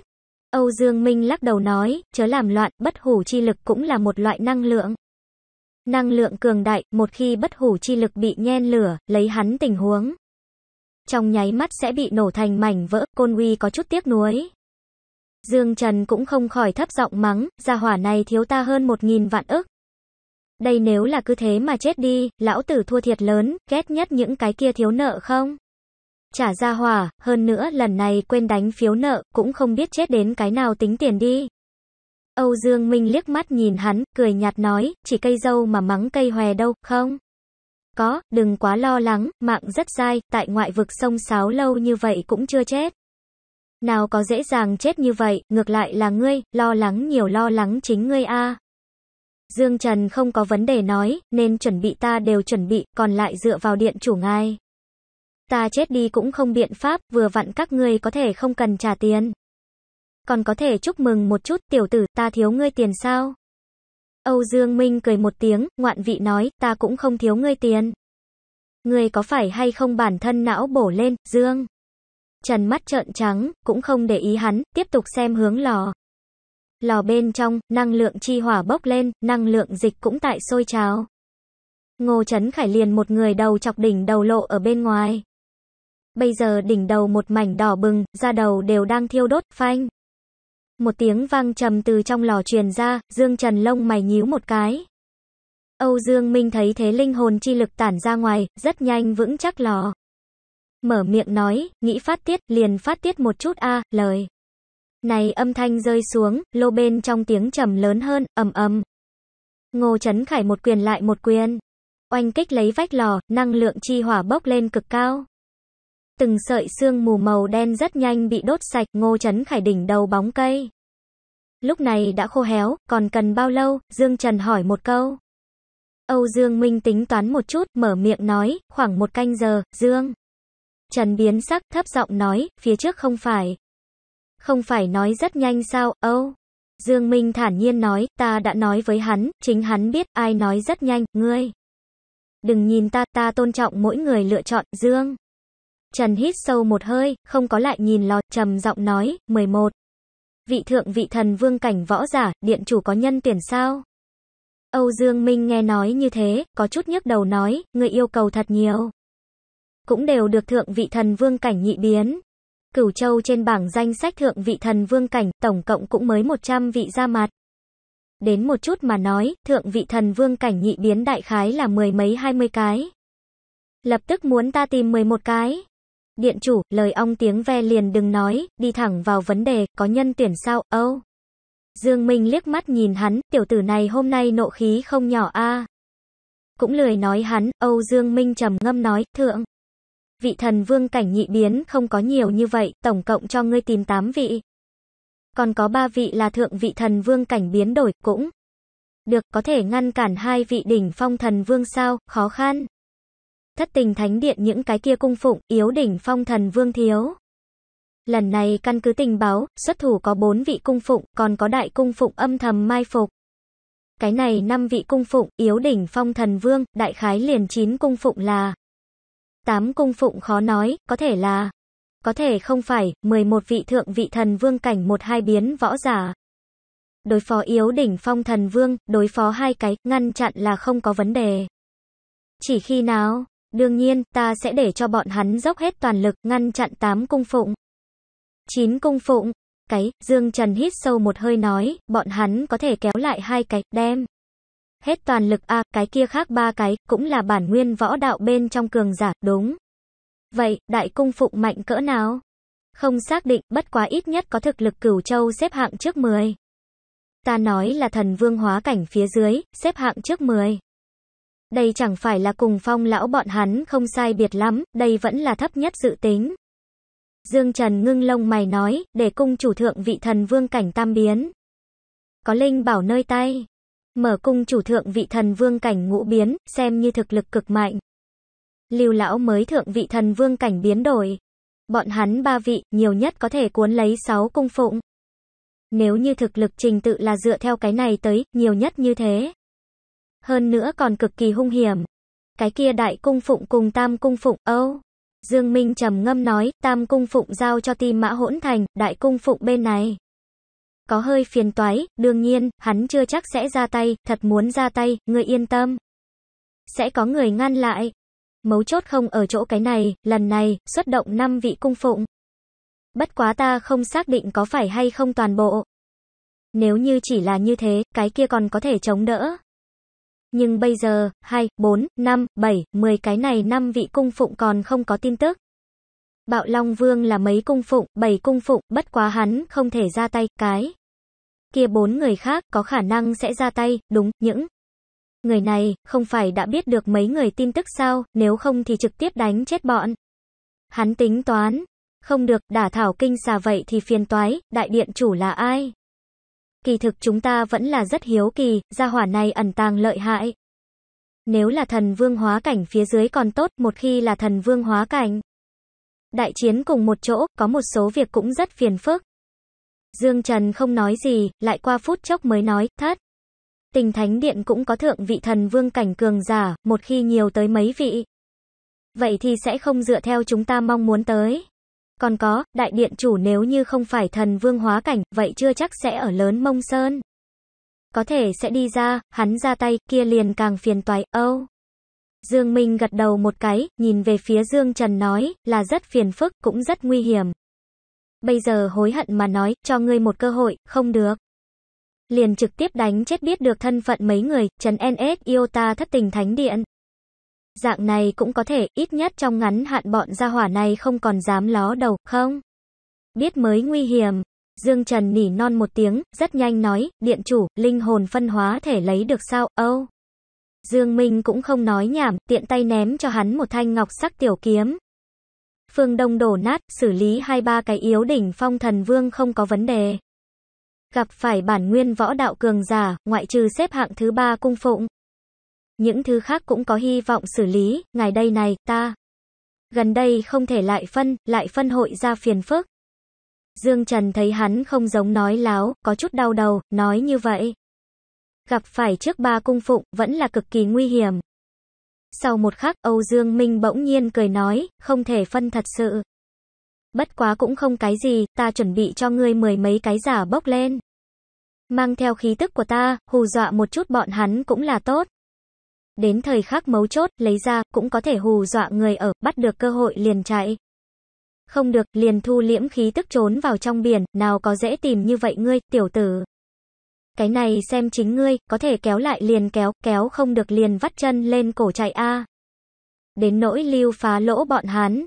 S1: Âu Dương Minh lắc đầu nói, chớ làm loạn, bất hủ chi lực cũng là một loại năng lượng. Năng lượng cường đại, một khi bất hủ chi lực bị nhen lửa, lấy hắn tình huống. Trong nháy mắt sẽ bị nổ thành mảnh vỡ, côn uy có chút tiếc nuối. Dương Trần cũng không khỏi thấp giọng mắng, gia hỏa này thiếu ta hơn một nghìn vạn ức. Đây nếu là cứ thế mà chết đi, lão tử thua thiệt lớn, ghét nhất những cái kia thiếu nợ không? trả ra hòa, hơn nữa lần này quên đánh phiếu nợ, cũng không biết chết đến cái nào tính tiền đi. Âu Dương Minh liếc mắt nhìn hắn, cười nhạt nói, chỉ cây dâu mà mắng cây hòe đâu, không? Có, đừng quá lo lắng, mạng rất dai, tại ngoại vực sông Sáo lâu như vậy cũng chưa chết. Nào có dễ dàng chết như vậy, ngược lại là ngươi, lo lắng nhiều lo lắng chính ngươi a. Dương Trần không có vấn đề nói, nên chuẩn bị ta đều chuẩn bị, còn lại dựa vào điện chủ ngài ta chết đi cũng không biện pháp, vừa vặn các ngươi có thể không cần trả tiền. Còn có thể chúc mừng một chút, tiểu tử, ta thiếu ngươi tiền sao? Âu Dương Minh cười một tiếng, ngoạn vị nói, ta cũng không thiếu ngươi tiền. Ngươi có phải hay không bản thân não bổ lên, Dương? Trần mắt trợn trắng, cũng không để ý hắn, tiếp tục xem hướng lò. Lò bên trong, năng lượng chi hỏa bốc lên, năng lượng dịch cũng tại sôi trào. Ngô Trấn Khải liền một người đầu chọc đỉnh đầu lộ ở bên ngoài. Bây giờ đỉnh đầu một mảnh đỏ bừng, da đầu đều đang thiêu đốt, phanh. Một tiếng vang trầm từ trong lò truyền ra, Dương Trần lông mày nhíu một cái. Âu Dương Minh thấy thế linh hồn chi lực tản ra ngoài, rất nhanh vững chắc lò. Mở miệng nói, nghĩ phát tiết, liền phát tiết một chút a, lời. Này âm thanh rơi xuống, lô bên trong tiếng trầm lớn hơn, ầm ầm. Ngô Trấn Khải một quyền lại một quyền. Oanh kích lấy vách lò, năng lượng chi hỏa bốc lên cực cao. Từng sợi xương mù màu đen rất nhanh bị đốt sạch, Ngô Trấn Khải đỉnh đầu bóng cây. Lúc này đã khô héo, còn cần bao lâu? Dương Trần hỏi một câu. Âu Dương Minh tính toán một chút, mở miệng nói, khoảng một canh giờ, Dương. Trần biến sắc, thấp giọng nói, phía trước không phải. Không phải nói rất nhanh sao, Âu. Dương Minh thản nhiên nói, ta đã nói với hắn, chính hắn biết, ai nói rất nhanh, ngươi. Đừng nhìn ta, ta tôn trọng mỗi người lựa chọn, Dương. Trần hít sâu một hơi, không có lại nhìn lò, trầm giọng nói, 11. Vị thượng vị thần vương cảnh võ giả, điện chủ có nhân tuyển sao? Âu Dương Minh nghe nói như thế, có chút nhức đầu nói, người yêu cầu thật nhiều. Cũng đều được thượng vị thần vương cảnh nhị biến. Cửu Châu trên bảng danh sách thượng vị thần vương cảnh, tổng cộng cũng mới 100 vị ra mặt. Đến một chút mà nói, thượng vị thần vương cảnh nhị biến đại khái là mười mấy hai mươi cái. Lập tức muốn ta tìm 11 cái. Điện chủ, lời ong tiếng ve liền đừng nói, đi thẳng vào vấn đề, có nhân tuyển sao, âu. Oh. Dương Minh liếc mắt nhìn hắn, tiểu tử này hôm nay nộ khí không nhỏ a. Cũng lười nói hắn, Âu Dương Minh trầm ngâm nói, thượng. Vị thần vương cảnh nhị biến không có nhiều như vậy, tổng cộng cho ngươi tìm 8 vị. Còn có 3 vị là thượng vị thần vương cảnh biến đổi, cũng. Được, có thể ngăn cản hai vị đỉnh phong thần vương sao, khó khăn thất tình thánh điện những cái kia cung phụng, yếu đỉnh phong thần vương thiếu. Lần này căn cứ tình báo, xuất thủ có bốn vị cung phụng, còn có đại cung phụng âm thầm mai phục. Cái này năm vị cung phụng, yếu đỉnh phong thần vương, đại khái liền chín cung phụng là. tám cung phụng khó nói, có thể là. Có thể không phải, 11 vị thượng vị thần vương cảnh một hai biến võ giả. Đối phó yếu đỉnh phong thần vương, đối phó hai cái, ngăn chặn là không có vấn đề. Chỉ khi nào, Đương nhiên, ta sẽ để cho bọn hắn dốc hết toàn lực ngăn chặn tám cung phụng. chín cung phụng. Cái, Dương Trần hít sâu một hơi nói, bọn hắn có thể kéo lại hai cái, đem. Hết toàn lực a cái kia khác ba cái, cũng là bản nguyên võ đạo bên trong cường giả, đúng. Vậy, đại cung phụng mạnh cỡ nào? Không xác định, bất quá ít nhất có thực lực cửu châu xếp hạng trước 10. Ta nói là thần vương hóa cảnh phía dưới, xếp hạng trước 10 đây chẳng phải là cùng phong lão bọn hắn không sai biệt lắm, đây vẫn là thấp nhất dự tính. Dương Trần ngưng lông mày nói, để cung chủ thượng vị thần vương cảnh tam biến. Có linh bảo nơi tay. Mở cung chủ thượng vị thần vương cảnh ngũ biến, xem như thực lực cực mạnh. Lưu lão mới thượng vị thần vương cảnh biến đổi. Bọn hắn ba vị, nhiều nhất có thể cuốn lấy sáu cung phụng. Nếu như thực lực trình tự là dựa theo cái này tới, nhiều nhất như thế hơn nữa còn cực kỳ hung hiểm. Cái kia đại cung phụng cùng tam cung phụng, âu. Oh. Dương Minh trầm ngâm nói, tam cung phụng giao cho ti mã hỗn thành, đại cung phụng bên này. Có hơi phiền toái, đương nhiên, hắn chưa chắc sẽ ra tay, thật muốn ra tay, người yên tâm. Sẽ có người ngăn lại. Mấu chốt không ở chỗ cái này, lần này, xuất động 5 vị cung phụng. Bất quá ta không xác định có phải hay không toàn bộ. Nếu như chỉ là như thế, cái kia còn có thể chống đỡ, nhưng bây giờ, 2, 4, 5, 7, 10 cái này năm vị cung phụng còn không có tin tức. Bạo Long Vương là mấy cung phụng, bảy cung phụng, bất quá hắn không thể ra tay, cái. Kia bốn người khác có khả năng sẽ ra tay, đúng, những. Người này, không phải đã biết được mấy người tin tức sao, nếu không thì trực tiếp đánh chết bọn. Hắn tính toán, không được, đả thảo kinh xà vậy thì phiền toái, đại điện chủ là ai? kỳ thực chúng ta vẫn là rất hiếu kỳ, gia hỏa này ẩn tàng lợi hại. Nếu là thần vương hóa cảnh phía dưới còn tốt, một khi là thần vương hóa cảnh. Đại chiến cùng một chỗ, có một số việc cũng rất phiền phức. Dương Trần không nói gì, lại qua phút chốc mới nói, thất. Tình thánh điện cũng có thượng vị thần vương cảnh cường giả, một khi nhiều tới mấy vị. Vậy thì sẽ không dựa theo chúng ta mong muốn tới. Còn có, đại điện chủ nếu như không phải thần vương hóa cảnh, vậy chưa chắc sẽ ở lớn mông sơn. Có thể sẽ đi ra, hắn ra tay, kia liền càng phiền toái, âu. Dương Minh gật đầu một cái, nhìn về phía Dương Trần nói, là rất phiền phức, cũng rất nguy hiểm. Bây giờ hối hận mà nói, cho ngươi một cơ hội, không được. Liền trực tiếp đánh chết biết được thân phận mấy người, Trần N.S. Iota thất tình thánh điện. Dạng này cũng có thể, ít nhất trong ngắn hạn bọn gia hỏa này không còn dám ló đầu, không? Biết mới nguy hiểm. Dương Trần nỉ non một tiếng, rất nhanh nói, điện chủ, linh hồn phân hóa thể lấy được sao, âu. Oh. Dương Minh cũng không nói nhảm, tiện tay ném cho hắn một thanh ngọc sắc tiểu kiếm. Phương Đông đổ nát, xử lý hai ba cái yếu đỉnh phong thần vương không có vấn đề. Gặp phải bản nguyên võ đạo cường giả, ngoại trừ xếp hạng thứ ba cung phụng, những thứ khác cũng có hy vọng xử lý, ngày đây này, ta. Gần đây không thể lại phân, lại phân hội ra phiền phức. Dương Trần thấy hắn không giống nói láo, có chút đau đầu, nói như vậy. Gặp phải trước ba cung phụng, vẫn là cực kỳ nguy hiểm. Sau một khắc, Âu Dương Minh bỗng nhiên cười nói, không thể phân thật sự. Bất quá cũng không cái gì, ta chuẩn bị cho ngươi mười mấy cái giả bốc lên. Mang theo khí tức của ta, hù dọa một chút bọn hắn cũng là tốt. Đến thời khắc mấu chốt, lấy ra, cũng có thể hù dọa người ở, bắt được cơ hội liền chạy. Không được, liền thu liễm khí tức trốn vào trong biển, nào có dễ tìm như vậy ngươi, tiểu tử. Cái này xem chính ngươi, có thể kéo lại liền kéo, kéo không được liền vắt chân lên cổ chạy a. Đến nỗi lưu phá lỗ bọn hắn.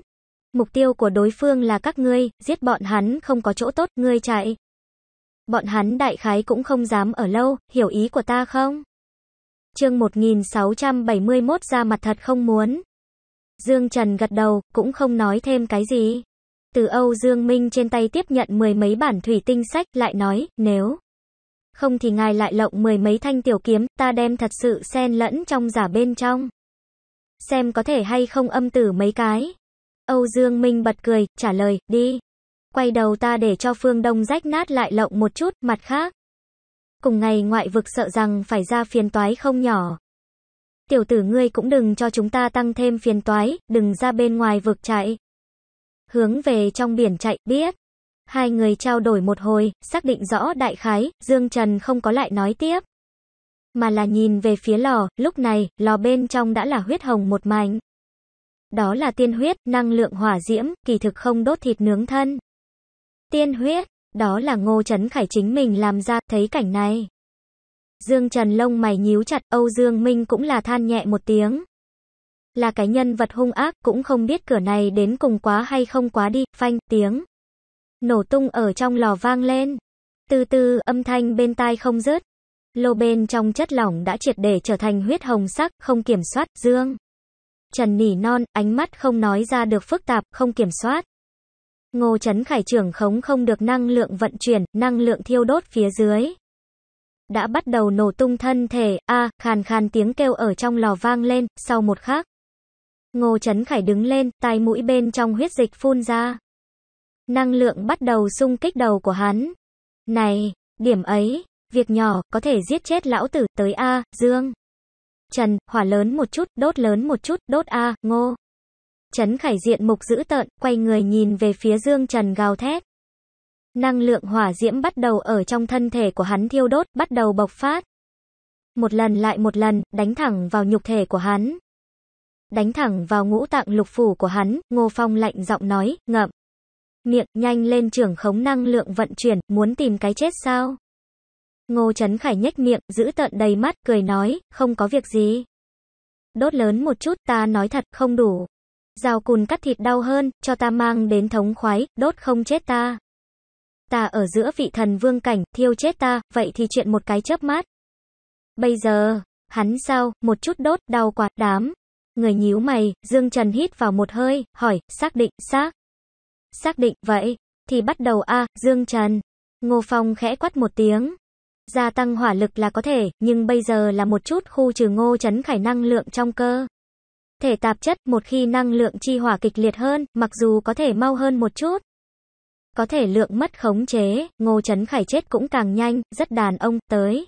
S1: Mục tiêu của đối phương là các ngươi, giết bọn hắn không có chỗ tốt, ngươi chạy. Bọn hắn đại khái cũng không dám ở lâu, hiểu ý của ta không? chương 1671 ra mặt thật không muốn. Dương Trần gật đầu, cũng không nói thêm cái gì. Từ Âu Dương Minh trên tay tiếp nhận mười mấy bản thủy tinh sách, lại nói, nếu không thì ngài lại lộng mười mấy thanh tiểu kiếm, ta đem thật sự xen lẫn trong giả bên trong. Xem có thể hay không âm tử mấy cái. Âu Dương Minh bật cười, trả lời, đi. Quay đầu ta để cho phương đông rách nát lại lộng một chút, mặt khác. Cùng ngày ngoại vực sợ rằng phải ra phiền toái không nhỏ. Tiểu tử ngươi cũng đừng cho chúng ta tăng thêm phiền toái, đừng ra bên ngoài vực chạy. Hướng về trong biển chạy, biết. Hai người trao đổi một hồi, xác định rõ đại khái, Dương Trần không có lại nói tiếp. Mà là nhìn về phía lò, lúc này, lò bên trong đã là huyết hồng một mảnh. Đó là tiên huyết, năng lượng hỏa diễm, kỳ thực không đốt thịt nướng thân. Tiên huyết, đó là Ngô Trấn Khải chính mình làm ra, thấy cảnh này. Dương Trần lông mày nhíu chặt, Âu Dương Minh cũng là than nhẹ một tiếng. Là cái nhân vật hung ác, cũng không biết cửa này đến cùng quá hay không quá đi, phanh, tiếng. Nổ tung ở trong lò vang lên. Từ từ, âm thanh bên tai không rớt. Lô bên trong chất lỏng đã triệt để trở thành huyết hồng sắc, không kiểm soát, Dương. Trần nỉ non, ánh mắt không nói ra được phức tạp, không kiểm soát. Ngô Trấn Khải trưởng khống không được năng lượng vận chuyển, năng lượng thiêu đốt phía dưới. Đã bắt đầu nổ tung thân thể, a à, khàn khàn tiếng kêu ở trong lò vang lên, sau một khắc. Ngô Trấn Khải đứng lên, tai mũi bên trong huyết dịch phun ra. Năng lượng bắt đầu xung kích đầu của hắn. Này, điểm ấy, việc nhỏ, có thể giết chết lão tử, tới A, Dương. Trần, hỏa lớn một chút, đốt lớn một chút, đốt A, ngô. Trấn Khải diện mục dữ tợn, quay người nhìn về phía Dương Trần gào thét. Năng lượng hỏa diễm bắt đầu ở trong thân thể của hắn thiêu đốt, bắt đầu bộc phát. Một lần lại một lần, đánh thẳng vào nhục thể của hắn. Đánh thẳng vào ngũ tạng lục phủ của hắn, Ngô Phong lạnh giọng nói, ngậm. Miệng, nhanh lên trưởng khống năng lượng vận chuyển, muốn tìm cái chết sao? Ngô Trấn Khải nhếch miệng, giữ tợn đầy mắt, cười nói, không có việc gì. Đốt lớn một chút, ta nói thật, không đủ. Rào cùn cắt thịt đau hơn, cho ta mang đến thống khoái, đốt không chết ta. Ta ở giữa vị thần vương cảnh, thiêu chết ta, vậy thì chuyện một cái chớp mắt Bây giờ, hắn sao, một chút đốt, đau quạt đám. Người nhíu mày, Dương Trần hít vào một hơi, hỏi, xác định, xác. Xác định, vậy, thì bắt đầu a Dương Trần. Ngô Phong khẽ quát một tiếng. Gia tăng hỏa lực là có thể, nhưng bây giờ là một chút khu trừ ngô chấn khải năng lượng trong cơ thể tạp chất, một khi năng lượng chi hỏa kịch liệt hơn, mặc dù có thể mau hơn một chút, có thể lượng mất khống chế, Ngô Trấn Khải chết cũng càng nhanh, rất đàn ông, tới.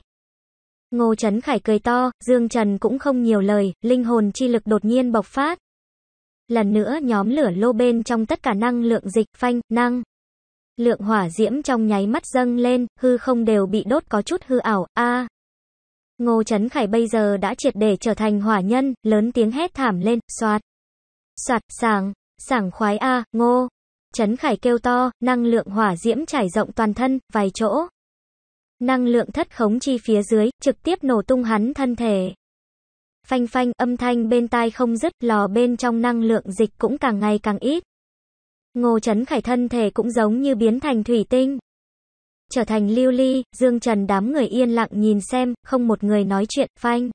S1: Ngô Trấn Khải cười to, Dương Trần cũng không nhiều lời, linh hồn chi lực đột nhiên bộc phát. Lần nữa nhóm lửa lô bên trong tất cả năng lượng dịch phanh, năng. Lượng hỏa diễm trong nháy mắt dâng lên, hư không đều bị đốt có chút hư ảo, a Ngô Trấn Khải bây giờ đã triệt để trở thành hỏa nhân, lớn tiếng hét thảm lên, soạt. Soạt, sảng, sảng khoái a, Ngô. Trấn Khải kêu to, năng lượng hỏa diễm trải rộng toàn thân, vài chỗ. Năng lượng thất khống chi phía dưới, trực tiếp nổ tung hắn thân thể. Phanh phanh, âm thanh bên tai không dứt, lò bên trong năng lượng dịch cũng càng ngày càng ít. Ngô Trấn Khải thân thể cũng giống như biến thành thủy tinh trở thành lưu ly, Dương Trần đám người yên lặng nhìn xem, không một người nói chuyện, phanh.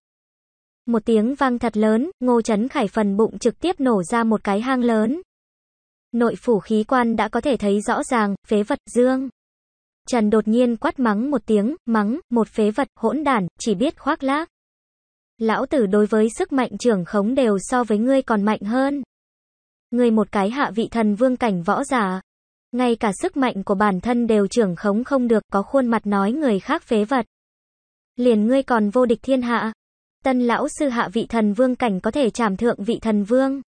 S1: Một tiếng vang thật lớn, Ngô Trấn Khải phần bụng trực tiếp nổ ra một cái hang lớn. Nội phủ khí quan đã có thể thấy rõ ràng, phế vật Dương. Trần đột nhiên quát mắng một tiếng, mắng, một phế vật, hỗn đản, chỉ biết khoác lác. Lão tử đối với sức mạnh trưởng khống đều so với ngươi còn mạnh hơn. Ngươi một cái hạ vị thần vương cảnh võ giả, ngay cả sức mạnh của bản thân đều trưởng khống không được, có khuôn mặt nói người khác phế vật. Liền ngươi còn vô địch thiên hạ. Tân lão sư hạ vị thần vương cảnh có thể chạm thượng vị thần vương.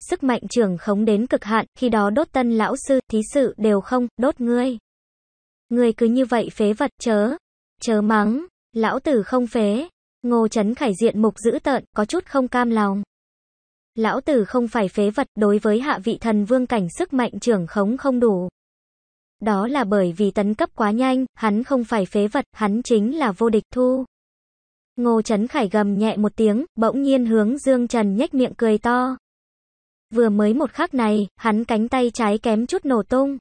S1: Sức mạnh trưởng khống đến cực hạn, khi đó đốt tân lão sư, thí sự đều không, đốt ngươi. Ngươi cứ như vậy phế vật chớ. Chớ mắng, lão tử không phế. Ngô Trấn Khải diện mục dữ tợn, có chút không cam lòng. Lão tử không phải phế vật đối với hạ vị thần vương cảnh sức mạnh trưởng khống không đủ. Đó là bởi vì tấn cấp quá nhanh, hắn không phải phế vật, hắn chính là vô địch thu. Ngô Trấn Khải gầm nhẹ một tiếng, bỗng nhiên hướng Dương Trần nhếch miệng cười to. Vừa mới một khắc này, hắn cánh tay trái kém chút nổ tung.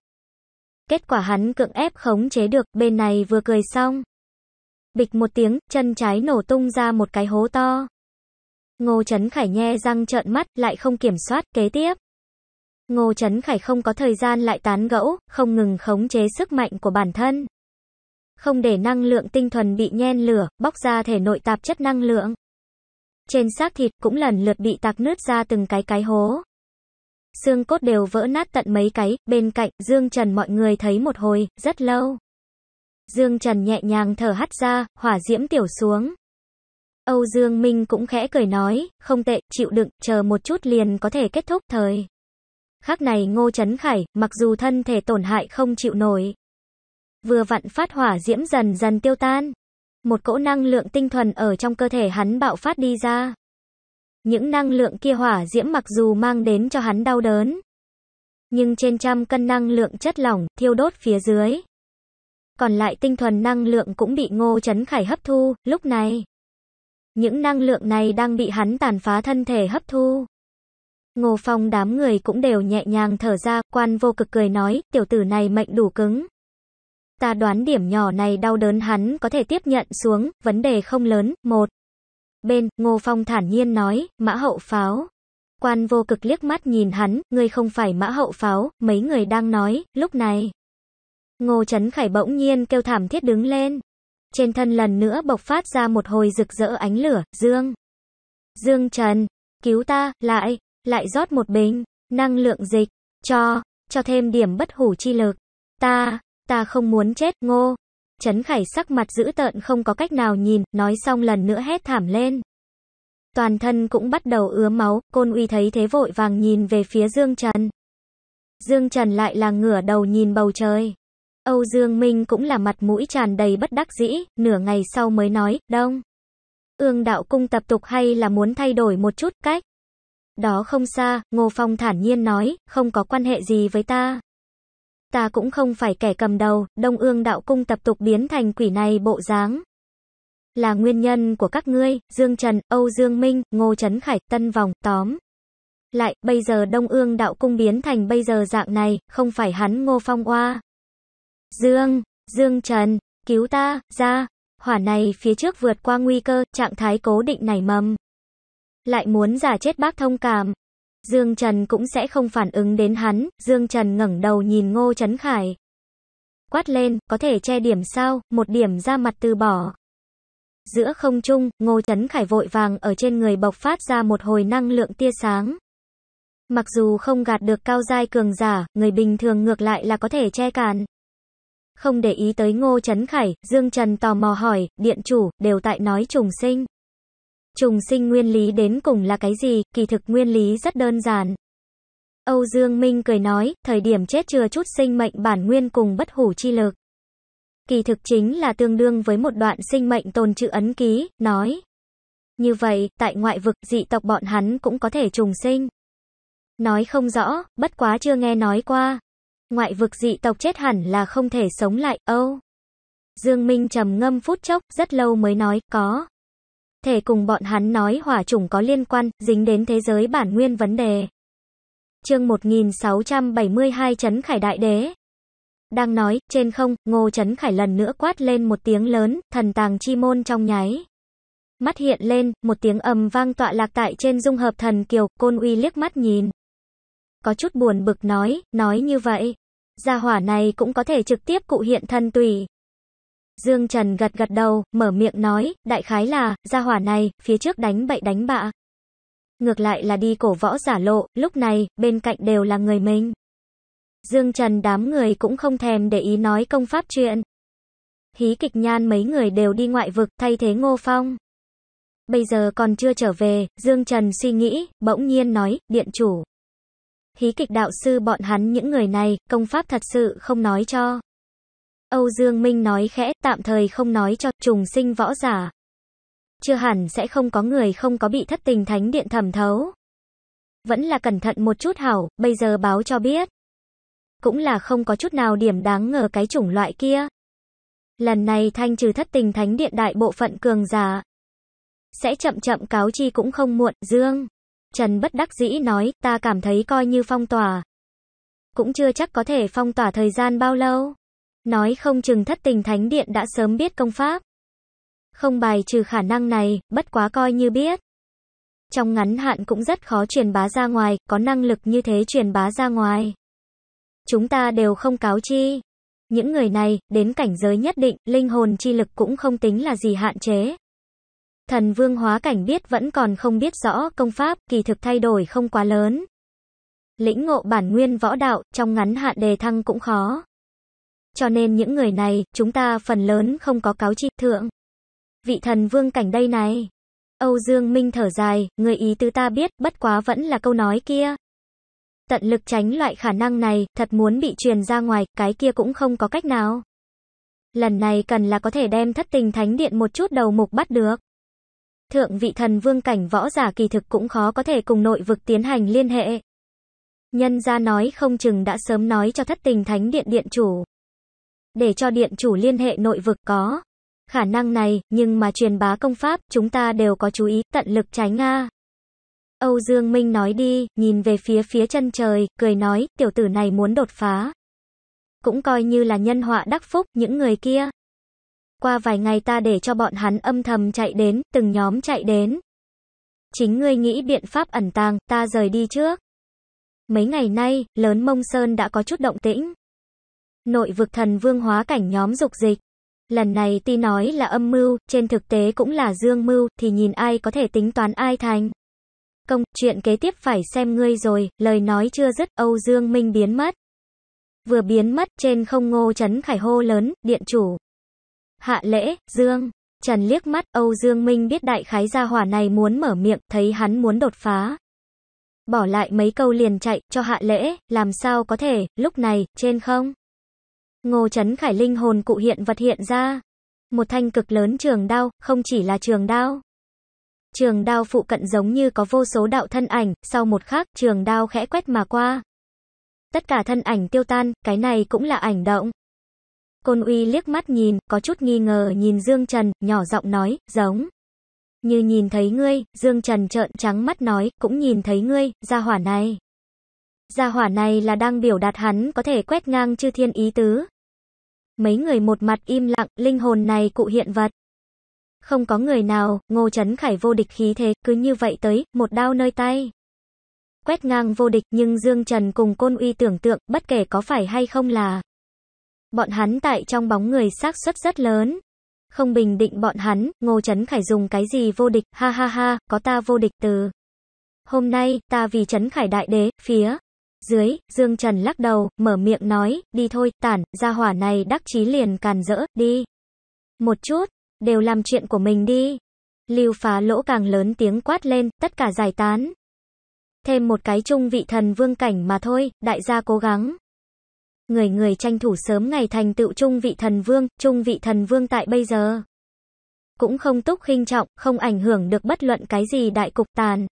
S1: Kết quả hắn cưỡng ép khống chế được, bên này vừa cười xong. Bịch một tiếng, chân trái nổ tung ra một cái hố to. Ngô Trấn Khải nhe răng trợn mắt, lại không kiểm soát, kế tiếp. Ngô Trấn Khải không có thời gian lại tán gẫu, không ngừng khống chế sức mạnh của bản thân. Không để năng lượng tinh thuần bị nhen lửa, bóc ra thể nội tạp chất năng lượng. Trên xác thịt cũng lần lượt bị tạc nứt ra từng cái cái hố. Xương cốt đều vỡ nát tận mấy cái, bên cạnh, Dương Trần mọi người thấy một hồi, rất lâu. Dương Trần nhẹ nhàng thở hắt ra, hỏa diễm tiểu xuống. Âu Dương Minh cũng khẽ cười nói, không tệ, chịu đựng, chờ một chút liền có thể kết thúc thời. Khác này Ngô Trấn Khải, mặc dù thân thể tổn hại không chịu nổi. Vừa vặn phát hỏa diễm dần dần tiêu tan. Một cỗ năng lượng tinh thuần ở trong cơ thể hắn bạo phát đi ra. Những năng lượng kia hỏa diễm mặc dù mang đến cho hắn đau đớn. Nhưng trên trăm cân năng lượng chất lỏng, thiêu đốt phía dưới. Còn lại tinh thuần năng lượng cũng bị Ngô Trấn Khải hấp thu, lúc này. Những năng lượng này đang bị hắn tàn phá thân thể hấp thu. Ngô Phong đám người cũng đều nhẹ nhàng thở ra, quan vô cực cười nói, tiểu tử này mệnh đủ cứng. Ta đoán điểm nhỏ này đau đớn hắn có thể tiếp nhận xuống, vấn đề không lớn, một. Bên, Ngô Phong thản nhiên nói, mã hậu pháo. Quan vô cực liếc mắt nhìn hắn, ngươi không phải mã hậu pháo, mấy người đang nói, lúc này. Ngô Trấn Khải bỗng nhiên kêu thảm thiết đứng lên trên thân lần nữa bộc phát ra một hồi rực rỡ ánh lửa, Dương. Dương Trần, cứu ta, lại, lại rót một bình, năng lượng dịch, cho, cho thêm điểm bất hủ chi lực. Ta, ta không muốn chết, ngô. Trấn Khải sắc mặt dữ tợn không có cách nào nhìn, nói xong lần nữa hét thảm lên. Toàn thân cũng bắt đầu ứa máu, côn uy thấy thế vội vàng nhìn về phía Dương Trần. Dương Trần lại là ngửa đầu nhìn bầu trời. Âu Dương Minh cũng là mặt mũi tràn đầy bất đắc dĩ, nửa ngày sau mới nói, đông. Ương đạo cung tập tục hay là muốn thay đổi một chút cách? Đó không xa, Ngô Phong thản nhiên nói, không có quan hệ gì với ta. Ta cũng không phải kẻ cầm đầu, đông ương đạo cung tập tục biến thành quỷ này bộ dáng. Là nguyên nhân của các ngươi, Dương Trần, Âu Dương Minh, Ngô Trấn Khải, Tân Vòng, Tóm. Lại, bây giờ đông ương đạo cung biến thành bây giờ dạng này, không phải hắn Ngô Phong oa. Dương, Dương Trần, cứu ta, ra, hỏa này phía trước vượt qua nguy cơ, trạng thái cố định này mầm. Lại muốn giả chết bác thông cảm. Dương Trần cũng sẽ không phản ứng đến hắn, Dương Trần ngẩng đầu nhìn Ngô Trấn Khải. Quát lên, có thể che điểm sao, một điểm ra mặt từ bỏ. Giữa không trung, Ngô Trấn Khải vội vàng ở trên người bộc phát ra một hồi năng lượng tia sáng. Mặc dù không gạt được cao giai cường giả, người bình thường ngược lại là có thể che cản. Không để ý tới Ngô Trấn Khải, Dương Trần tò mò hỏi, điện chủ, đều tại nói trùng sinh. Trùng sinh nguyên lý đến cùng là cái gì, kỳ thực nguyên lý rất đơn giản. Âu Dương Minh cười nói, thời điểm chết chưa chút sinh mệnh bản nguyên cùng bất hủ chi lực. Kỳ thực chính là tương đương với một đoạn sinh mệnh tồn trữ ấn ký, nói. Như vậy, tại ngoại vực, dị tộc bọn hắn cũng có thể trùng sinh. Nói không rõ, bất quá chưa nghe nói qua, ngoại vực dị tộc chết hẳn là không thể sống lại, âu. Oh. Dương Minh trầm ngâm phút chốc, rất lâu mới nói, có. Thể cùng bọn hắn nói hỏa chủng có liên quan, dính đến thế giới bản nguyên vấn đề. Chương 1672 Trấn Khải Đại Đế Đang nói, trên không, Ngô Trấn Khải lần nữa quát lên một tiếng lớn, thần tàng chi môn trong nháy. Mắt hiện lên, một tiếng ầm vang tọa lạc tại trên dung hợp thần kiều, côn uy liếc mắt nhìn. Có chút buồn bực nói, nói như vậy, Gia hỏa này cũng có thể trực tiếp cụ hiện thân tùy. Dương Trần gật gật đầu, mở miệng nói, đại khái là, gia hỏa này, phía trước đánh bậy đánh bạ. Ngược lại là đi cổ võ giả lộ, lúc này, bên cạnh đều là người mình. Dương Trần đám người cũng không thèm để ý nói công pháp chuyện. Hí kịch nhan mấy người đều đi ngoại vực thay thế Ngô Phong. Bây giờ còn chưa trở về, Dương Trần suy nghĩ, bỗng nhiên nói, điện chủ. Hí kịch đạo sư bọn hắn những người này, công pháp thật sự không nói cho. Âu Dương Minh nói khẽ, tạm thời không nói cho trùng sinh võ giả. Chưa hẳn sẽ không có người không có bị thất tình thánh điện thẩm thấu. Vẫn là cẩn thận một chút hảo, bây giờ báo cho biết. Cũng là không có chút nào điểm đáng ngờ cái chủng loại kia. Lần này thanh trừ thất tình thánh điện đại bộ phận cường giả. Sẽ chậm chậm cáo chi cũng không muộn, Dương. Trần bất đắc dĩ nói, ta cảm thấy coi như phong tỏa. Cũng chưa chắc có thể phong tỏa thời gian bao lâu. Nói không chừng thất tình thánh điện đã sớm biết công pháp. Không bài trừ khả năng này, bất quá coi như biết. Trong ngắn hạn cũng rất khó truyền bá ra ngoài, có năng lực như thế truyền bá ra ngoài. Chúng ta đều không cáo chi. Những người này, đến cảnh giới nhất định, linh hồn chi lực cũng không tính là gì hạn chế. Thần vương hóa cảnh biết vẫn còn không biết rõ công pháp, kỳ thực thay đổi không quá lớn. Lĩnh ngộ bản nguyên võ đạo, trong ngắn hạn đề thăng cũng khó. Cho nên những người này, chúng ta phần lớn không có cáo chi thượng. Vị thần vương cảnh đây này. Âu Dương Minh thở dài, người ý tứ ta biết, bất quá vẫn là câu nói kia. Tận lực tránh loại khả năng này, thật muốn bị truyền ra ngoài, cái kia cũng không có cách nào. Lần này cần là có thể đem thất tình thánh điện một chút đầu mục bắt được thượng vị thần vương cảnh võ giả kỳ thực cũng khó có thể cùng nội vực tiến hành liên hệ. Nhân gia nói không chừng đã sớm nói cho thất tình thánh điện điện chủ. Để cho điện chủ liên hệ nội vực có. Khả năng này, nhưng mà truyền bá công pháp, chúng ta đều có chú ý, tận lực tránh Nga. Âu Dương Minh nói đi, nhìn về phía phía chân trời, cười nói, tiểu tử này muốn đột phá. Cũng coi như là nhân họa đắc phúc, những người kia qua vài ngày ta để cho bọn hắn âm thầm chạy đến, từng nhóm chạy đến. Chính ngươi nghĩ biện pháp ẩn tàng, ta rời đi trước. Mấy ngày nay, lớn mông sơn đã có chút động tĩnh. Nội vực thần vương hóa cảnh nhóm dục dịch. Lần này ti nói là âm mưu, trên thực tế cũng là dương mưu, thì nhìn ai có thể tính toán ai thành. Công, chuyện kế tiếp phải xem ngươi rồi, lời nói chưa dứt, Âu Dương Minh biến mất. Vừa biến mất, trên không ngô chấn khải hô lớn, điện chủ. Hạ lễ, Dương. Trần liếc mắt, Âu Dương Minh biết đại khái gia hỏa này muốn mở miệng, thấy hắn muốn đột phá. Bỏ lại mấy câu liền chạy, cho hạ lễ, làm sao có thể, lúc này, trên không. Ngô Trấn Khải linh hồn cụ hiện vật hiện ra. Một thanh cực lớn trường đao, không chỉ là trường đao. Trường đao phụ cận giống như có vô số đạo thân ảnh, sau một khắc, trường đao khẽ quét mà qua. Tất cả thân ảnh tiêu tan, cái này cũng là ảnh động. Côn uy liếc mắt nhìn, có chút nghi ngờ nhìn Dương Trần, nhỏ giọng nói, giống. Như nhìn thấy ngươi, Dương Trần trợn trắng mắt nói, cũng nhìn thấy ngươi, gia hỏa này. Gia hỏa này là đang biểu đạt hắn có thể quét ngang chư thiên ý tứ. Mấy người một mặt im lặng, linh hồn này cụ hiện vật. Không có người nào, ngô chấn khải vô địch khí thế, cứ như vậy tới, một đao nơi tay. Quét ngang vô địch nhưng Dương Trần cùng côn uy tưởng tượng, bất kể có phải hay không là Bọn hắn tại trong bóng người xác suất rất lớn. Không bình định bọn hắn, Ngô Trấn Khải dùng cái gì vô địch, ha ha ha, có ta vô địch từ. Hôm nay, ta vì Trấn Khải đại đế, phía dưới, Dương Trần lắc đầu, mở miệng nói, đi thôi, tản, ra hỏa này đắc chí liền càn rỡ, đi. Một chút, đều làm chuyện của mình đi. Lưu phá lỗ càng lớn tiếng quát lên, tất cả giải tán. Thêm một cái trung vị thần vương cảnh mà thôi, đại gia cố gắng người người tranh thủ sớm ngày thành tựu trung vị thần vương, trung vị thần vương tại bây giờ. Cũng không túc khinh trọng, không ảnh hưởng được bất luận cái gì đại cục tàn.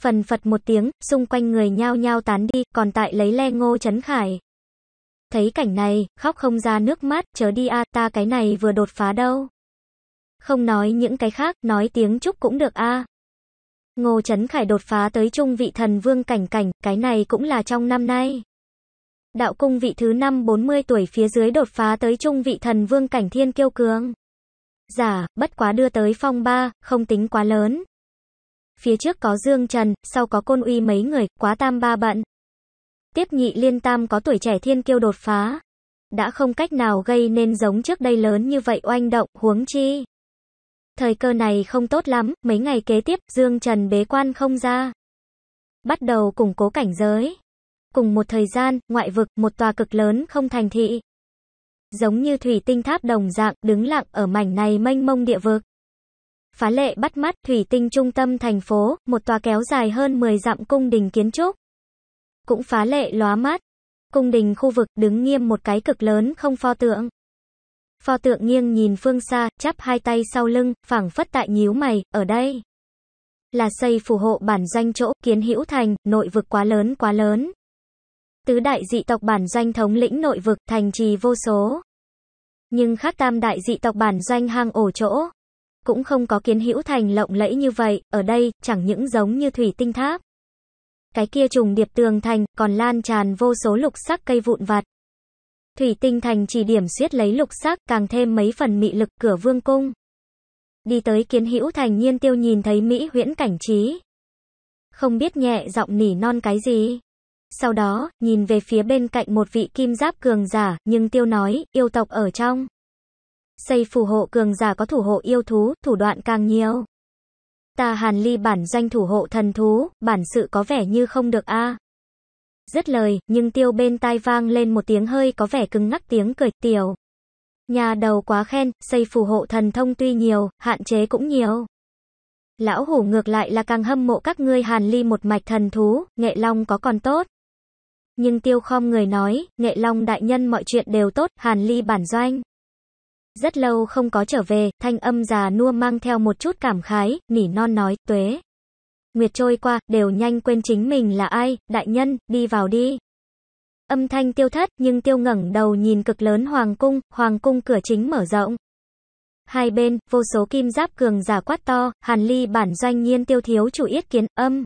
S1: Phần phật một tiếng, xung quanh người nhao nhao tán đi, còn tại lấy le ngô chấn khải. Thấy cảnh này, khóc không ra nước mắt, chớ đi a ta cái này vừa đột phá đâu. Không nói những cái khác, nói tiếng chúc cũng được a Ngô Chấn Khải đột phá tới trung vị thần vương cảnh cảnh, cái này cũng là trong năm nay. Đạo cung vị thứ năm 40 tuổi phía dưới đột phá tới trung vị thần vương cảnh thiên kiêu cường. Giả, bất quá đưa tới phong ba, không tính quá lớn. Phía trước có Dương Trần, sau có côn uy mấy người, quá tam ba bận. Tiếp nhị liên tam có tuổi trẻ thiên kiêu đột phá. Đã không cách nào gây nên giống trước đây lớn như vậy oanh động, huống chi. Thời cơ này không tốt lắm, mấy ngày kế tiếp, Dương Trần bế quan không ra. Bắt đầu củng cố cảnh giới. Cùng một thời gian, ngoại vực, một tòa cực lớn không thành thị. Giống như thủy tinh tháp đồng dạng, đứng lặng ở mảnh này mênh mông địa vực. Phá lệ bắt mắt, thủy tinh trung tâm thành phố, một tòa kéo dài hơn 10 dặm cung đình kiến trúc. Cũng phá lệ lóa mắt. Cung đình khu vực đứng nghiêm một cái cực lớn không pho tượng. Pho tượng nghiêng nhìn phương xa, chắp hai tay sau lưng, phảng phất tại nhíu mày, ở đây. Là xây phù hộ bản danh chỗ, kiến hữu thành, nội vực quá lớn quá lớn tứ đại dị tộc bản doanh thống lĩnh nội vực, thành trì vô số. Nhưng khác tam đại dị tộc bản doanh hang ổ chỗ, cũng không có kiến hữu thành lộng lẫy như vậy, ở đây, chẳng những giống như thủy tinh tháp. Cái kia trùng điệp tường thành, còn lan tràn vô số lục sắc cây vụn vặt. Thủy tinh thành chỉ điểm xiết lấy lục sắc, càng thêm mấy phần mị lực cửa vương cung. Đi tới kiến hữu thành nhiên tiêu nhìn thấy Mỹ huyễn cảnh trí. Không biết nhẹ giọng nỉ non cái gì. Sau đó, nhìn về phía bên cạnh một vị kim giáp cường giả, nhưng tiêu nói, yêu tộc ở trong. Xây phù hộ cường giả có thủ hộ yêu thú, thủ đoạn càng nhiều. Ta hàn ly bản danh thủ hộ thần thú, bản sự có vẻ như không được a. À. Dứt lời, nhưng tiêu bên tai vang lên một tiếng hơi có vẻ cứng ngắc tiếng cười tiểu. Nhà đầu quá khen, xây phù hộ thần thông tuy nhiều, hạn chế cũng nhiều. Lão hủ ngược lại là càng hâm mộ các ngươi hàn ly một mạch thần thú, nghệ long có còn tốt. Nhưng tiêu khom người nói, nghệ long đại nhân mọi chuyện đều tốt, hàn ly bản doanh. Rất lâu không có trở về, thanh âm già nua mang theo một chút cảm khái, nỉ non nói, tuế. Nguyệt trôi qua, đều nhanh quên chính mình là ai, đại nhân, đi vào đi. Âm thanh tiêu thất, nhưng tiêu ngẩng đầu nhìn cực lớn hoàng cung, hoàng cung cửa chính mở rộng. Hai bên, vô số kim giáp cường giả quát to, hàn ly bản doanh nhiên tiêu thiếu chủ yết kiến, âm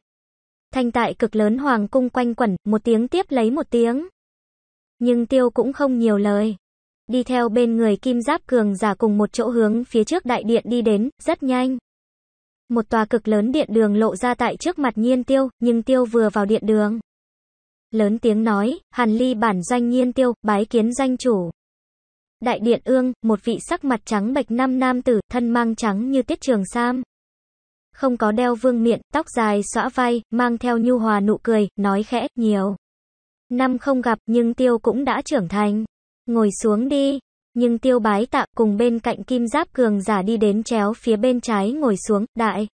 S1: thanh tại cực lớn hoàng cung quanh quẩn, một tiếng tiếp lấy một tiếng. Nhưng tiêu cũng không nhiều lời. Đi theo bên người kim giáp cường giả cùng một chỗ hướng phía trước đại điện đi đến, rất nhanh. Một tòa cực lớn điện đường lộ ra tại trước mặt nhiên tiêu, nhưng tiêu vừa vào điện đường. Lớn tiếng nói, hàn ly bản doanh nhiên tiêu, bái kiến danh chủ. Đại điện ương, một vị sắc mặt trắng bạch năm nam tử, thân mang trắng như tiết trường sam không có đeo vương miện, tóc dài xõa vai, mang theo nhu hòa nụ cười, nói khẽ, nhiều. Năm không gặp nhưng tiêu cũng đã trưởng thành. Ngồi xuống đi. Nhưng tiêu bái tạ cùng bên cạnh kim giáp cường giả đi đến chéo phía bên trái ngồi xuống, đại.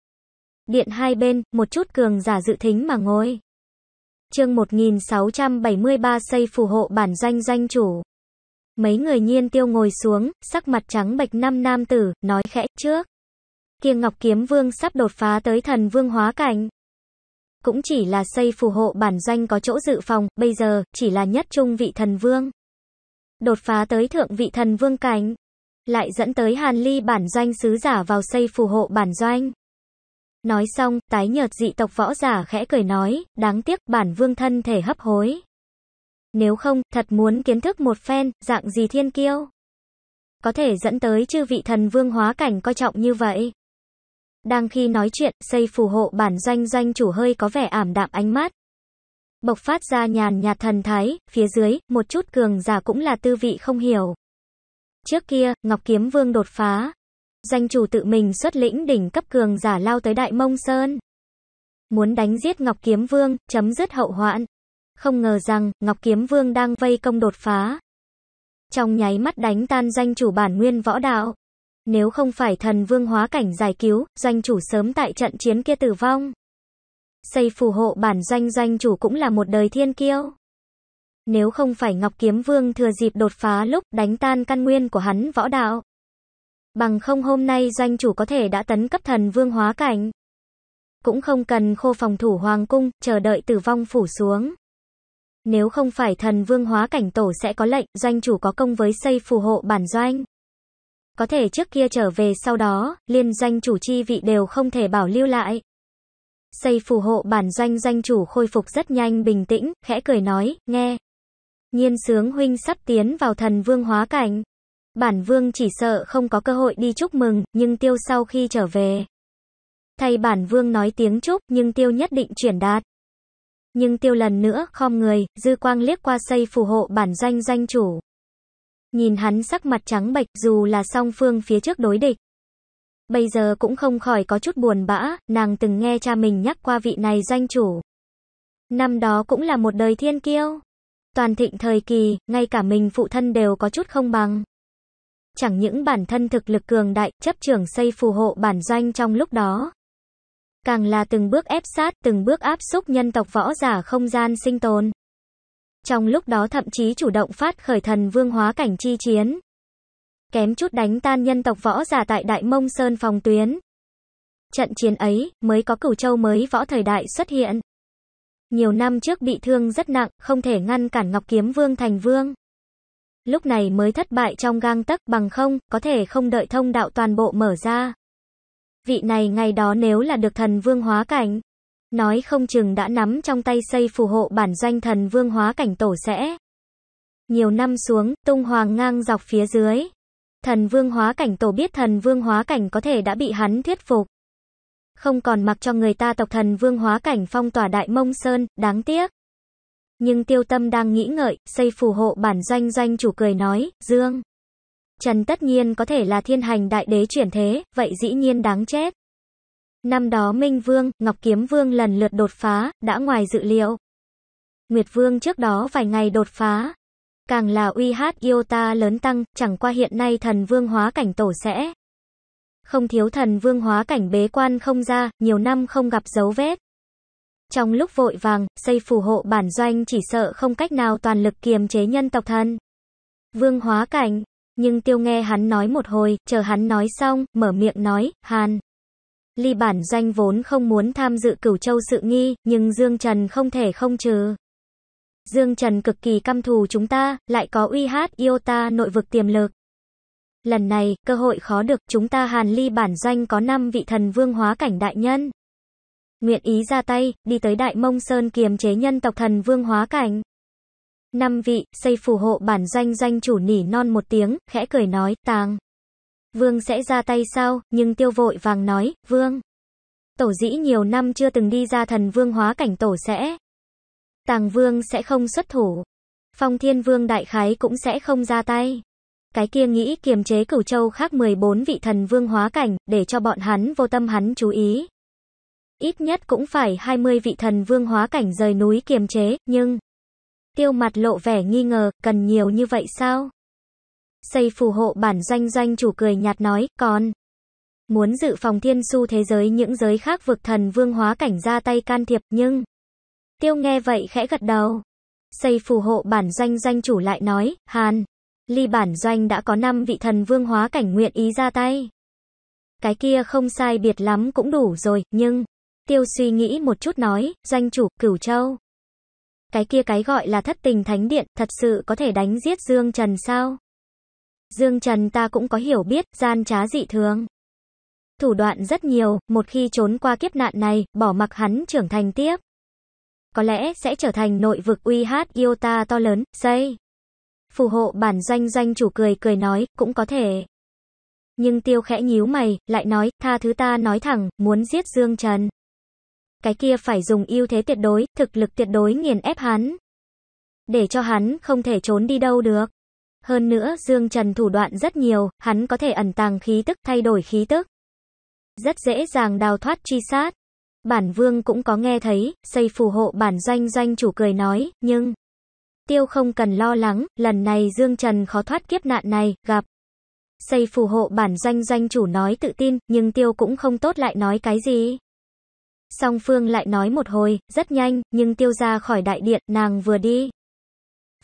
S1: Điện hai bên, một chút cường giả dự thính mà ngồi. chương 1673 xây phù hộ bản danh danh chủ. Mấy người nhiên tiêu ngồi xuống, sắc mặt trắng bạch năm nam tử, nói khẽ trước kia Ngọc Kiếm Vương sắp đột phá tới thần vương hóa cảnh. Cũng chỉ là xây phù hộ bản doanh có chỗ dự phòng, bây giờ, chỉ là nhất trung vị thần vương. Đột phá tới thượng vị thần vương cảnh. Lại dẫn tới hàn ly bản doanh sứ giả vào xây phù hộ bản doanh. Nói xong, tái nhợt dị tộc võ giả khẽ cười nói, đáng tiếc bản vương thân thể hấp hối. Nếu không, thật muốn kiến thức một phen, dạng gì thiên kiêu. Có thể dẫn tới chư vị thần vương hóa cảnh coi trọng như vậy. Đang khi nói chuyện, xây phù hộ bản doanh doanh chủ hơi có vẻ ảm đạm ánh mắt. Bộc phát ra nhàn nhạt thần thái, phía dưới, một chút cường giả cũng là tư vị không hiểu. Trước kia, Ngọc Kiếm Vương đột phá. Doanh chủ tự mình xuất lĩnh đỉnh cấp cường giả lao tới Đại Mông Sơn. Muốn đánh giết Ngọc Kiếm Vương, chấm dứt hậu hoạn. Không ngờ rằng, Ngọc Kiếm Vương đang vây công đột phá. Trong nháy mắt đánh tan doanh chủ bản nguyên võ đạo. Nếu không phải thần vương hóa cảnh giải cứu, doanh chủ sớm tại trận chiến kia tử vong. Xây phù hộ bản doanh doanh chủ cũng là một đời thiên kiêu. Nếu không phải Ngọc Kiếm Vương thừa dịp đột phá lúc đánh tan căn nguyên của hắn võ đạo. Bằng không hôm nay doanh chủ có thể đã tấn cấp thần vương hóa cảnh. Cũng không cần khô phòng thủ hoàng cung, chờ đợi tử vong phủ xuống. Nếu không phải thần vương hóa cảnh tổ sẽ có lệnh, doanh chủ có công với xây phù hộ bản doanh có thể trước kia trở về sau đó, liên danh chủ chi vị đều không thể bảo lưu lại. Xây phù hộ bản doanh danh chủ khôi phục rất nhanh bình tĩnh, khẽ cười nói, nghe. Nhiên sướng huynh sắp tiến vào thần vương hóa cảnh. Bản vương chỉ sợ không có cơ hội đi chúc mừng, nhưng tiêu sau khi trở về. thầy bản vương nói tiếng chúc, nhưng tiêu nhất định chuyển đạt. Nhưng tiêu lần nữa, khom người, dư quang liếc qua xây phù hộ bản danh danh chủ. Nhìn hắn sắc mặt trắng bệch dù là song phương phía trước đối địch. Bây giờ cũng không khỏi có chút buồn bã, nàng từng nghe cha mình nhắc qua vị này doanh chủ. Năm đó cũng là một đời thiên kiêu. Toàn thịnh thời kỳ, ngay cả mình phụ thân đều có chút không bằng. Chẳng những bản thân thực lực cường đại, chấp trưởng xây phù hộ bản doanh trong lúc đó. Càng là từng bước ép sát, từng bước áp xúc nhân tộc võ giả không gian sinh tồn. Trong lúc đó thậm chí chủ động phát khởi thần vương hóa cảnh chi chiến. Kém chút đánh tan nhân tộc võ giả tại Đại Mông Sơn phòng tuyến. Trận chiến ấy mới có cửu châu mới võ thời đại xuất hiện. Nhiều năm trước bị thương rất nặng, không thể ngăn cản Ngọc Kiếm Vương thành vương. Lúc này mới thất bại trong gang tấc bằng không, có thể không đợi thông đạo toàn bộ mở ra. Vị này ngày đó nếu là được thần vương hóa cảnh, Nói không chừng đã nắm trong tay xây phù hộ bản doanh thần vương hóa cảnh tổ sẽ. Nhiều năm xuống, tung hoàng ngang dọc phía dưới. Thần vương hóa cảnh tổ biết thần vương hóa cảnh có thể đã bị hắn thuyết phục. Không còn mặc cho người ta tộc thần vương hóa cảnh phong tỏa đại mông sơn, đáng tiếc. Nhưng tiêu tâm đang nghĩ ngợi, xây phù hộ bản doanh doanh chủ cười nói, Dương. Trần tất nhiên có thể là thiên hành đại đế chuyển thế, vậy dĩ nhiên đáng chết. Năm đó Minh Vương, Ngọc Kiếm Vương lần lượt đột phá, đã ngoài dự liệu. Nguyệt Vương trước đó vài ngày đột phá. Càng là uy hát yêu ta lớn tăng, chẳng qua hiện nay thần vương hóa cảnh tổ sẽ. Không thiếu thần vương hóa cảnh bế quan không ra, nhiều năm không gặp dấu vết. Trong lúc vội vàng, xây phù hộ bản doanh chỉ sợ không cách nào toàn lực kiềm chế nhân tộc thân. Vương hóa cảnh, nhưng tiêu nghe hắn nói một hồi, chờ hắn nói xong, mở miệng nói, Hàn. Ly Bản danh vốn không muốn tham dự cửu châu sự nghi, nhưng Dương Trần không thể không trừ. Dương Trần cực kỳ căm thù chúng ta, lại có uy hát iota nội vực tiềm lực. Lần này, cơ hội khó được, chúng ta Hàn Ly Bản danh có 5 vị thần vương hóa cảnh đại nhân. Nguyện ý ra tay, đi tới Đại Mông Sơn kiềm chế nhân tộc thần vương hóa cảnh. Năm vị, xây phù hộ bản danh danh chủ nỉ non một tiếng, khẽ cười nói, tàng. Vương sẽ ra tay sao, nhưng tiêu vội vàng nói, Vương. Tổ dĩ nhiều năm chưa từng đi ra thần vương hóa cảnh tổ sẽ. Tàng vương sẽ không xuất thủ. Phong thiên vương đại khái cũng sẽ không ra tay. Cái kia nghĩ kiềm chế cửu châu khác 14 vị thần vương hóa cảnh, để cho bọn hắn vô tâm hắn chú ý. Ít nhất cũng phải 20 vị thần vương hóa cảnh rời núi kiềm chế, nhưng... Tiêu mặt lộ vẻ nghi ngờ, cần nhiều như vậy sao? Xây phù hộ bản doanh doanh chủ cười nhạt nói, còn muốn dự phòng thiên su thế giới những giới khác vực thần vương hóa cảnh ra tay can thiệp nhưng tiêu nghe vậy khẽ gật đầu xây phù hộ bản doanh doanh chủ lại nói hàn ly bản doanh đã có 5 vị thần vương hóa cảnh nguyện ý ra tay cái kia không sai biệt lắm cũng đủ rồi nhưng tiêu suy nghĩ một chút nói doanh chủ cửu châu cái kia cái gọi là thất tình thánh điện thật sự có thể đánh giết dương trần sao Dương Trần ta cũng có hiểu biết, gian trá dị thường. Thủ đoạn rất nhiều, một khi trốn qua kiếp nạn này, bỏ mặc hắn trưởng thành tiếp. Có lẽ sẽ trở thành nội vực uy hát yêu ta to lớn, xây. Phù hộ bản doanh doanh chủ cười cười nói, cũng có thể. Nhưng tiêu khẽ nhíu mày, lại nói, tha thứ ta nói thẳng, muốn giết Dương Trần. Cái kia phải dùng ưu thế tuyệt đối, thực lực tuyệt đối nghiền ép hắn. Để cho hắn không thể trốn đi đâu được. Hơn nữa, Dương Trần thủ đoạn rất nhiều, hắn có thể ẩn tàng khí tức, thay đổi khí tức. Rất dễ dàng đào thoát truy sát. Bản vương cũng có nghe thấy, xây phù hộ bản doanh doanh chủ cười nói, nhưng... Tiêu không cần lo lắng, lần này Dương Trần khó thoát kiếp nạn này, gặp. Xây phù hộ bản doanh doanh chủ nói tự tin, nhưng tiêu cũng không tốt lại nói cái gì. Song Phương lại nói một hồi, rất nhanh, nhưng tiêu ra khỏi đại điện, nàng vừa đi.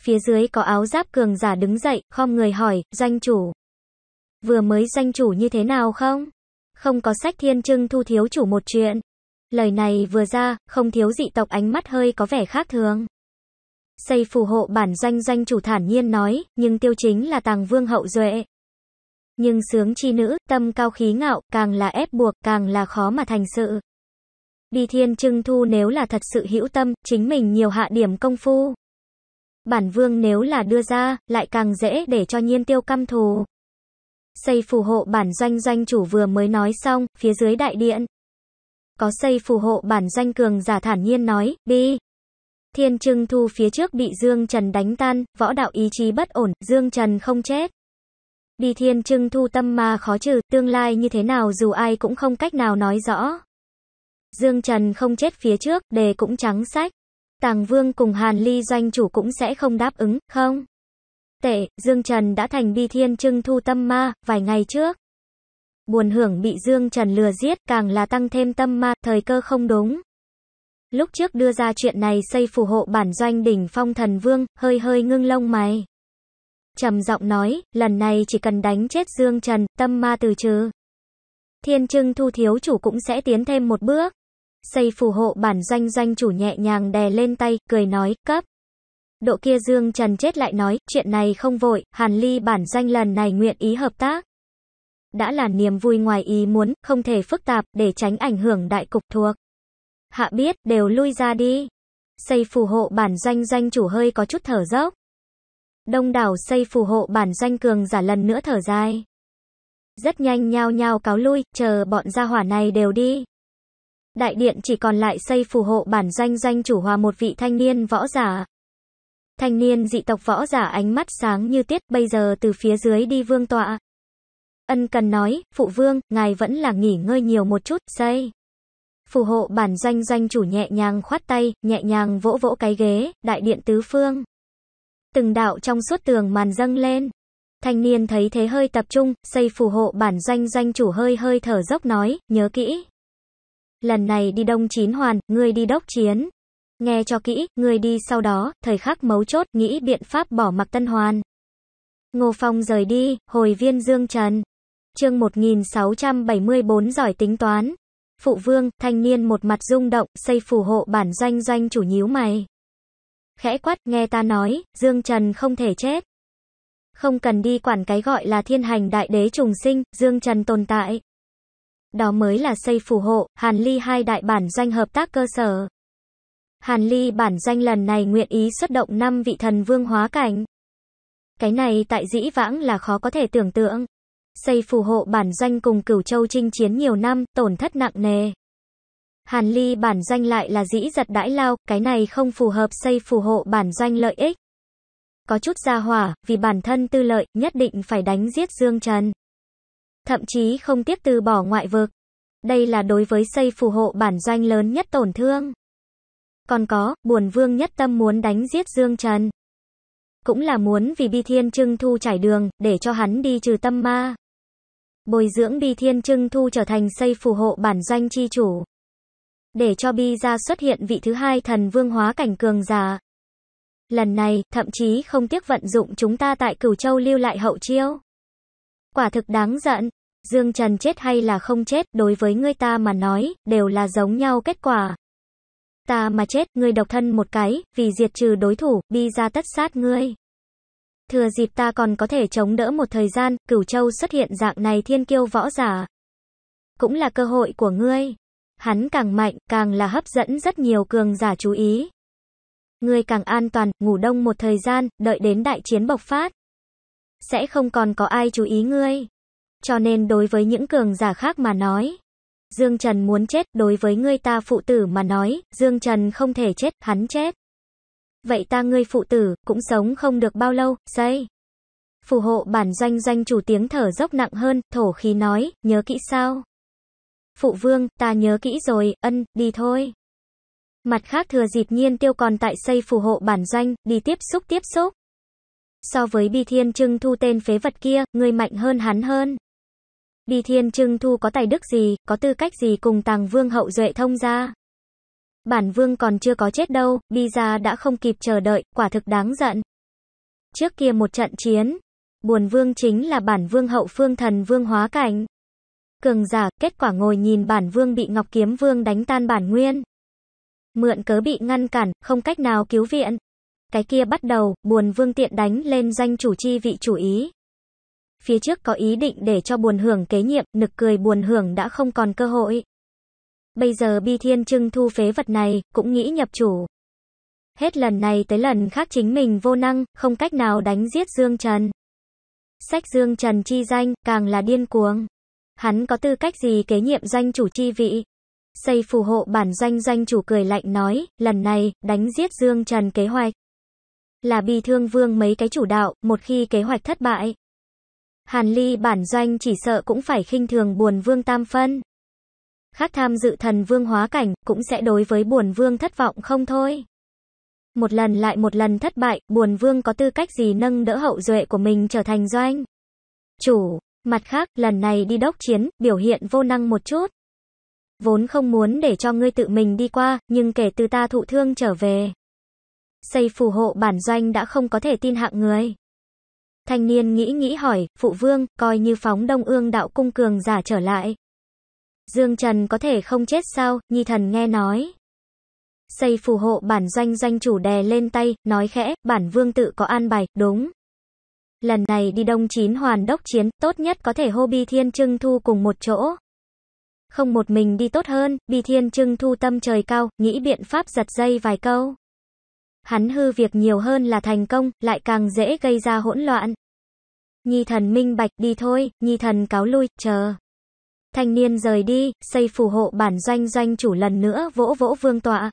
S1: Phía dưới có áo giáp cường giả đứng dậy, khom người hỏi, danh chủ. Vừa mới danh chủ như thế nào không? Không có sách thiên trưng thu thiếu chủ một chuyện. Lời này vừa ra, không thiếu dị tộc ánh mắt hơi có vẻ khác thường. Xây phù hộ bản danh danh chủ thản nhiên nói, nhưng tiêu chính là tàng vương hậu duệ. Nhưng sướng chi nữ, tâm cao khí ngạo, càng là ép buộc, càng là khó mà thành sự. đi thiên trưng thu nếu là thật sự hữu tâm, chính mình nhiều hạ điểm công phu bản vương nếu là đưa ra, lại càng dễ để cho nhiên tiêu căm thù. Xây phù hộ bản doanh doanh chủ vừa mới nói xong, phía dưới đại điện. Có xây phù hộ bản doanh cường giả thản nhiên nói, đi. Thiên trưng thu phía trước bị Dương Trần đánh tan, võ đạo ý chí bất ổn, Dương Trần không chết. Đi thiên trưng thu tâm ma khó trừ, tương lai như thế nào dù ai cũng không cách nào nói rõ. Dương Trần không chết phía trước, đề cũng trắng sách. Tàng Vương cùng Hàn Ly doanh chủ cũng sẽ không đáp ứng, không? Tệ, Dương Trần đã thành bi thiên trưng thu tâm ma, vài ngày trước. Buồn hưởng bị Dương Trần lừa giết, càng là tăng thêm tâm ma, thời cơ không đúng. Lúc trước đưa ra chuyện này xây phù hộ bản doanh đỉnh phong thần vương, hơi hơi ngưng lông mày. trầm giọng nói, lần này chỉ cần đánh chết Dương Trần, tâm ma từ trừ. Thiên trưng thu thiếu chủ cũng sẽ tiến thêm một bước. Xây phù hộ bản doanh doanh chủ nhẹ nhàng đè lên tay, cười nói, cấp. Độ kia Dương Trần chết lại nói, chuyện này không vội, Hàn Ly bản doanh lần này nguyện ý hợp tác. Đã là niềm vui ngoài ý muốn, không thể phức tạp, để tránh ảnh hưởng đại cục thuộc. Hạ biết, đều lui ra đi. Xây phù hộ bản doanh doanh chủ hơi có chút thở dốc. Đông đảo xây phù hộ bản doanh cường giả lần nữa thở dài. Rất nhanh nhao nhao cáo lui, chờ bọn gia hỏa này đều đi đại điện chỉ còn lại xây phù hộ bản danh danh chủ hòa một vị thanh niên võ giả. Thanh niên dị tộc võ giả ánh mắt sáng như tiết bây giờ từ phía dưới đi vương tọa. Ân cần nói, phụ vương, ngài vẫn là nghỉ ngơi nhiều một chút, xây. Phù hộ bản danh danh chủ nhẹ nhàng khoát tay, nhẹ nhàng vỗ vỗ cái ghế, đại điện tứ phương. Từng đạo trong suốt tường màn dâng lên. Thanh niên thấy thế hơi tập trung, xây phù hộ bản danh danh chủ hơi hơi thở dốc nói, nhớ kỹ. Lần này đi đông chín hoàn, ngươi đi đốc chiến. Nghe cho kỹ, ngươi đi sau đó, thời khắc mấu chốt, nghĩ biện pháp bỏ mặc tân hoàn. Ngô Phong rời đi, hồi viên Dương Trần. chương 1674 giỏi tính toán. Phụ vương, thanh niên một mặt rung động, xây phù hộ bản doanh doanh chủ nhíu mày. Khẽ quát, nghe ta nói, Dương Trần không thể chết. Không cần đi quản cái gọi là thiên hành đại đế trùng sinh, Dương Trần tồn tại. Đó mới là xây phù hộ, Hàn Ly hai đại bản doanh hợp tác cơ sở. Hàn Ly bản doanh lần này nguyện ý xuất động năm vị thần vương hóa cảnh. Cái này tại dĩ vãng là khó có thể tưởng tượng. Xây phù hộ bản doanh cùng cửu châu chinh chiến nhiều năm, tổn thất nặng nề. Hàn Ly bản doanh lại là dĩ giật đãi lao, cái này không phù hợp xây phù hộ bản doanh lợi ích. Có chút ra hỏa, vì bản thân tư lợi, nhất định phải đánh giết Dương Trần thậm chí không tiếc từ bỏ ngoại vực. Đây là đối với xây phù hộ bản doanh lớn nhất tổn thương. Còn có, buồn vương nhất tâm muốn đánh giết Dương Trần. Cũng là muốn vì Bi Thiên Trưng Thu trải đường, để cho hắn đi trừ tâm ma. Bồi dưỡng Bi Thiên Trưng Thu trở thành xây phù hộ bản doanh chi chủ. Để cho Bi ra xuất hiện vị thứ hai thần vương hóa cảnh cường giả. Lần này, thậm chí không tiếc vận dụng chúng ta tại Cửu Châu lưu lại hậu chiêu. Quả thực đáng giận. Dương Trần chết hay là không chết, đối với ngươi ta mà nói, đều là giống nhau kết quả. Ta mà chết, ngươi độc thân một cái, vì diệt trừ đối thủ, bi ra tất sát ngươi. Thừa dịp ta còn có thể chống đỡ một thời gian, cửu châu xuất hiện dạng này thiên kiêu võ giả. Cũng là cơ hội của ngươi. Hắn càng mạnh, càng là hấp dẫn rất nhiều cường giả chú ý. Ngươi càng an toàn, ngủ đông một thời gian, đợi đến đại chiến bộc phát. Sẽ không còn có ai chú ý ngươi. Cho nên đối với những cường giả khác mà nói, Dương Trần muốn chết, đối với ngươi ta phụ tử mà nói, Dương Trần không thể chết, hắn chết. Vậy ta ngươi phụ tử, cũng sống không được bao lâu, xây. Phù hộ bản doanh doanh chủ tiếng thở dốc nặng hơn, thổ khí nói, nhớ kỹ sao? Phụ vương, ta nhớ kỹ rồi, ân, đi thôi. Mặt khác thừa dịp nhiên tiêu còn tại xây phù hộ bản doanh, đi tiếp xúc tiếp xúc. So với bi thiên trưng thu tên phế vật kia, ngươi mạnh hơn hắn hơn. Bì thiên trưng thu có tài đức gì, có tư cách gì cùng tàng vương hậu duệ thông gia? Bản vương còn chưa có chết đâu, Bì gia đã không kịp chờ đợi, quả thực đáng giận. Trước kia một trận chiến, buồn vương chính là bản vương hậu phương thần vương hóa cảnh. Cường giả, kết quả ngồi nhìn bản vương bị ngọc kiếm vương đánh tan bản nguyên. Mượn cớ bị ngăn cản, không cách nào cứu viện. Cái kia bắt đầu, buồn vương tiện đánh lên danh chủ chi vị chủ ý. Phía trước có ý định để cho buồn hưởng kế nhiệm, nực cười buồn hưởng đã không còn cơ hội. Bây giờ Bi Thiên Trưng thu phế vật này, cũng nghĩ nhập chủ. Hết lần này tới lần khác chính mình vô năng, không cách nào đánh giết Dương Trần. Sách Dương Trần chi danh, càng là điên cuồng. Hắn có tư cách gì kế nhiệm danh chủ chi vị? Xây phù hộ bản danh danh chủ cười lạnh nói, lần này, đánh giết Dương Trần kế hoạch. Là bi thương vương mấy cái chủ đạo, một khi kế hoạch thất bại, Hàn Ly bản doanh chỉ sợ cũng phải khinh thường buồn vương tam phân. Khác tham dự thần vương hóa cảnh, cũng sẽ đối với buồn vương thất vọng không thôi. Một lần lại một lần thất bại, buồn vương có tư cách gì nâng đỡ hậu duệ của mình trở thành doanh. Chủ, mặt khác, lần này đi đốc chiến, biểu hiện vô năng một chút. Vốn không muốn để cho ngươi tự mình đi qua, nhưng kể từ ta thụ thương trở về. Xây phù hộ bản doanh đã không có thể tin hạng người. Thanh niên nghĩ nghĩ hỏi, phụ vương, coi như phóng đông ương đạo cung cường giả trở lại. Dương Trần có thể không chết sao, nhi thần nghe nói. Xây phù hộ bản doanh doanh chủ đè lên tay, nói khẽ, bản vương tự có an bài, đúng. Lần này đi đông chín hoàn đốc chiến, tốt nhất có thể hô bi thiên trưng thu cùng một chỗ. Không một mình đi tốt hơn, bi thiên trưng thu tâm trời cao, nghĩ biện pháp giật dây vài câu hắn hư việc nhiều hơn là thành công, lại càng dễ gây ra hỗn loạn. Nhi thần minh bạch đi thôi, nhi thần cáo lui, chờ. Thanh niên rời đi, xây phù hộ bản doanh doanh chủ lần nữa vỗ vỗ vương tọa.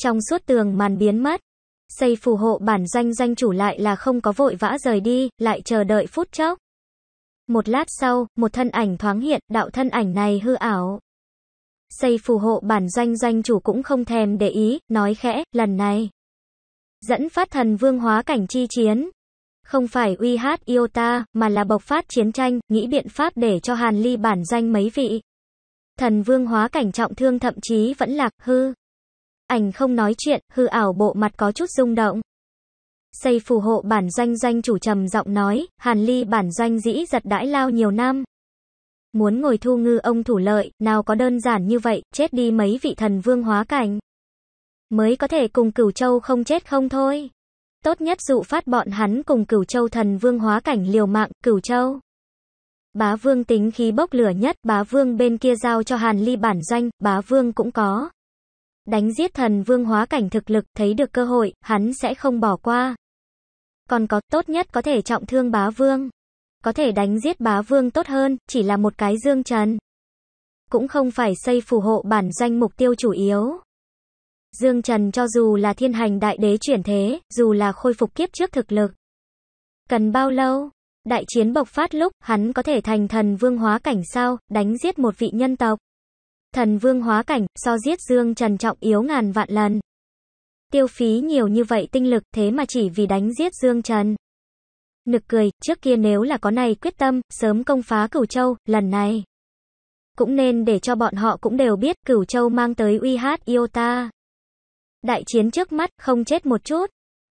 S1: Trong suốt tường màn biến mất, xây phù hộ bản doanh doanh chủ lại là không có vội vã rời đi, lại chờ đợi phút chốc. Một lát sau, một thân ảnh thoáng hiện, đạo thân ảnh này hư ảo. Xây phù hộ bản doanh doanh chủ cũng không thèm để ý, nói khẽ, lần này dẫn phát thần vương hóa cảnh chi chiến. Không phải uy hát iota mà là bộc phát chiến tranh, nghĩ biện pháp để cho Hàn Ly bản danh mấy vị. Thần vương hóa cảnh trọng thương thậm chí vẫn lạc, hư. Ảnh không nói chuyện, hư ảo bộ mặt có chút rung động. Xây phù hộ bản danh danh chủ trầm giọng nói, Hàn Ly bản danh dĩ giật đãi lao nhiều năm. Muốn ngồi thu ngư ông thủ lợi, nào có đơn giản như vậy, chết đi mấy vị thần vương hóa cảnh mới có thể cùng cửu châu không chết không thôi. Tốt nhất dụ phát bọn hắn cùng cửu châu thần vương hóa cảnh liều mạng, cửu châu. Bá vương tính khí bốc lửa nhất, bá vương bên kia giao cho hàn ly bản doanh, bá vương cũng có. Đánh giết thần vương hóa cảnh thực lực, thấy được cơ hội, hắn sẽ không bỏ qua. Còn có, tốt nhất có thể trọng thương bá vương. Có thể đánh giết bá vương tốt hơn, chỉ là một cái dương trần. Cũng không phải xây phù hộ bản doanh mục tiêu chủ yếu. Dương Trần cho dù là thiên hành đại đế chuyển thế, dù là khôi phục kiếp trước thực lực. Cần bao lâu? Đại chiến bộc phát lúc, hắn có thể thành thần vương hóa cảnh sao, đánh giết một vị nhân tộc. Thần vương hóa cảnh, so giết Dương Trần trọng yếu ngàn vạn lần. Tiêu phí nhiều như vậy tinh lực thế mà chỉ vì đánh giết Dương Trần. Nực cười, trước kia nếu là có này quyết tâm, sớm công phá cửu châu, lần này. Cũng nên để cho bọn họ cũng đều biết cửu châu mang tới uy hát yêu ta. Đại chiến trước mắt, không chết một chút.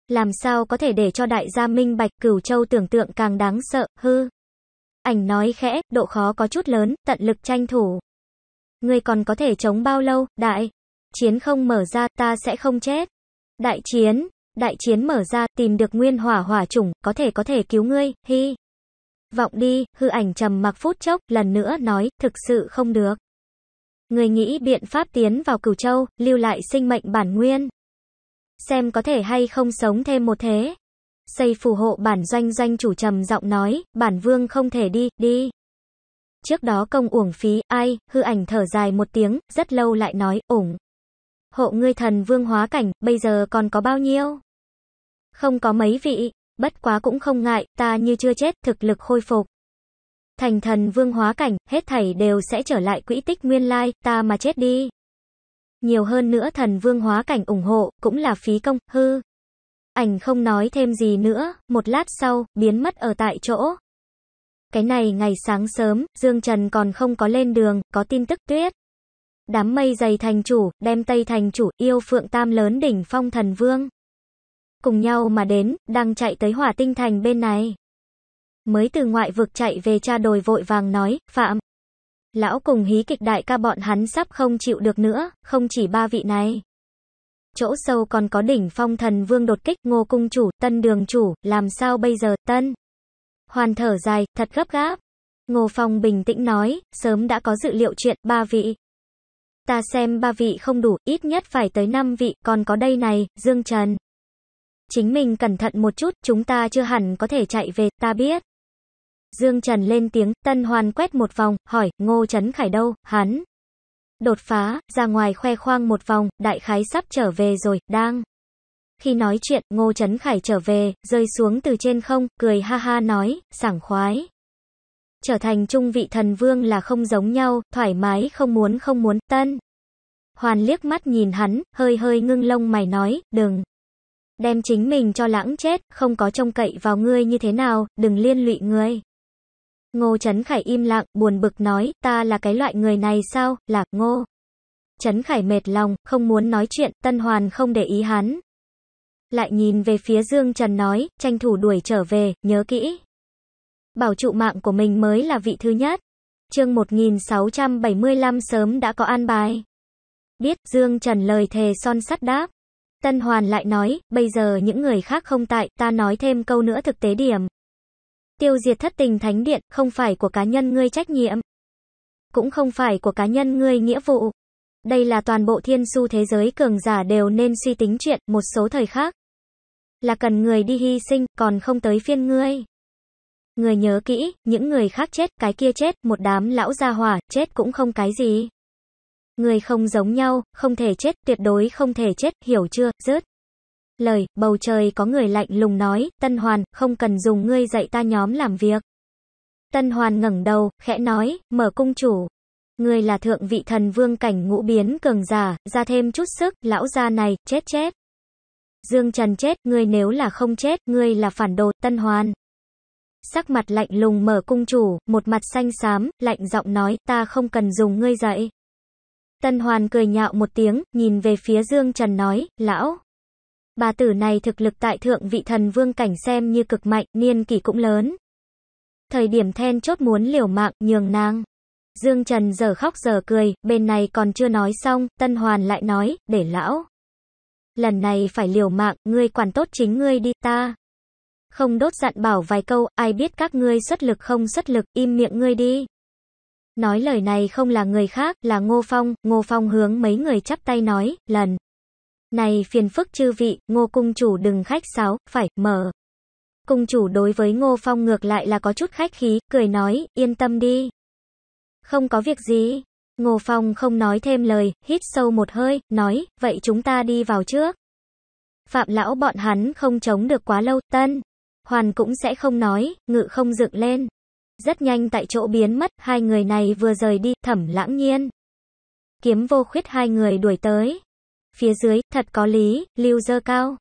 S1: Làm sao có thể để cho đại gia minh bạch cửu châu tưởng tượng càng đáng sợ, hư. Ảnh nói khẽ, độ khó có chút lớn, tận lực tranh thủ. Ngươi còn có thể chống bao lâu, đại. Chiến không mở ra, ta sẽ không chết. Đại chiến, đại chiến mở ra, tìm được nguyên hỏa hỏa chủng, có thể có thể cứu ngươi, hy Vọng đi, hư ảnh trầm mặc phút chốc, lần nữa nói, thực sự không được. Người nghĩ biện pháp tiến vào cửu châu, lưu lại sinh mệnh bản nguyên. Xem có thể hay không sống thêm một thế. Xây phù hộ bản doanh doanh chủ trầm giọng nói, bản vương không thể đi, đi. Trước đó công uổng phí, ai, hư ảnh thở dài một tiếng, rất lâu lại nói, ủng. Hộ ngươi thần vương hóa cảnh, bây giờ còn có bao nhiêu? Không có mấy vị, bất quá cũng không ngại, ta như chưa chết, thực lực khôi phục thành thần vương hóa cảnh, hết thảy đều sẽ trở lại quỹ tích nguyên lai, ta mà chết đi. Nhiều hơn nữa thần vương hóa cảnh ủng hộ, cũng là phí công, hư. Ảnh không nói thêm gì nữa, một lát sau, biến mất ở tại chỗ. Cái này ngày sáng sớm, Dương Trần còn không có lên đường, có tin tức tuyết. Đám mây dày thành chủ, đem tây thành chủ, yêu phượng tam lớn đỉnh phong thần vương. Cùng nhau mà đến, đang chạy tới hỏa tinh thành bên này mới từ ngoại vực chạy về cha đồi vội vàng nói, Phạm. Lão cùng hí kịch đại ca bọn hắn sắp không chịu được nữa, không chỉ ba vị này. Chỗ sâu còn có đỉnh phong thần vương đột kích, ngô cung chủ, tân đường chủ, làm sao bây giờ, tân. Hoàn thở dài, thật gấp gáp. Ngô Phong bình tĩnh nói, sớm đã có dự liệu chuyện, ba vị. Ta xem ba vị không đủ, ít nhất phải tới năm vị, còn có đây này, Dương Trần. Chính mình cẩn thận một chút, chúng ta chưa hẳn có thể chạy về, ta biết. Dương Trần lên tiếng, Tân Hoàn quét một vòng, hỏi, Ngô Trấn Khải đâu, hắn? Đột phá, ra ngoài khoe khoang một vòng, đại khái sắp trở về rồi, đang. Khi nói chuyện, Ngô Trấn Khải trở về, rơi xuống từ trên không, cười ha ha nói, sảng khoái. Trở thành trung vị thần vương là không giống nhau, thoải mái không muốn không muốn, tân. Hoàn liếc mắt nhìn hắn, hơi hơi ngưng lông mày nói, đừng. Đem chính mình cho lãng chết, không có trông cậy vào ngươi như thế nào, đừng liên lụy ngươi. Ngô Trấn Khải im lặng, buồn bực nói, ta là cái loại người này sao, là, ngô. Trấn Khải mệt lòng, không muốn nói chuyện, Tân Hoàn không để ý hắn. Lại nhìn về phía Dương Trần nói, tranh thủ đuổi trở về, nhớ kỹ. Bảo trụ mạng của mình mới là vị thứ nhất. Chương 1675 sớm đã có an bài. Biết Dương Trần lời thề son sắt đáp. Tân Hoàn lại nói, bây giờ những người khác không tại, ta nói thêm câu nữa thực tế điểm. Tiêu diệt thất tình thánh điện không phải của cá nhân ngươi trách nhiệm, cũng không phải của cá nhân ngươi nghĩa vụ. Đây là toàn bộ thiên su thế giới cường giả đều nên suy tính chuyện một số thời khác. Là cần người đi hy sinh, còn không tới phiên ngươi. Người nhớ kỹ, những người khác chết, cái kia chết, một đám lão gia hỏa, chết cũng không cái gì. Người không giống nhau, không thể chết, tuyệt đối không thể chết, hiểu chưa, rớt lời, bầu trời có người lạnh lùng nói, Tân Hoàn, không cần dùng ngươi dạy ta nhóm làm việc. Tân Hoàn ngẩng đầu, khẽ nói, mở cung chủ. Ngươi là thượng vị thần vương cảnh ngũ biến cường giả, ra thêm chút sức, lão gia này, chết chết. Dương Trần chết, ngươi nếu là không chết, ngươi là phản đồ, Tân Hoàn. Sắc mặt lạnh lùng mở cung chủ, một mặt xanh xám, lạnh giọng nói, ta không cần dùng ngươi dạy. Tân Hoàn cười nhạo một tiếng, nhìn về phía Dương Trần nói, lão, bà tử này thực lực tại thượng vị thần vương cảnh xem như cực mạnh, niên kỷ cũng lớn. Thời điểm then chốt muốn liều mạng, nhường nàng. Dương Trần giờ khóc giờ cười, bên này còn chưa nói xong, Tân Hoàn lại nói, để lão. Lần này phải liều mạng, ngươi quản tốt chính ngươi đi ta. Không đốt dặn bảo vài câu, ai biết các ngươi xuất lực không xuất lực, im miệng ngươi đi. Nói lời này không là người khác, là Ngô Phong, Ngô Phong hướng mấy người chắp tay nói, lần. Này phiền phức chư vị, ngô cung chủ đừng khách sáo, phải, mở. Cung chủ đối với ngô phong ngược lại là có chút khách khí, cười nói, yên tâm đi. Không có việc gì. Ngô phong không nói thêm lời, hít sâu một hơi, nói, vậy chúng ta đi vào trước. Phạm lão bọn hắn không chống được quá lâu, tân. Hoàn cũng sẽ không nói, ngự không dựng lên. Rất nhanh tại chỗ biến mất, hai người này vừa rời đi, thẩm lãng nhiên. Kiếm vô khuyết hai người đuổi tới phía dưới, thật có lý, lưu dơ cao.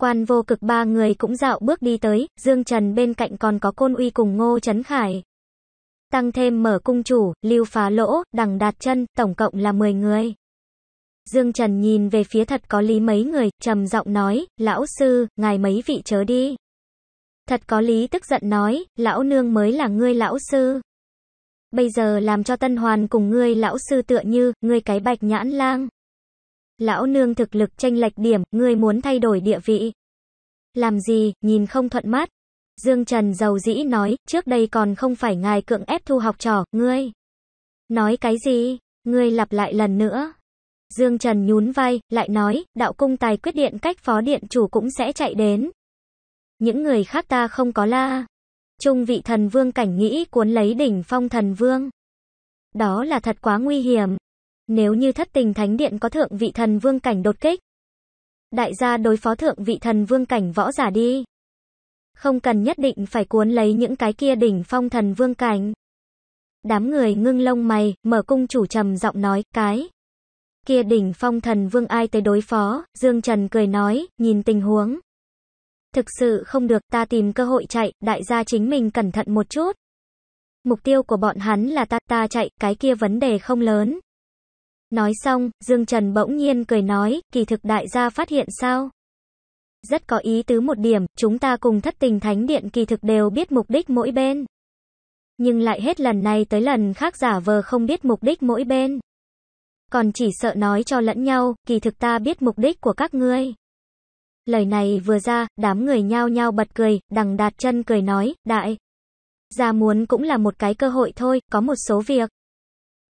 S1: Quan vô cực ba người cũng dạo bước đi tới, Dương Trần bên cạnh còn có Côn Uy cùng Ngô Trấn Khải. Tăng thêm mở cung chủ, lưu phá lỗ, đằng đạt chân, tổng cộng là 10 người. Dương Trần nhìn về phía thật có lý mấy người, trầm giọng nói, lão sư, ngài mấy vị chớ đi. Thật có lý tức giận nói, lão nương mới là ngươi lão sư. Bây giờ làm cho tân hoàn cùng ngươi lão sư tựa như, ngươi cái bạch nhãn lang. Lão nương thực lực tranh lệch điểm, ngươi muốn thay đổi địa vị. Làm gì, nhìn không thuận mắt. Dương Trần giàu dĩ nói, trước đây còn không phải ngài cưỡng ép thu học trò, ngươi. Nói cái gì? Ngươi lặp lại lần nữa. Dương Trần nhún vai, lại nói, đạo cung tài quyết điện cách phó điện chủ cũng sẽ chạy đến. Những người khác ta không có la. Trung vị thần vương cảnh nghĩ cuốn lấy đỉnh phong thần vương. Đó là thật quá nguy hiểm. Nếu như thất tình thánh điện có thượng vị thần vương cảnh đột kích, đại gia đối phó thượng vị thần vương cảnh võ giả đi. Không cần nhất định phải cuốn lấy những cái kia đỉnh phong thần vương cảnh. Đám người ngưng lông mày, mở cung chủ trầm giọng nói, cái. Kia đỉnh phong thần vương ai tới đối phó, Dương Trần cười nói, nhìn tình huống. Thực sự không được ta tìm cơ hội chạy, đại gia chính mình cẩn thận một chút. Mục tiêu của bọn hắn là ta, ta chạy, cái kia vấn đề không lớn. Nói xong, Dương Trần bỗng nhiên cười nói, kỳ thực đại gia phát hiện sao? Rất có ý tứ một điểm, chúng ta cùng thất tình thánh điện kỳ thực đều biết mục đích mỗi bên. Nhưng lại hết lần này tới lần khác giả vờ không biết mục đích mỗi bên. Còn chỉ sợ nói cho lẫn nhau, kỳ thực ta biết mục đích của các ngươi. Lời này vừa ra, đám người nhao nhao bật cười, đằng đạt chân cười nói, đại. Gia muốn cũng là một cái cơ hội thôi, có một số việc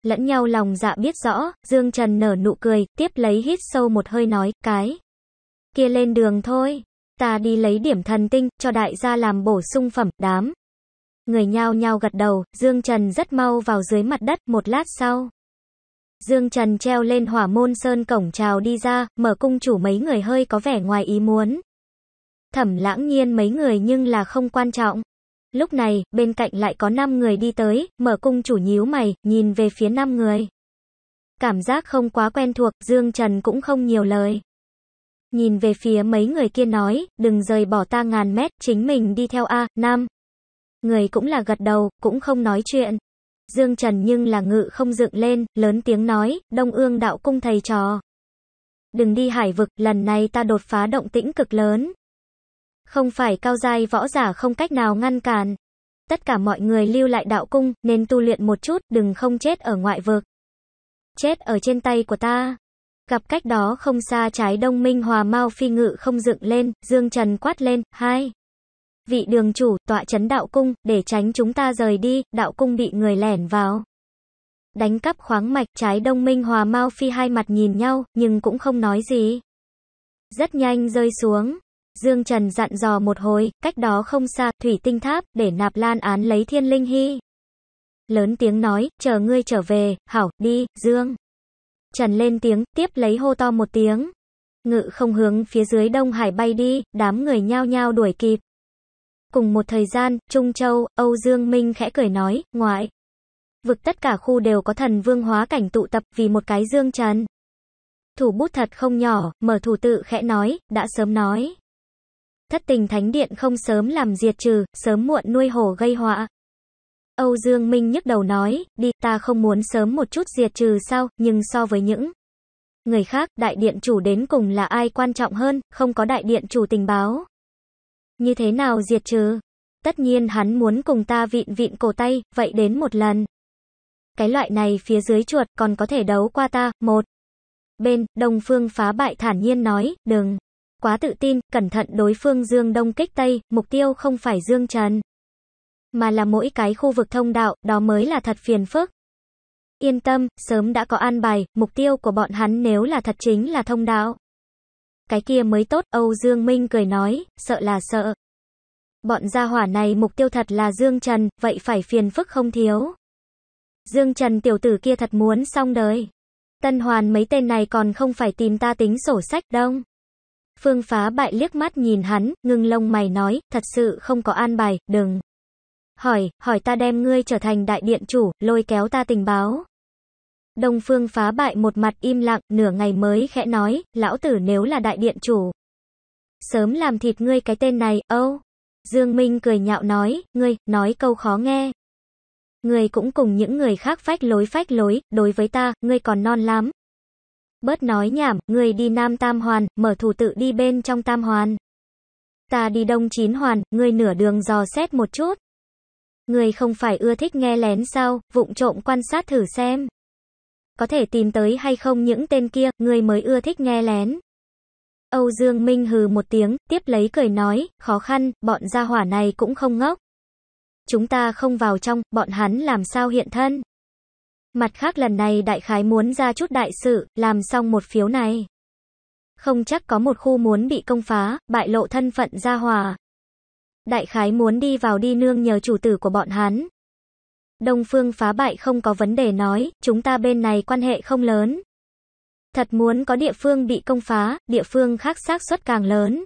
S1: lẫn nhau lòng dạ biết rõ, Dương Trần nở nụ cười, tiếp lấy hít sâu một hơi nói, cái kia lên đường thôi, ta đi lấy điểm thần tinh, cho đại gia làm bổ sung phẩm, đám. Người nhao nhao gật đầu, Dương Trần rất mau vào dưới mặt đất, một lát sau. Dương Trần treo lên hỏa môn sơn cổng trào đi ra, mở cung chủ mấy người hơi có vẻ ngoài ý muốn. Thẩm lãng nhiên mấy người nhưng là không quan trọng. Lúc này, bên cạnh lại có 5 người đi tới, mở cung chủ nhíu mày, nhìn về phía 5 người. Cảm giác không quá quen thuộc, Dương Trần cũng không nhiều lời. Nhìn về phía mấy người kia nói, đừng rời bỏ ta ngàn mét, chính mình đi theo A, Nam. Người cũng là gật đầu, cũng không nói chuyện. Dương Trần nhưng là ngự không dựng lên, lớn tiếng nói, Đông Ương đạo cung thầy trò. Đừng đi hải vực, lần này ta đột phá động tĩnh cực lớn, không phải cao giai võ giả không cách nào ngăn cản. Tất cả mọi người lưu lại đạo cung, nên tu luyện một chút, đừng không chết ở ngoại vực. Chết ở trên tay của ta. Gặp cách đó không xa trái đông minh hòa mau phi ngự không dựng lên, dương trần quát lên, hai. Vị đường chủ, tọa chấn đạo cung, để tránh chúng ta rời đi, đạo cung bị người lẻn vào. Đánh cắp khoáng mạch trái đông minh hòa mau phi hai mặt nhìn nhau, nhưng cũng không nói gì. Rất nhanh rơi xuống, Dương Trần dặn dò một hồi, cách đó không xa, thủy tinh tháp, để nạp lan án lấy thiên linh hy. Lớn tiếng nói, chờ ngươi trở về, hảo, đi, Dương. Trần lên tiếng, tiếp lấy hô to một tiếng. Ngự không hướng phía dưới Đông Hải bay đi, đám người nhao nhao đuổi kịp. Cùng một thời gian, Trung Châu, Âu Dương Minh khẽ cười nói, ngoại. Vực tất cả khu đều có thần vương hóa cảnh tụ tập vì một cái Dương Trần. Thủ bút thật không nhỏ, mở thủ tự khẽ nói, đã sớm nói. Thất tình thánh điện không sớm làm diệt trừ, sớm muộn nuôi hổ gây họa. Âu Dương Minh nhức đầu nói, đi, ta không muốn sớm một chút diệt trừ sao, nhưng so với những người khác, đại điện chủ đến cùng là ai quan trọng hơn, không có đại điện chủ tình báo. Như thế nào diệt trừ? Tất nhiên hắn muốn cùng ta vịn vịn cổ tay, vậy đến một lần. Cái loại này phía dưới chuột còn có thể đấu qua ta, một. Bên, Đông Phương phá bại thản nhiên nói, đừng. Quá tự tin, cẩn thận đối phương dương đông kích tây, mục tiêu không phải dương trần. Mà là mỗi cái khu vực thông đạo, đó mới là thật phiền phức. Yên tâm, sớm đã có an bài, mục tiêu của bọn hắn nếu là thật chính là thông đạo. Cái kia mới tốt, Âu Dương Minh cười nói, sợ là sợ. Bọn gia hỏa này mục tiêu thật là Dương Trần, vậy phải phiền phức không thiếu. Dương Trần tiểu tử kia thật muốn xong đời. Tân Hoàn mấy tên này còn không phải tìm ta tính sổ sách đông. Phương phá bại liếc mắt nhìn hắn, ngưng lông mày nói, thật sự không có an bài, đừng. Hỏi, hỏi ta đem ngươi trở thành đại điện chủ, lôi kéo ta tình báo. Đông phương phá bại một mặt im lặng, nửa ngày mới khẽ nói, lão tử nếu là đại điện chủ. Sớm làm thịt ngươi cái tên này, âu. Oh. Dương Minh cười nhạo nói, ngươi, nói câu khó nghe. Ngươi cũng cùng những người khác phách lối phách lối, đối với ta, ngươi còn non lắm, Bớt nói nhảm, người đi Nam Tam Hoàn, mở thủ tự đi bên trong Tam Hoàn. Ta đi Đông Chín Hoàn, người nửa đường dò xét một chút. Người không phải ưa thích nghe lén sao, vụng trộm quan sát thử xem. Có thể tìm tới hay không những tên kia, người mới ưa thích nghe lén. Âu Dương Minh hừ một tiếng, tiếp lấy cười nói, khó khăn, bọn gia hỏa này cũng không ngốc. Chúng ta không vào trong, bọn hắn làm sao hiện thân. Mặt khác lần này đại khái muốn ra chút đại sự, làm xong một phiếu này. Không chắc có một khu muốn bị công phá, bại lộ thân phận gia hòa. Đại khái muốn đi vào đi nương nhờ chủ tử của bọn hắn. Đông phương phá bại không có vấn đề nói, chúng ta bên này quan hệ không lớn. Thật muốn có địa phương bị công phá, địa phương khác xác suất càng lớn.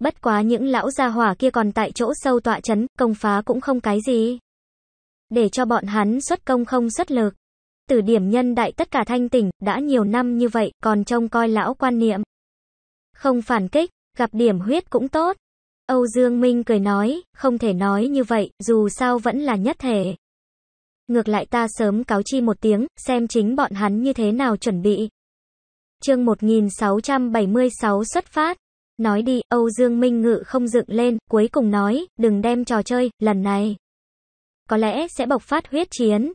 S1: Bất quá những lão gia hỏa kia còn tại chỗ sâu tọa chấn, công phá cũng không cái gì để cho bọn hắn xuất công không xuất lực. Tử điểm nhân đại tất cả thanh tỉnh, đã nhiều năm như vậy, còn trông coi lão quan niệm. Không phản kích, gặp điểm huyết cũng tốt. Âu Dương Minh cười nói, không thể nói như vậy, dù sao vẫn là nhất thể. Ngược lại ta sớm cáo chi một tiếng, xem chính bọn hắn như thế nào chuẩn bị. chương 1676 xuất phát. Nói đi, Âu Dương Minh ngự không dựng lên, cuối cùng nói, đừng đem trò chơi, lần này có lẽ sẽ bộc phát huyết chiến.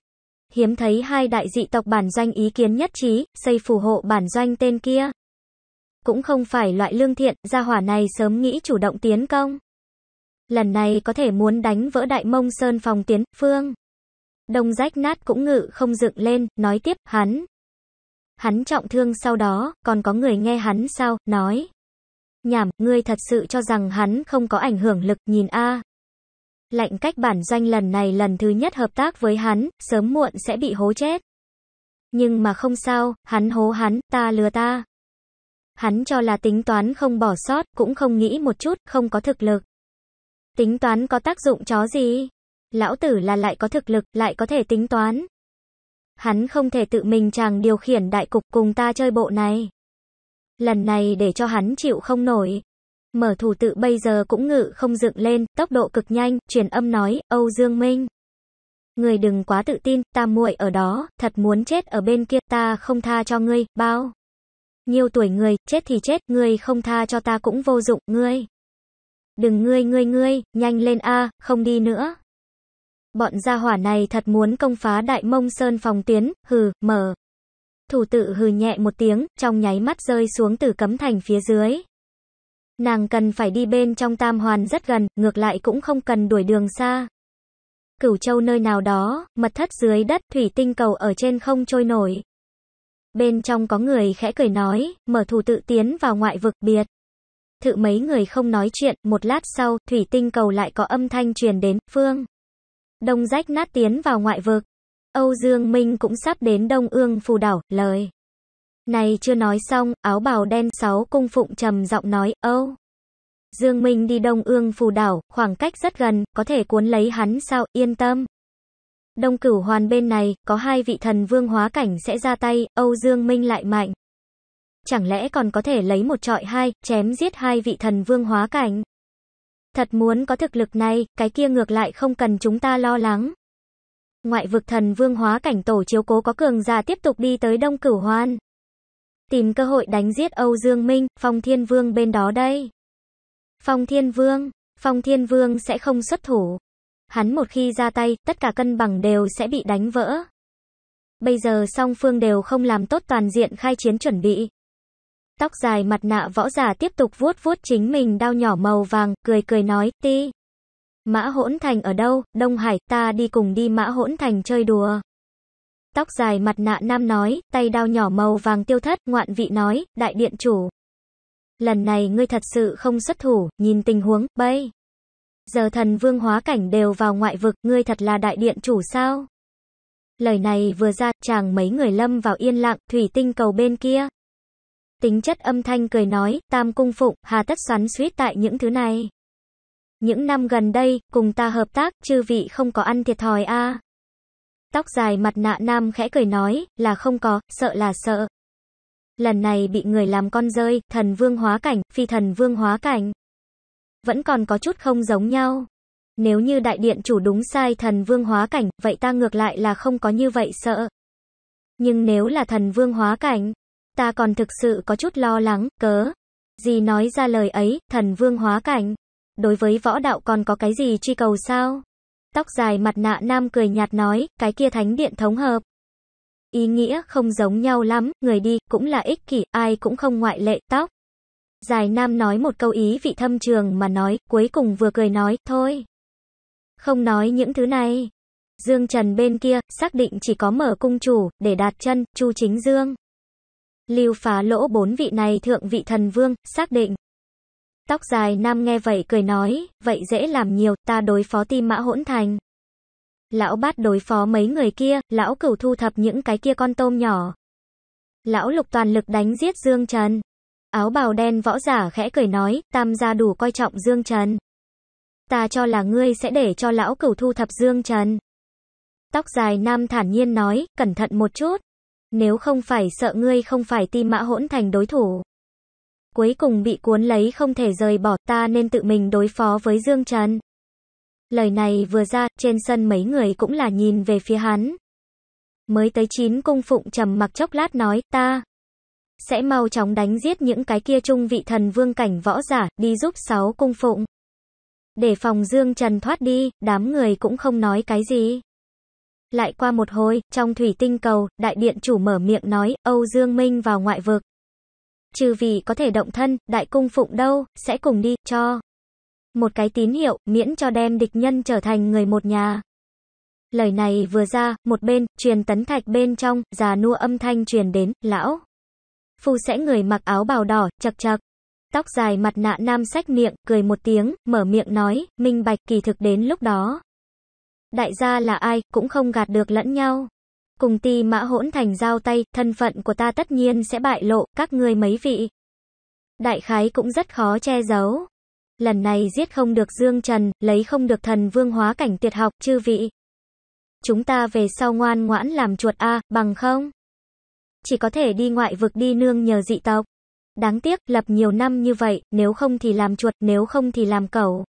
S1: Hiếm thấy hai đại dị tộc bản doanh ý kiến nhất trí, xây phù hộ bản doanh tên kia. Cũng không phải loại lương thiện, gia hỏa này sớm nghĩ chủ động tiến công. Lần này có thể muốn đánh vỡ đại mông sơn phòng tiến, phương. Đông rách nát cũng ngự không dựng lên, nói tiếp, hắn. Hắn trọng thương sau đó, còn có người nghe hắn sao, nói. Nhảm, ngươi thật sự cho rằng hắn không có ảnh hưởng lực, nhìn a lạnh cách bản doanh lần này lần thứ nhất hợp tác với hắn, sớm muộn sẽ bị hố chết. Nhưng mà không sao, hắn hố hắn, ta lừa ta. Hắn cho là tính toán không bỏ sót, cũng không nghĩ một chút, không có thực lực. Tính toán có tác dụng chó gì? Lão tử là lại có thực lực, lại có thể tính toán. Hắn không thể tự mình chàng điều khiển đại cục cùng ta chơi bộ này. Lần này để cho hắn chịu không nổi, mở thủ tự bây giờ cũng ngự không dựng lên, tốc độ cực nhanh, truyền âm nói, Âu Dương Minh. Người đừng quá tự tin, ta muội ở đó, thật muốn chết ở bên kia, ta không tha cho ngươi, bao. Nhiều tuổi người, chết thì chết, ngươi không tha cho ta cũng vô dụng, ngươi. Đừng ngươi ngươi ngươi, nhanh lên a, không đi nữa. Bọn gia hỏa này thật muốn công phá đại mông sơn phòng tuyến, hừ, mở. Thủ tự hừ nhẹ một tiếng, trong nháy mắt rơi xuống từ cấm thành phía dưới. Nàng cần phải đi bên trong tam hoàn rất gần, ngược lại cũng không cần đuổi đường xa. Cửu châu nơi nào đó, mật thất dưới đất, thủy tinh cầu ở trên không trôi nổi. Bên trong có người khẽ cười nói, mở thủ tự tiến vào ngoại vực biệt. Thự mấy người không nói chuyện, một lát sau, thủy tinh cầu lại có âm thanh truyền đến, phương. Đông rách nát tiến vào ngoại vực. Âu Dương Minh cũng sắp đến Đông Ương Phù Đảo, lời. Này chưa nói xong, áo bào đen sáu cung phụng trầm giọng nói, âu. Dương Minh đi Đông Ương phù đảo, khoảng cách rất gần, có thể cuốn lấy hắn sao, yên tâm. Đông cửu hoàn bên này, có hai vị thần vương hóa cảnh sẽ ra tay, Âu Dương Minh lại mạnh. Chẳng lẽ còn có thể lấy một trọi hai, chém giết hai vị thần vương hóa cảnh? Thật muốn có thực lực này, cái kia ngược lại không cần chúng ta lo lắng. Ngoại vực thần vương hóa cảnh tổ chiếu cố có cường giả tiếp tục đi tới Đông Cửu Hoan. Tìm cơ hội đánh giết Âu Dương Minh, Phong Thiên Vương bên đó đây. Phong Thiên Vương, Phong Thiên Vương sẽ không xuất thủ. Hắn một khi ra tay, tất cả cân bằng đều sẽ bị đánh vỡ. Bây giờ song phương đều không làm tốt toàn diện khai chiến chuẩn bị. Tóc dài mặt nạ võ giả tiếp tục vuốt vuốt chính mình đau nhỏ màu vàng, cười cười nói, ti. Mã hỗn thành ở đâu, Đông Hải, ta đi cùng đi mã hỗn thành chơi đùa tóc dài mặt nạ nam nói, tay đao nhỏ màu vàng tiêu thất, ngoạn vị nói, đại điện chủ. Lần này ngươi thật sự không xuất thủ, nhìn tình huống, bây. Giờ thần vương hóa cảnh đều vào ngoại vực, ngươi thật là đại điện chủ sao? Lời này vừa ra, chàng mấy người lâm vào yên lặng, thủy tinh cầu bên kia. Tính chất âm thanh cười nói, tam cung phụng, hà tất xoắn suýt tại những thứ này. Những năm gần đây, cùng ta hợp tác, chư vị không có ăn thiệt thòi a Tóc dài mặt nạ nam khẽ cười nói, là không có, sợ là sợ. Lần này bị người làm con rơi, thần vương hóa cảnh, phi thần vương hóa cảnh. Vẫn còn có chút không giống nhau. Nếu như đại điện chủ đúng sai thần vương hóa cảnh, vậy ta ngược lại là không có như vậy sợ. Nhưng nếu là thần vương hóa cảnh, ta còn thực sự có chút lo lắng, cớ. Gì nói ra lời ấy, thần vương hóa cảnh. Đối với võ đạo còn có cái gì truy cầu sao? tóc dài mặt nạ nam cười nhạt nói, cái kia thánh điện thống hợp. Ý nghĩa không giống nhau lắm, người đi, cũng là ích kỷ, ai cũng không ngoại lệ, tóc. Dài nam nói một câu ý vị thâm trường mà nói, cuối cùng vừa cười nói, thôi. Không nói những thứ này. Dương Trần bên kia, xác định chỉ có mở cung chủ, để đạt chân, Chu Chính Dương. Lưu phá lỗ bốn vị này thượng vị thần vương, xác định. Tóc dài nam nghe vậy cười nói, vậy dễ làm nhiều, ta đối phó tim mã hỗn thành. Lão bát đối phó mấy người kia, lão cửu thu thập những cái kia con tôm nhỏ. Lão lục toàn lực đánh giết Dương Trần. Áo bào đen võ giả khẽ cười nói, tam gia đủ coi trọng Dương Trần. Ta cho là ngươi sẽ để cho lão cửu thu thập Dương Trần. Tóc dài nam thản nhiên nói, cẩn thận một chút. Nếu không phải sợ ngươi không phải ti mã hỗn thành đối thủ cuối cùng bị cuốn lấy không thể rời bỏ, ta nên tự mình đối phó với Dương Trần. Lời này vừa ra, trên sân mấy người cũng là nhìn về phía hắn. Mới tới chín cung phụng trầm mặc chốc lát nói, ta sẽ mau chóng đánh giết những cái kia trung vị thần vương cảnh võ giả, đi giúp sáu cung phụng. Để phòng Dương Trần thoát đi, đám người cũng không nói cái gì. Lại qua một hồi, trong thủy tinh cầu, đại điện chủ mở miệng nói, Âu Dương Minh vào ngoại vực trừ vì có thể động thân, đại cung phụng đâu, sẽ cùng đi, cho. Một cái tín hiệu, miễn cho đem địch nhân trở thành người một nhà. Lời này vừa ra, một bên, truyền tấn thạch bên trong, già nua âm thanh truyền đến, lão. Phu sẽ người mặc áo bào đỏ, chật chật. Tóc dài mặt nạ nam sách miệng, cười một tiếng, mở miệng nói, minh bạch kỳ thực đến lúc đó. Đại gia là ai, cũng không gạt được lẫn nhau. Cùng ti mã hỗn thành giao tay, thân phận của ta tất nhiên sẽ bại lộ, các ngươi mấy vị. Đại khái cũng rất khó che giấu. Lần này giết không được Dương Trần, lấy không được thần vương hóa cảnh tuyệt học, chư vị. Chúng ta về sau ngoan ngoãn làm chuột A, bằng không? Chỉ có thể đi ngoại vực đi nương nhờ dị tộc. Đáng tiếc, lập nhiều năm như vậy, nếu không thì làm chuột, nếu không thì làm cẩu.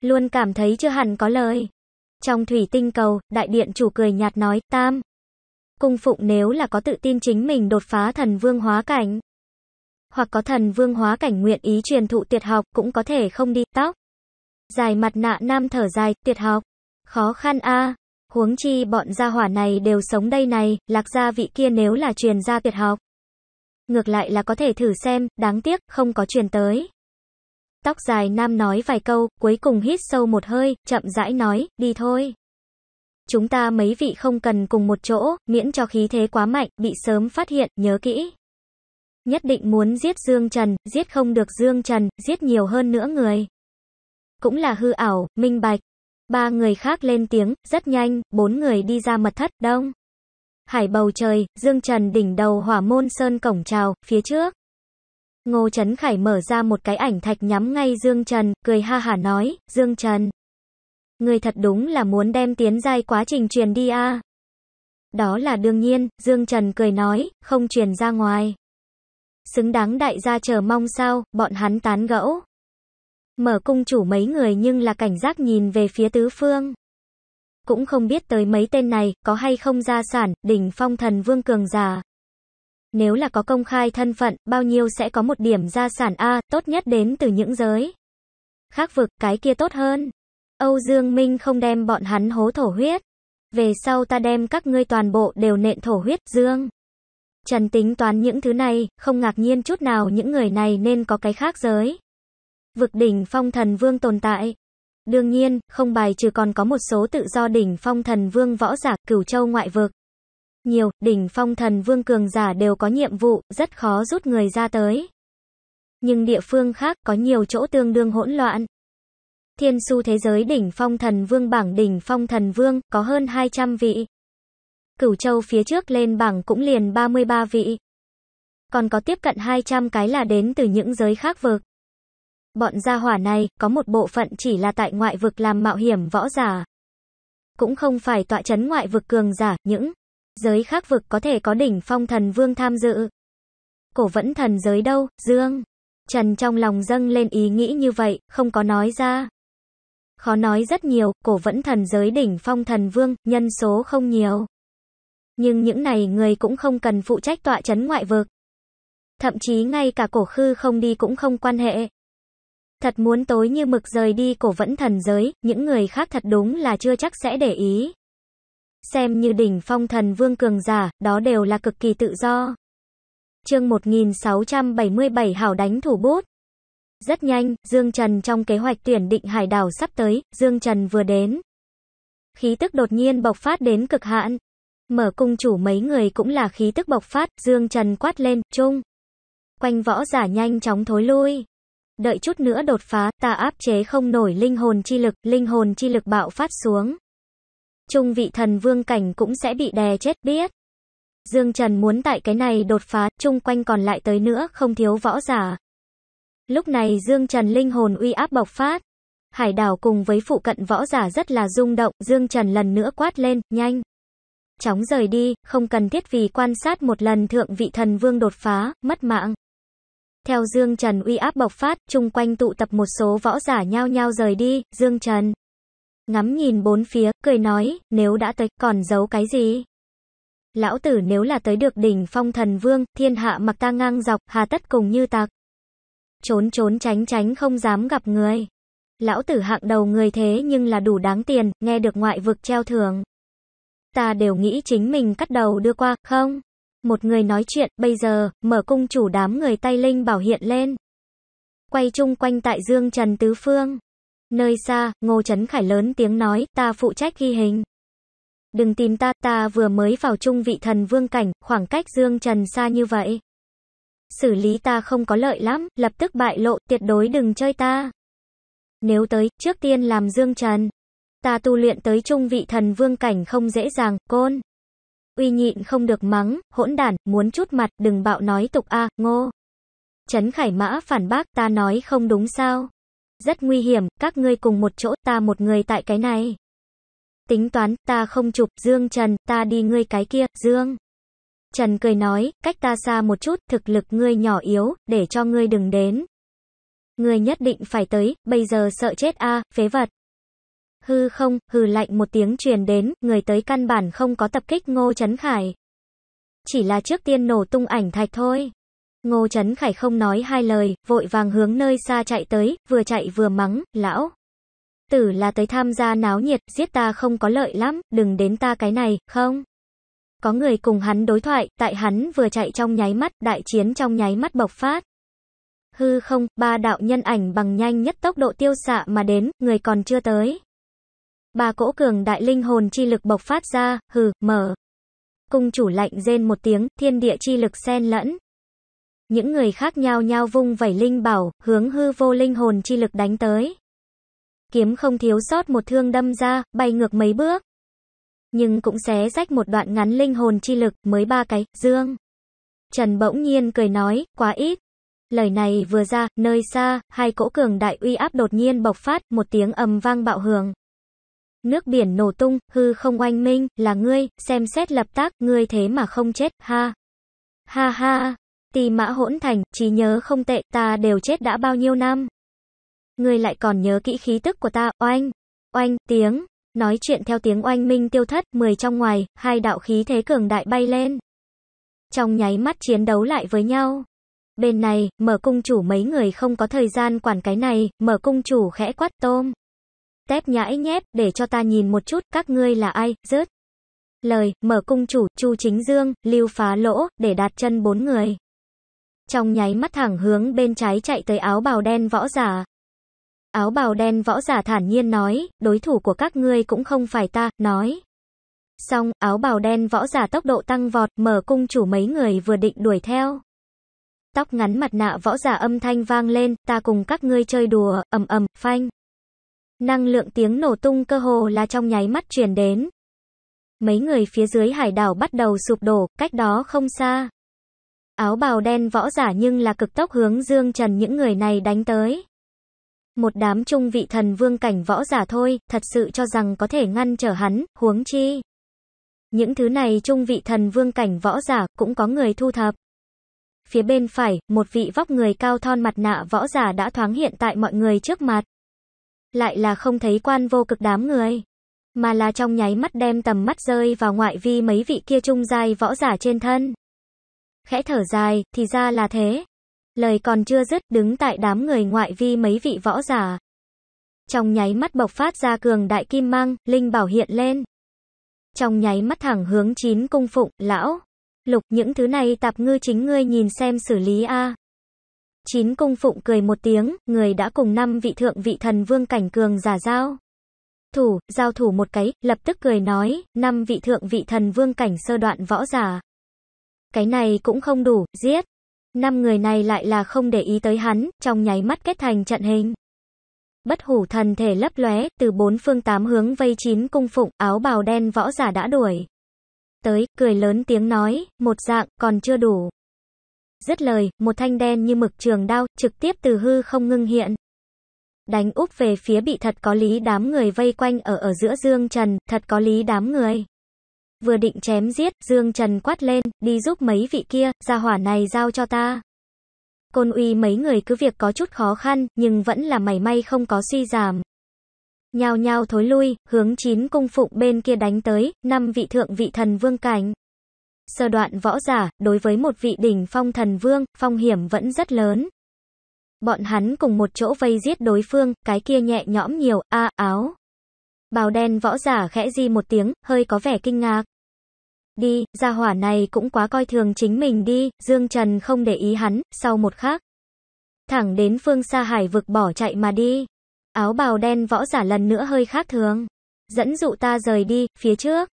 S1: Luôn cảm thấy chưa hẳn có lời. Trong thủy tinh cầu, đại điện chủ cười nhạt nói, tam cung phụng nếu là có tự tin chính mình đột phá thần vương hóa cảnh. Hoặc có thần vương hóa cảnh nguyện ý truyền thụ tuyệt học cũng có thể không đi tóc. Dài mặt nạ nam thở dài, tuyệt học. Khó khăn a Huống chi bọn gia hỏa này đều sống đây này, lạc gia vị kia nếu là truyền ra tuyệt học. Ngược lại là có thể thử xem, đáng tiếc, không có truyền tới. Tóc dài nam nói vài câu, cuối cùng hít sâu một hơi, chậm rãi nói, đi thôi chúng ta mấy vị không cần cùng một chỗ, miễn cho khí thế quá mạnh, bị sớm phát hiện, nhớ kỹ. Nhất định muốn giết Dương Trần, giết không được Dương Trần, giết nhiều hơn nữa người. Cũng là hư ảo, minh bạch. Ba người khác lên tiếng, rất nhanh, bốn người đi ra mật thất, đông. Hải bầu trời, Dương Trần đỉnh đầu hỏa môn sơn cổng trào, phía trước. Ngô Trấn Khải mở ra một cái ảnh thạch nhắm ngay Dương Trần, cười ha hả nói, Dương Trần. Người thật đúng là muốn đem tiến giai quá trình truyền đi a. Đó là đương nhiên, Dương Trần cười nói, không truyền ra ngoài. Xứng đáng đại gia chờ mong sao, bọn hắn tán gẫu. Mở cung chủ mấy người nhưng là cảnh giác nhìn về phía tứ phương. Cũng không biết tới mấy tên này, có hay không gia sản, đỉnh phong thần vương cường giả. Nếu là có công khai thân phận, bao nhiêu sẽ có một điểm gia sản A, tốt nhất đến từ những giới. Khác vực, cái kia tốt hơn. Âu Dương Minh không đem bọn hắn hố thổ huyết. Về sau ta đem các ngươi toàn bộ đều nện thổ huyết Dương. Trần tính toán những thứ này, không ngạc nhiên chút nào những người này nên có cái khác giới. Vực đỉnh phong thần vương tồn tại. Đương nhiên, không bài trừ còn có một số tự do đỉnh phong thần vương võ giả cửu châu ngoại vực. Nhiều, đỉnh phong thần vương cường giả đều có nhiệm vụ, rất khó rút người ra tới. Nhưng địa phương khác có nhiều chỗ tương đương hỗn loạn, thiên su thế giới đỉnh phong thần vương bảng đỉnh phong thần vương, có hơn 200 vị. Cửu châu phía trước lên bảng cũng liền 33 vị. Còn có tiếp cận 200 cái là đến từ những giới khác vực. Bọn gia hỏa này, có một bộ phận chỉ là tại ngoại vực làm mạo hiểm võ giả. Cũng không phải tọa chấn ngoại vực cường giả, những giới khác vực có thể có đỉnh phong thần vương tham dự. Cổ vẫn thần giới đâu, Dương. Trần trong lòng dâng lên ý nghĩ như vậy, không có nói ra khó nói rất nhiều, cổ vẫn thần giới đỉnh phong thần vương, nhân số không nhiều. Nhưng những này người cũng không cần phụ trách tọa chấn ngoại vực. Thậm chí ngay cả cổ khư không đi cũng không quan hệ. Thật muốn tối như mực rời đi cổ vẫn thần giới, những người khác thật đúng là chưa chắc sẽ để ý. Xem như đỉnh phong thần vương cường giả, đó đều là cực kỳ tự do. Chương 1677 hảo đánh thủ bút. Rất nhanh, Dương Trần trong kế hoạch tuyển định hải đảo sắp tới, Dương Trần vừa đến. Khí tức đột nhiên bộc phát đến cực hạn. Mở cung chủ mấy người cũng là khí tức bộc phát, Dương Trần quát lên, chung. Quanh võ giả nhanh chóng thối lui. Đợi chút nữa đột phá, ta áp chế không nổi linh hồn chi lực, linh hồn chi lực bạo phát xuống. Trung vị thần vương cảnh cũng sẽ bị đè chết biết. Dương Trần muốn tại cái này đột phá, chung quanh còn lại tới nữa không thiếu võ giả. Lúc này Dương Trần linh hồn uy áp bộc phát. Hải đảo cùng với phụ cận võ giả rất là rung động, Dương Trần lần nữa quát lên, nhanh. Chóng rời đi, không cần thiết vì quan sát một lần thượng vị thần vương đột phá, mất mạng. Theo Dương Trần uy áp bộc phát, chung quanh tụ tập một số võ giả nhao nhao rời đi, Dương Trần. Ngắm nhìn bốn phía, cười nói, nếu đã tới, còn giấu cái gì? Lão tử nếu là tới được đỉnh phong thần vương, thiên hạ mặc ta ngang dọc, hà tất cùng như tạc. Trốn trốn tránh tránh không dám gặp người. Lão tử hạng đầu người thế nhưng là đủ đáng tiền, nghe được ngoại vực treo thưởng. Ta đều nghĩ chính mình cắt đầu đưa qua, không? Một người nói chuyện, bây giờ, mở cung chủ đám người tay linh bảo hiện lên. Quay chung quanh tại Dương Trần Tứ Phương. Nơi xa, Ngô Trấn Khải lớn tiếng nói, ta phụ trách ghi hình. Đừng tìm ta, ta vừa mới vào trung vị thần vương cảnh, khoảng cách Dương Trần xa như vậy xử lý ta không có lợi lắm, lập tức bại lộ, tuyệt đối đừng chơi ta. Nếu tới, trước tiên làm dương trần. Ta tu luyện tới trung vị thần vương cảnh không dễ dàng, côn. Uy nhịn không được mắng, hỗn đản, muốn chút mặt, đừng bạo nói tục a, ngô. Trấn Khải Mã phản bác, ta nói không đúng sao. Rất nguy hiểm, các ngươi cùng một chỗ, ta một người tại cái này. Tính toán, ta không chụp, Dương Trần, ta đi ngươi cái kia, Dương. Trần cười nói, cách ta xa một chút, thực lực ngươi nhỏ yếu, để cho ngươi đừng đến. Ngươi nhất định phải tới, bây giờ sợ chết a, phế vật. Hư không, hừ lạnh một tiếng truyền đến, người tới căn bản không có tập kích Ngô Trấn Khải. Chỉ là trước tiên nổ tung ảnh thạch thôi. Ngô Trấn Khải không nói hai lời, vội vàng hướng nơi xa chạy tới, vừa chạy vừa mắng, lão. Tử là tới tham gia náo nhiệt, giết ta không có lợi lắm, đừng đến ta cái này, không. Có người cùng hắn đối thoại, tại hắn vừa chạy trong nháy mắt, đại chiến trong nháy mắt bộc phát. Hư không, ba đạo nhân ảnh bằng nhanh nhất tốc độ tiêu xạ mà đến, người còn chưa tới. Ba cỗ cường đại linh hồn chi lực bộc phát ra, hừ, mở. Cung chủ lạnh rên một tiếng, thiên địa chi lực xen lẫn. Những người khác nhau nhau vung vẩy linh bảo, hướng hư vô linh hồn chi lực đánh tới. Kiếm không thiếu sót một thương đâm ra, bay ngược mấy bước nhưng cũng xé rách một đoạn ngắn linh hồn chi lực, mới ba cái, dương. Trần bỗng nhiên cười nói, quá ít. Lời này vừa ra, nơi xa, hai cỗ cường đại uy áp đột nhiên bộc phát, một tiếng ầm vang bạo hưởng. Nước biển nổ tung, hư không oanh minh, là ngươi, xem xét lập tác, ngươi thế mà không chết, ha. Ha ha, tì mã hỗn thành, trí nhớ không tệ, ta đều chết đã bao nhiêu năm. Ngươi lại còn nhớ kỹ khí tức của ta, oanh, oanh, tiếng, Nói chuyện theo tiếng oanh minh tiêu thất, 10 trong ngoài, hai đạo khí thế cường đại bay lên. Trong nháy mắt chiến đấu lại với nhau. Bên này, mở cung chủ mấy người không có thời gian quản cái này, mở cung chủ khẽ quát tôm. Tép nhãi nhép, để cho ta nhìn một chút, các ngươi là ai, rớt. Lời, mở cung chủ, Chu Chính Dương, lưu phá lỗ, để đạt chân bốn người. Trong nháy mắt thẳng hướng bên trái chạy tới áo bào đen võ giả, Áo bào đen võ giả thản nhiên nói, đối thủ của các ngươi cũng không phải ta, nói. Xong, áo bào đen võ giả tốc độ tăng vọt, mở cung chủ mấy người vừa định đuổi theo. Tóc ngắn mặt nạ võ giả âm thanh vang lên, ta cùng các ngươi chơi đùa, ầm ầm, phanh. Năng lượng tiếng nổ tung cơ hồ là trong nháy mắt truyền đến. Mấy người phía dưới hải đảo bắt đầu sụp đổ, cách đó không xa. Áo bào đen võ giả nhưng là cực tốc hướng Dương Trần những người này đánh tới một đám trung vị thần vương cảnh võ giả thôi, thật sự cho rằng có thể ngăn trở hắn, huống chi. Những thứ này trung vị thần vương cảnh võ giả, cũng có người thu thập. Phía bên phải, một vị vóc người cao thon mặt nạ võ giả đã thoáng hiện tại mọi người trước mặt. Lại là không thấy quan vô cực đám người. Mà là trong nháy mắt đem tầm mắt rơi vào ngoại vi mấy vị kia trung giai võ giả trên thân. Khẽ thở dài, thì ra là thế. Lời còn chưa dứt, đứng tại đám người ngoại vi mấy vị võ giả. Trong nháy mắt bộc phát ra cường đại kim mang, linh bảo hiện lên. Trong nháy mắt thẳng hướng chín cung phụng, lão. Lục những thứ này tạp ngư chính ngươi nhìn xem xử lý a. Chín cung phụng cười một tiếng, người đã cùng năm vị thượng vị thần vương cảnh cường giả giao. Thủ, giao thủ một cái, lập tức cười nói, năm vị thượng vị thần vương cảnh sơ đoạn võ giả. Cái này cũng không đủ, giết. Năm người này lại là không để ý tới hắn, trong nháy mắt kết thành trận hình. Bất hủ thần thể lấp lóe, từ bốn phương tám hướng vây chín cung phụng, áo bào đen võ giả đã đuổi. Tới, cười lớn tiếng nói, một dạng, còn chưa đủ. Dứt lời, một thanh đen như mực trường đao, trực tiếp từ hư không ngưng hiện. Đánh úp về phía bị thật có lý đám người vây quanh ở ở giữa dương trần, thật có lý đám người. Vừa định chém giết, Dương Trần quát lên, đi giúp mấy vị kia, gia hỏa này giao cho ta. Côn uy mấy người cứ việc có chút khó khăn, nhưng vẫn là mảy may không có suy giảm. nhào nhào thối lui, hướng chín cung phụng bên kia đánh tới, năm vị thượng vị thần vương cảnh. Sơ đoạn võ giả, đối với một vị đỉnh phong thần vương, phong hiểm vẫn rất lớn. Bọn hắn cùng một chỗ vây giết đối phương, cái kia nhẹ nhõm nhiều, a áo. Bào đen võ giả khẽ di một tiếng, hơi có vẻ kinh ngạc. Đi, gia hỏa này cũng quá coi thường chính mình đi, Dương Trần không để ý hắn, sau một khắc. Thẳng đến phương xa hải vực bỏ chạy mà đi. Áo bào đen võ giả lần nữa hơi khác thường. Dẫn dụ ta rời đi, phía trước.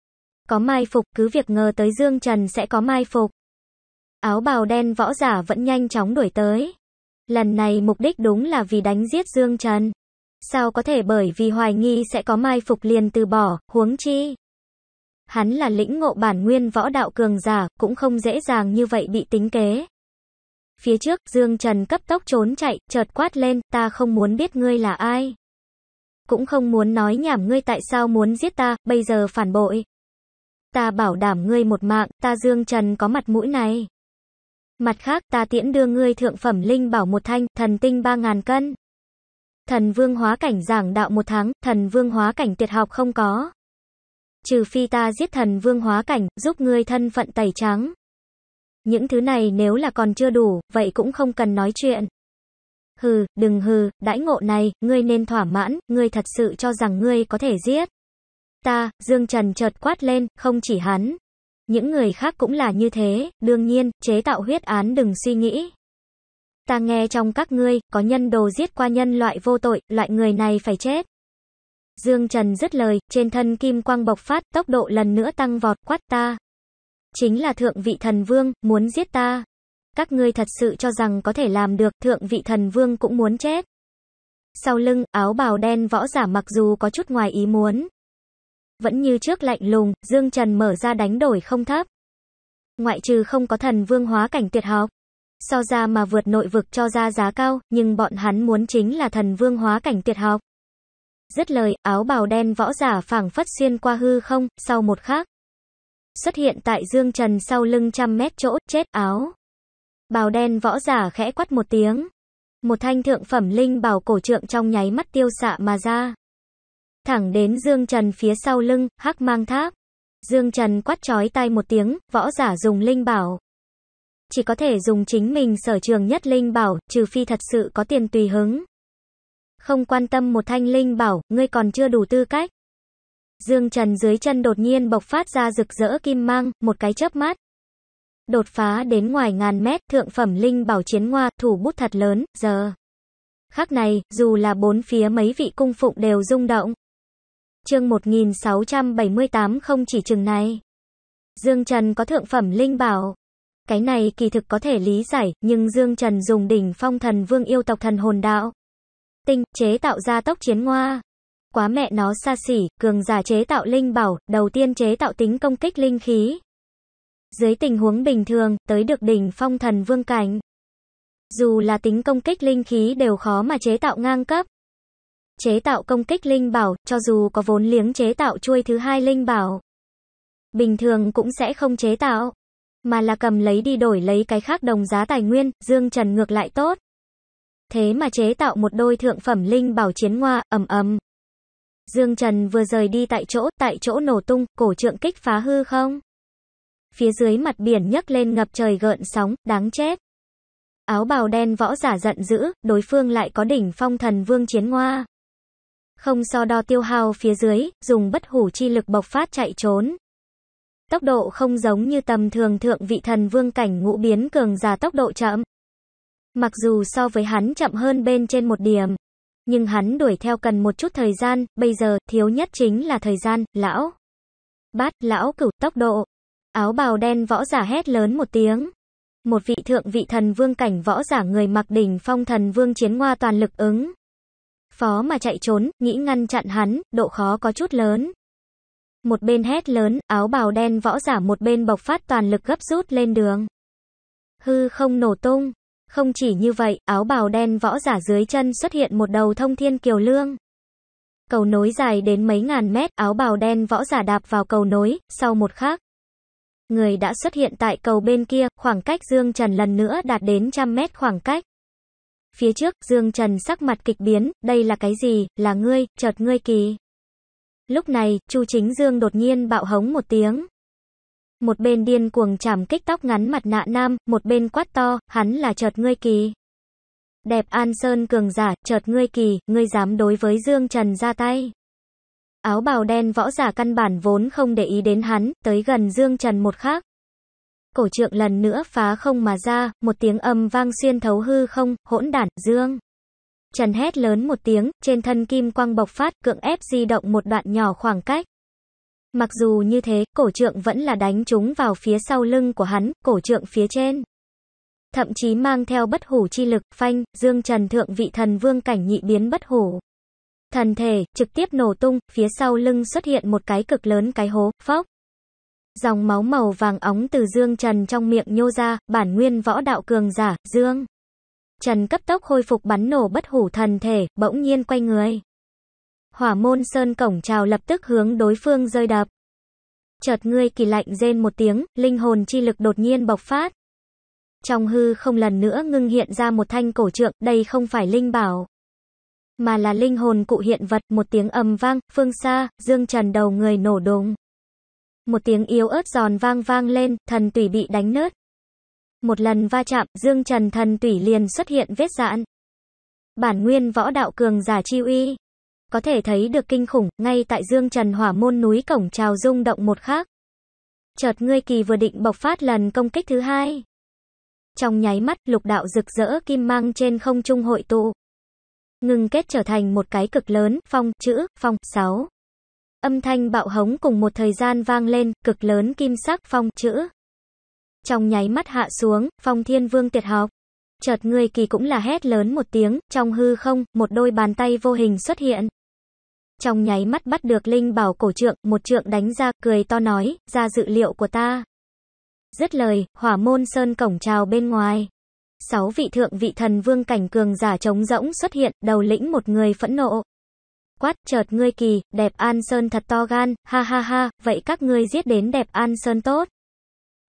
S1: Có mai phục, cứ việc ngờ tới Dương Trần sẽ có mai phục. Áo bào đen võ giả vẫn nhanh chóng đuổi tới. Lần này mục đích đúng là vì đánh giết Dương Trần. Sao có thể bởi vì hoài nghi sẽ có mai phục liền từ bỏ, huống chi. Hắn là lĩnh ngộ bản nguyên võ đạo cường giả, cũng không dễ dàng như vậy bị tính kế. Phía trước, Dương Trần cấp tốc trốn chạy, chợt quát lên, ta không muốn biết ngươi là ai. Cũng không muốn nói nhảm ngươi tại sao muốn giết ta, bây giờ phản bội. Ta bảo đảm ngươi một mạng, ta Dương Trần có mặt mũi này. Mặt khác, ta tiễn đưa ngươi thượng phẩm linh bảo một thanh, thần tinh ba ngàn cân. Thần vương hóa cảnh giảng đạo một tháng, thần vương hóa cảnh tuyệt học không có. Trừ phi ta giết thần vương hóa cảnh, giúp ngươi thân phận tẩy trắng. Những thứ này nếu là còn chưa đủ, vậy cũng không cần nói chuyện. Hừ, đừng hừ, đãi ngộ này, ngươi nên thỏa mãn, ngươi thật sự cho rằng ngươi có thể giết. Ta, Dương Trần chợt quát lên, không chỉ hắn. Những người khác cũng là như thế, đương nhiên, chế tạo huyết án đừng suy nghĩ. Ta nghe trong các ngươi, có nhân đồ giết qua nhân loại vô tội, loại người này phải chết. Dương Trần dứt lời, trên thân kim quang bộc phát, tốc độ lần nữa tăng vọt quát ta. Chính là thượng vị thần vương, muốn giết ta. Các ngươi thật sự cho rằng có thể làm được, thượng vị thần vương cũng muốn chết. Sau lưng, áo bào đen võ giả mặc dù có chút ngoài ý muốn. Vẫn như trước lạnh lùng, Dương Trần mở ra đánh đổi không thấp. Ngoại trừ không có thần vương hóa cảnh tuyệt học. So ra mà vượt nội vực cho ra giá cao, nhưng bọn hắn muốn chính là thần vương hóa cảnh tuyệt học. Dứt lời, áo bào đen võ giả phảng phất xuyên qua hư không, sau một khắc. Xuất hiện tại Dương Trần sau lưng trăm mét chỗ, chết áo. Bào đen võ giả khẽ quát một tiếng. Một thanh thượng phẩm linh bảo cổ trượng trong nháy mắt tiêu xạ mà ra. Thẳng đến Dương Trần phía sau lưng, hắc mang tháp. Dương Trần quát chói tay một tiếng, võ giả dùng linh bảo chỉ có thể dùng chính mình sở trường nhất linh bảo, trừ phi thật sự có tiền tùy hứng. Không quan tâm một thanh linh bảo, ngươi còn chưa đủ tư cách. Dương Trần dưới chân đột nhiên bộc phát ra rực rỡ kim mang, một cái chớp mắt. Đột phá đến ngoài ngàn mét, thượng phẩm linh bảo chiến ngoa, thủ bút thật lớn, giờ. Khắc này, dù là bốn phía mấy vị cung phụng đều rung động. Chương 1678 không chỉ chừng này. Dương Trần có thượng phẩm linh bảo, cái này kỳ thực có thể lý giải, nhưng Dương Trần dùng đỉnh phong thần vương yêu tộc thần hồn đạo. Tinh, chế tạo ra tốc chiến ngoa. Quá mẹ nó xa xỉ, cường giả chế tạo linh bảo, đầu tiên chế tạo tính công kích linh khí. Dưới tình huống bình thường, tới được đỉnh phong thần vương cảnh. Dù là tính công kích linh khí đều khó mà chế tạo ngang cấp. Chế tạo công kích linh bảo, cho dù có vốn liếng chế tạo chuôi thứ hai linh bảo. Bình thường cũng sẽ không chế tạo mà là cầm lấy đi đổi lấy cái khác đồng giá tài nguyên, Dương Trần ngược lại tốt. Thế mà chế tạo một đôi thượng phẩm linh bảo chiến ngoa, ầm ầm. Dương Trần vừa rời đi tại chỗ, tại chỗ nổ tung, cổ trượng kích phá hư không? Phía dưới mặt biển nhấc lên ngập trời gợn sóng, đáng chết. Áo bào đen võ giả giận dữ, đối phương lại có đỉnh phong thần vương chiến ngoa. Không so đo tiêu hao phía dưới, dùng bất hủ chi lực bộc phát chạy trốn. Tốc độ không giống như tầm thường thượng vị thần vương cảnh ngũ biến cường giả tốc độ chậm. Mặc dù so với hắn chậm hơn bên trên một điểm, nhưng hắn đuổi theo cần một chút thời gian, bây giờ thiếu nhất chính là thời gian, lão. Bát, lão cửu, tốc độ. Áo bào đen võ giả hét lớn một tiếng. Một vị thượng vị thần vương cảnh võ giả người mặc đỉnh phong thần vương chiến hoa toàn lực ứng. Phó mà chạy trốn, nghĩ ngăn chặn hắn, độ khó có chút lớn một bên hét lớn, áo bào đen võ giả một bên bộc phát toàn lực gấp rút lên đường. Hư không nổ tung. Không chỉ như vậy, áo bào đen võ giả dưới chân xuất hiện một đầu thông thiên kiều lương. Cầu nối dài đến mấy ngàn mét, áo bào đen võ giả đạp vào cầu nối, sau một khắc. Người đã xuất hiện tại cầu bên kia, khoảng cách Dương Trần lần nữa đạt đến trăm mét khoảng cách. Phía trước, Dương Trần sắc mặt kịch biến, đây là cái gì, là ngươi, chợt ngươi kỳ. Lúc này, Chu Chính Dương đột nhiên bạo hống một tiếng. Một bên điên cuồng chảm kích tóc ngắn mặt nạ nam, một bên quát to, hắn là chợt ngươi kỳ. Đẹp An Sơn cường giả, chợt ngươi kỳ, ngươi dám đối với Dương Trần ra tay. Áo bào đen võ giả căn bản vốn không để ý đến hắn, tới gần Dương Trần một khác. Cổ trượng lần nữa phá không mà ra, một tiếng âm vang xuyên thấu hư không, hỗn đản, Dương. Trần hét lớn một tiếng, trên thân kim quang bộc phát, cưỡng ép di động một đoạn nhỏ khoảng cách. Mặc dù như thế, cổ trượng vẫn là đánh chúng vào phía sau lưng của hắn, cổ trượng phía trên. Thậm chí mang theo bất hủ chi lực, phanh, dương trần thượng vị thần vương cảnh nhị biến bất hủ. Thần thể, trực tiếp nổ tung, phía sau lưng xuất hiện một cái cực lớn cái hố, phóc. Dòng máu màu vàng óng từ dương trần trong miệng nhô ra, bản nguyên võ đạo cường giả, dương. Trần cấp tốc khôi phục bắn nổ bất hủ thần thể, bỗng nhiên quay người. Hỏa môn sơn cổng trào lập tức hướng đối phương rơi đập. Chợt ngươi kỳ lạnh rên một tiếng, linh hồn chi lực đột nhiên bộc phát. Trong hư không lần nữa ngưng hiện ra một thanh cổ trượng, đây không phải linh bảo. Mà là linh hồn cụ hiện vật, một tiếng ầm vang, phương xa, dương trần đầu người nổ đùng. Một tiếng yếu ớt giòn vang vang lên, thần tủy bị đánh nớt một lần va chạm, Dương Trần thần tủy liền xuất hiện vết giãn. Bản nguyên võ đạo cường giả chi uy. Có thể thấy được kinh khủng, ngay tại Dương Trần hỏa môn núi cổng trào rung động một khắc. Chợt ngươi kỳ vừa định bộc phát lần công kích thứ hai. Trong nháy mắt, lục đạo rực rỡ kim mang trên không trung hội tụ. Ngừng kết trở thành một cái cực lớn, phong, chữ, phong, sáu. Âm thanh bạo hống cùng một thời gian vang lên, cực lớn kim sắc, phong, chữ trong nháy mắt hạ xuống, phong thiên vương tuyệt học. Chợt người kỳ cũng là hét lớn một tiếng, trong hư không, một đôi bàn tay vô hình xuất hiện. Trong nháy mắt bắt được linh bảo cổ trượng, một trượng đánh ra, cười to nói, ra dự liệu của ta. Dứt lời, hỏa môn sơn cổng trào bên ngoài. Sáu vị thượng vị thần vương cảnh cường giả trống rỗng xuất hiện, đầu lĩnh một người phẫn nộ. Quát, chợt ngươi kỳ, đẹp an sơn thật to gan, ha ha ha, vậy các ngươi giết đến đẹp an sơn tốt.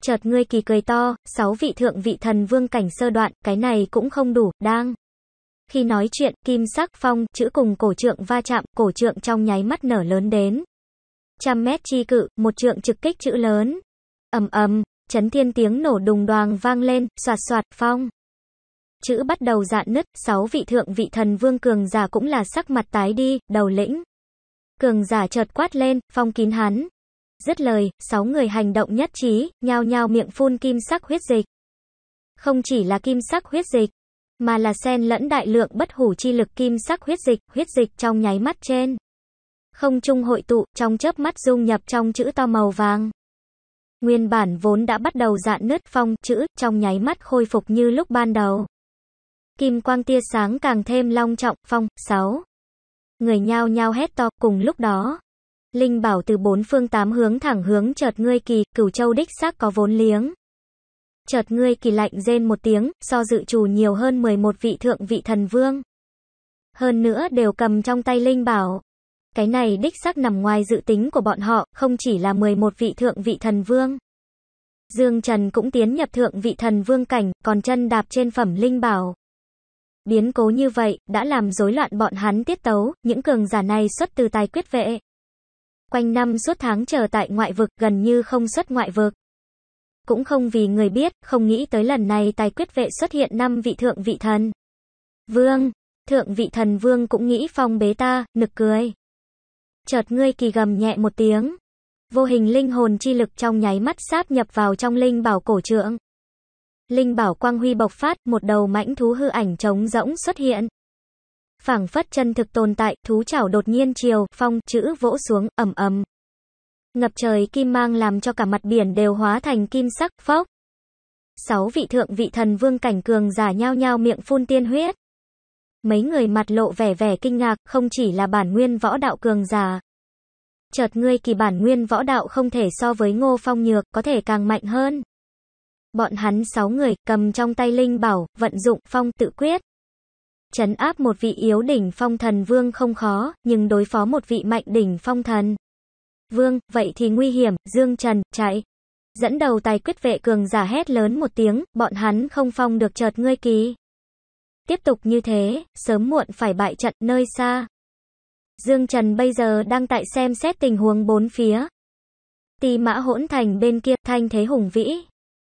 S1: Chợt ngươi kỳ cười to, sáu vị thượng vị thần vương cảnh sơ đoạn, cái này cũng không đủ, đang. Khi nói chuyện, kim sắc phong, chữ cùng cổ trượng va chạm, cổ trượng trong nháy mắt nở lớn đến. Trăm mét chi cự, một trượng trực kích chữ lớn. ầm ầm, chấn thiên tiếng nổ đùng đoàng vang lên, soạt soạt, phong. Chữ bắt đầu dạn nứt, sáu vị thượng vị thần vương cường giả cũng là sắc mặt tái đi, đầu lĩnh. Cường giả chợt quát lên, phong kín hắn, Dứt lời, sáu người hành động nhất trí, nhao nhao miệng phun kim sắc huyết dịch. Không chỉ là kim sắc huyết dịch, mà là xen lẫn đại lượng bất hủ chi lực kim sắc huyết dịch, huyết dịch trong nháy mắt trên. Không trung hội tụ, trong chớp mắt dung nhập trong chữ to màu vàng. Nguyên bản vốn đã bắt đầu dạn nứt phong chữ, trong nháy mắt khôi phục như lúc ban đầu. Kim quang tia sáng càng thêm long trọng, phong, sáu Người nhao nhao hét to, cùng lúc đó, linh bảo từ bốn phương tám hướng thẳng hướng chợt ngươi kỳ, cửu châu đích xác có vốn liếng. Chợt ngươi kỳ lạnh rên một tiếng, so dự chủ nhiều hơn 11 vị thượng vị thần vương. Hơn nữa đều cầm trong tay linh bảo. Cái này đích xác nằm ngoài dự tính của bọn họ, không chỉ là 11 vị thượng vị thần vương. Dương Trần cũng tiến nhập thượng vị thần vương cảnh, còn chân đạp trên phẩm linh bảo. Biến cố như vậy, đã làm rối loạn bọn hắn tiết tấu, những cường giả này xuất từ tài quyết vệ. Quanh năm suốt tháng chờ tại ngoại vực gần như không xuất ngoại vực. Cũng không vì người biết, không nghĩ tới lần này tài quyết vệ xuất hiện năm vị thượng vị thần. Vương, thượng vị thần vương cũng nghĩ phong bế ta, nực cười. Chợt ngươi kỳ gầm nhẹ một tiếng. Vô hình linh hồn chi lực trong nháy mắt sáp nhập vào trong linh bảo cổ trượng. Linh bảo quang huy bộc phát, một đầu mãnh thú hư ảnh trống rỗng xuất hiện phảng phất chân thực tồn tại, thú chảo đột nhiên chiều, phong, chữ vỗ xuống, ầm ầm. Ngập trời kim mang làm cho cả mặt biển đều hóa thành kim sắc, phốc. Sáu vị thượng vị thần vương cảnh cường giả nhao nhao miệng phun tiên huyết. Mấy người mặt lộ vẻ vẻ kinh ngạc, không chỉ là bản nguyên võ đạo cường giả. Chợt ngươi kỳ bản nguyên võ đạo không thể so với ngô phong nhược, có thể càng mạnh hơn. Bọn hắn sáu người, cầm trong tay linh bảo, vận dụng, phong tự quyết Chấn áp một vị yếu đỉnh phong thần vương không khó, nhưng đối phó một vị mạnh đỉnh phong thần vương, vậy thì nguy hiểm, Dương Trần, chạy. Dẫn đầu tài quyết vệ cường giả hét lớn một tiếng, bọn hắn không phong được chợt ngươi ký Tiếp tục như thế, sớm muộn phải bại trận nơi xa. Dương Trần bây giờ đang tại xem xét tình huống bốn phía. Tì mã hỗn thành bên kia, thanh thế hùng vĩ.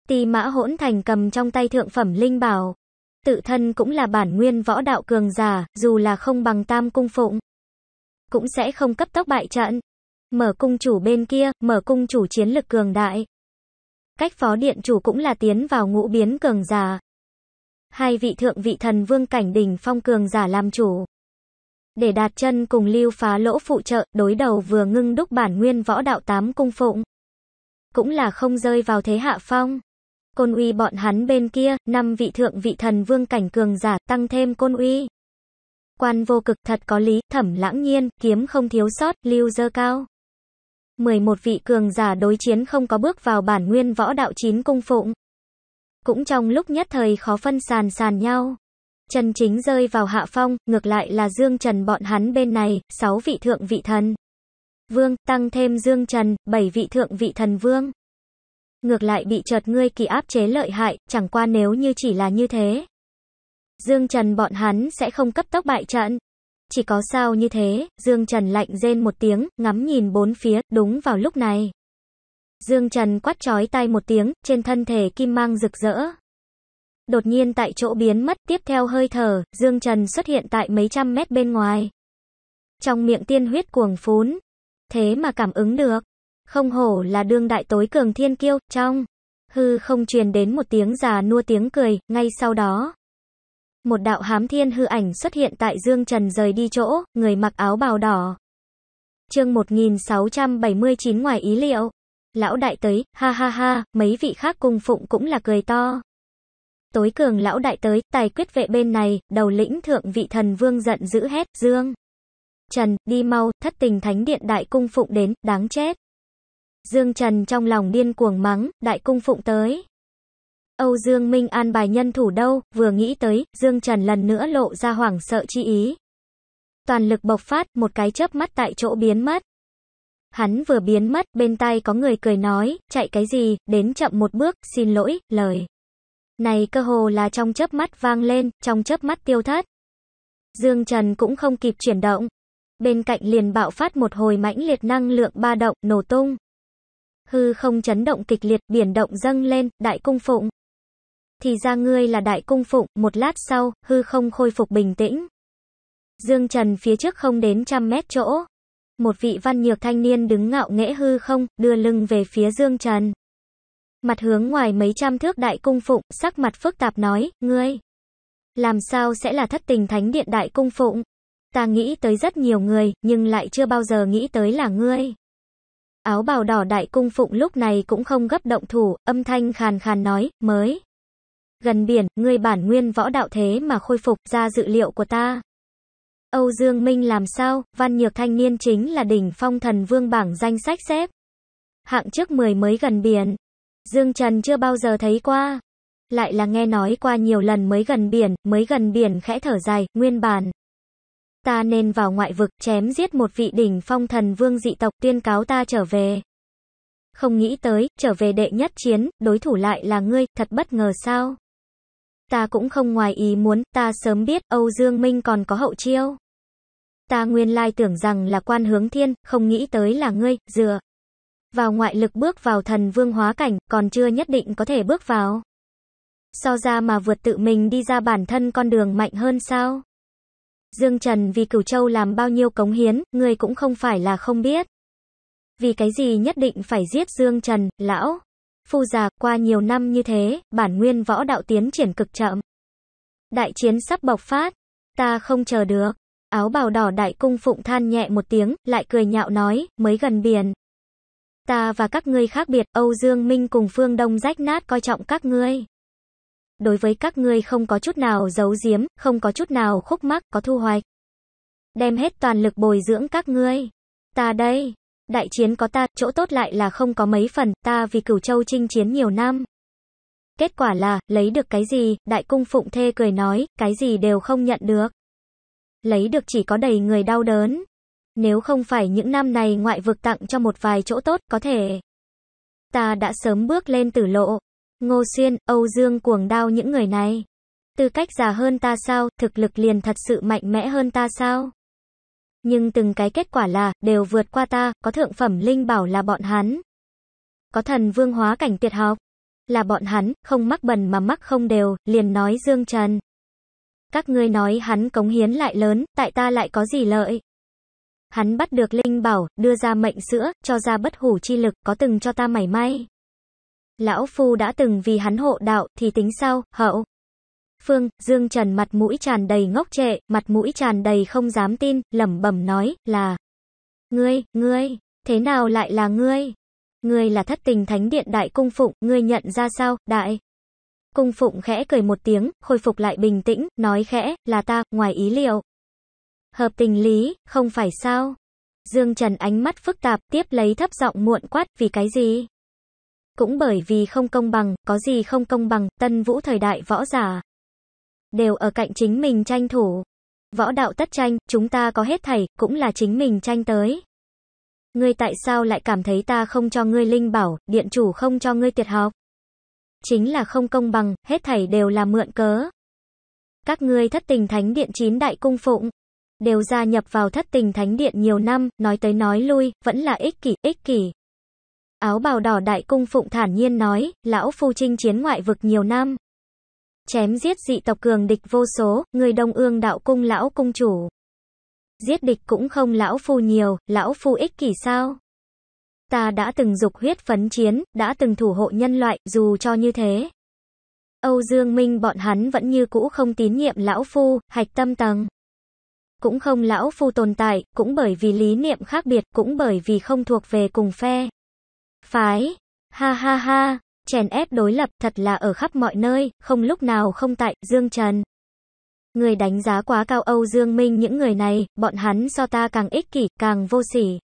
S1: Tì mã hỗn thành cầm trong tay thượng phẩm linh bảo, tự thân cũng là bản nguyên võ đạo cường giả, dù là không bằng tam cung phụng, cũng sẽ không cấp tốc bại trận. Mở cung chủ bên kia, mở cung chủ chiến lực cường đại. Cách phó điện chủ cũng là tiến vào ngũ biến cường giả. Hai vị thượng vị thần vương cảnh đỉnh phong cường giả làm chủ. Để đạt chân cùng lưu phá lỗ phụ trợ, đối đầu vừa ngưng đúc bản nguyên võ đạo tám cung phụng. Cũng là không rơi vào thế hạ phong. Côn uy bọn hắn bên kia, năm vị thượng vị thần vương cảnh cường giả, tăng thêm côn uy. Quan vô cực thật có lý, thẩm lãng nhiên, kiếm không thiếu sót, lưu dơ cao. 11 vị cường giả đối chiến không có bước vào bản nguyên võ đạo chín cung phụng. Cũng trong lúc nhất thời khó phân sàn sàn nhau. Trần chính rơi vào hạ phong, ngược lại là Dương Trần bọn hắn bên này, 6 vị thượng vị thần. Vương, tăng thêm Dương Trần, 7 vị thượng vị thần vương ngược lại bị chợt ngươi kỳ áp chế lợi hại, chẳng qua nếu như chỉ là như thế. Dương Trần bọn hắn sẽ không cấp tốc bại trận. Chỉ có sao như thế, Dương Trần lạnh rên một tiếng, ngắm nhìn bốn phía, đúng vào lúc này. Dương Trần quát chói tay một tiếng, trên thân thể kim mang rực rỡ. Đột nhiên tại chỗ biến mất, tiếp theo hơi thở, Dương Trần xuất hiện tại mấy trăm mét bên ngoài. Trong miệng tiên huyết cuồng phún. Thế mà cảm ứng được. Không hổ là đương đại tối cường thiên kiêu, trong. Hư không truyền đến một tiếng già nua tiếng cười, ngay sau đó. Một đạo hám thiên hư ảnh xuất hiện tại Dương Trần rời đi chỗ, người mặc áo bào đỏ. chương 1679 ngoài ý liệu. Lão đại tới, ha ha ha, mấy vị khác cùng phụng cũng là cười to. Tối cường lão đại tới, tài quyết vệ bên này, đầu lĩnh thượng vị thần vương giận dữ hét, Dương. Trần, đi mau, thất tình thánh điện đại cung phụng đến, đáng chết. Dương Trần trong lòng điên cuồng mắng, đại cung phụng tới. Âu Dương Minh an bài nhân thủ đâu, vừa nghĩ tới, Dương Trần lần nữa lộ ra hoảng sợ chi ý. Toàn lực bộc phát, một cái chớp mắt tại chỗ biến mất. Hắn vừa biến mất, bên tay có người cười nói, chạy cái gì, đến chậm một bước, xin lỗi, lời. Này cơ hồ là trong chớp mắt vang lên, trong chớp mắt tiêu thất. Dương Trần cũng không kịp chuyển động. Bên cạnh liền bạo phát một hồi mãnh liệt năng lượng ba động, nổ tung. Hư không chấn động kịch liệt, biển động dâng lên, đại cung phụng. Thì ra ngươi là đại cung phụng, một lát sau, hư không khôi phục bình tĩnh. Dương Trần phía trước không đến trăm mét chỗ. Một vị văn nhược thanh niên đứng ngạo nghễ hư không, đưa lưng về phía Dương Trần. Mặt hướng ngoài mấy trăm thước đại cung phụng, sắc mặt phức tạp nói, ngươi. Làm sao sẽ là thất tình thánh điện đại cung phụng? Ta nghĩ tới rất nhiều người, nhưng lại chưa bao giờ nghĩ tới là ngươi. Áo bào đỏ đại cung phụng lúc này cũng không gấp động thủ, âm thanh khàn khàn nói, mới. Gần biển, người bản nguyên võ đạo thế mà khôi phục ra dự liệu của ta. Âu Dương Minh làm sao, văn nhược thanh niên chính là đỉnh phong thần vương bảng danh sách xếp. Hạng trước 10 mới gần biển. Dương Trần chưa bao giờ thấy qua. Lại là nghe nói qua nhiều lần mới gần biển, mới gần biển khẽ thở dài, nguyên bản ta nên vào ngoại vực chém giết một vị đỉnh phong thần vương dị tộc tuyên cáo ta trở về. Không nghĩ tới, trở về đệ nhất chiến, đối thủ lại là ngươi, thật bất ngờ sao. Ta cũng không ngoài ý muốn, ta sớm biết Âu Dương Minh còn có hậu chiêu. Ta nguyên lai tưởng rằng là quan hướng thiên, không nghĩ tới là ngươi, dựa. Vào ngoại lực bước vào thần vương hóa cảnh, còn chưa nhất định có thể bước vào. So ra mà vượt tự mình đi ra bản thân con đường mạnh hơn sao? Dương Trần vì Cửu Châu làm bao nhiêu cống hiến, người cũng không phải là không biết. Vì cái gì nhất định phải giết Dương Trần, lão? Phu già, qua nhiều năm như thế, bản nguyên võ đạo tiến triển cực chậm. Đại chiến sắp bộc phát, ta không chờ được. Áo bào đỏ đại cung phụng than nhẹ một tiếng, lại cười nhạo nói, mới gần biển. Ta và các ngươi khác biệt, Âu Dương Minh cùng Phương Đông rách nát coi trọng các ngươi đối với các ngươi không có chút nào giấu giếm, không có chút nào khúc mắc, có thu hoạch. Đem hết toàn lực bồi dưỡng các ngươi. Ta đây, đại chiến có ta, chỗ tốt lại là không có mấy phần, ta vì Cửu Châu chinh chiến nhiều năm. Kết quả là, lấy được cái gì, đại cung phụng thê cười nói, cái gì đều không nhận được. Lấy được chỉ có đầy người đau đớn. Nếu không phải những năm này ngoại vực tặng cho một vài chỗ tốt, có thể. Ta đã sớm bước lên tử lộ. Ngô Xuyên, Âu Dương cuồng đao những người này. Tư cách già hơn ta sao, thực lực liền thật sự mạnh mẽ hơn ta sao? Nhưng từng cái kết quả là, đều vượt qua ta, có thượng phẩm linh bảo là bọn hắn. Có thần vương hóa cảnh tuyệt học. Là bọn hắn, không mắc bần mà mắc không đều, liền nói Dương Trần. Các ngươi nói hắn cống hiến lại lớn, tại ta lại có gì lợi? Hắn bắt được linh bảo, đưa ra mệnh sữa, cho ra bất hủ chi lực, có từng cho ta mảy may. Lão Phu đã từng vì hắn hộ đạo, thì tính sao, hậu. Phương, Dương Trần mặt mũi tràn đầy ngốc trệ, mặt mũi tràn đầy không dám tin, lẩm bẩm nói, là. Ngươi, ngươi, thế nào lại là ngươi? Ngươi là thất tình thánh điện đại cung phụng, ngươi nhận ra sao, đại. Cung phụng khẽ cười một tiếng, khôi phục lại bình tĩnh, nói khẽ, là ta, ngoài ý liệu. Hợp tình lý, không phải sao? Dương Trần ánh mắt phức tạp, tiếp lấy thấp giọng muộn quát, vì cái gì? Cũng bởi vì không công bằng, có gì không công bằng, tân vũ thời đại võ giả. Đều ở cạnh chính mình tranh thủ. Võ đạo tất tranh, chúng ta có hết thảy, cũng là chính mình tranh tới. Ngươi tại sao lại cảm thấy ta không cho ngươi linh bảo, điện chủ không cho ngươi tuyệt học? Chính là không công bằng, hết thảy đều là mượn cớ. Các ngươi thất tình thánh điện chín đại cung phụng, đều gia nhập vào thất tình thánh điện nhiều năm, nói tới nói lui, vẫn là ích kỷ, ích kỷ. Áo bào đỏ đại cung phụng thản nhiên nói, lão phu chinh chiến ngoại vực nhiều năm. Chém giết dị tộc cường địch vô số, người đông ương đạo cung lão cung chủ. Giết địch cũng không lão phu nhiều, lão phu ích kỷ sao? Ta đã từng dục huyết phấn chiến, đã từng thủ hộ nhân loại, dù cho như thế. Âu Dương Minh bọn hắn vẫn như cũ không tín nhiệm lão phu, hạch tâm tầng. Cũng không lão phu tồn tại, cũng bởi vì lý niệm khác biệt, cũng bởi vì không thuộc về cùng phe phái. Ha ha ha, chèn ép đối lập thật là ở khắp mọi nơi, không lúc nào không tại, Dương Trần. Người đánh giá quá cao Âu Dương Minh những người này, bọn hắn so ta càng ích kỷ, càng vô sỉ.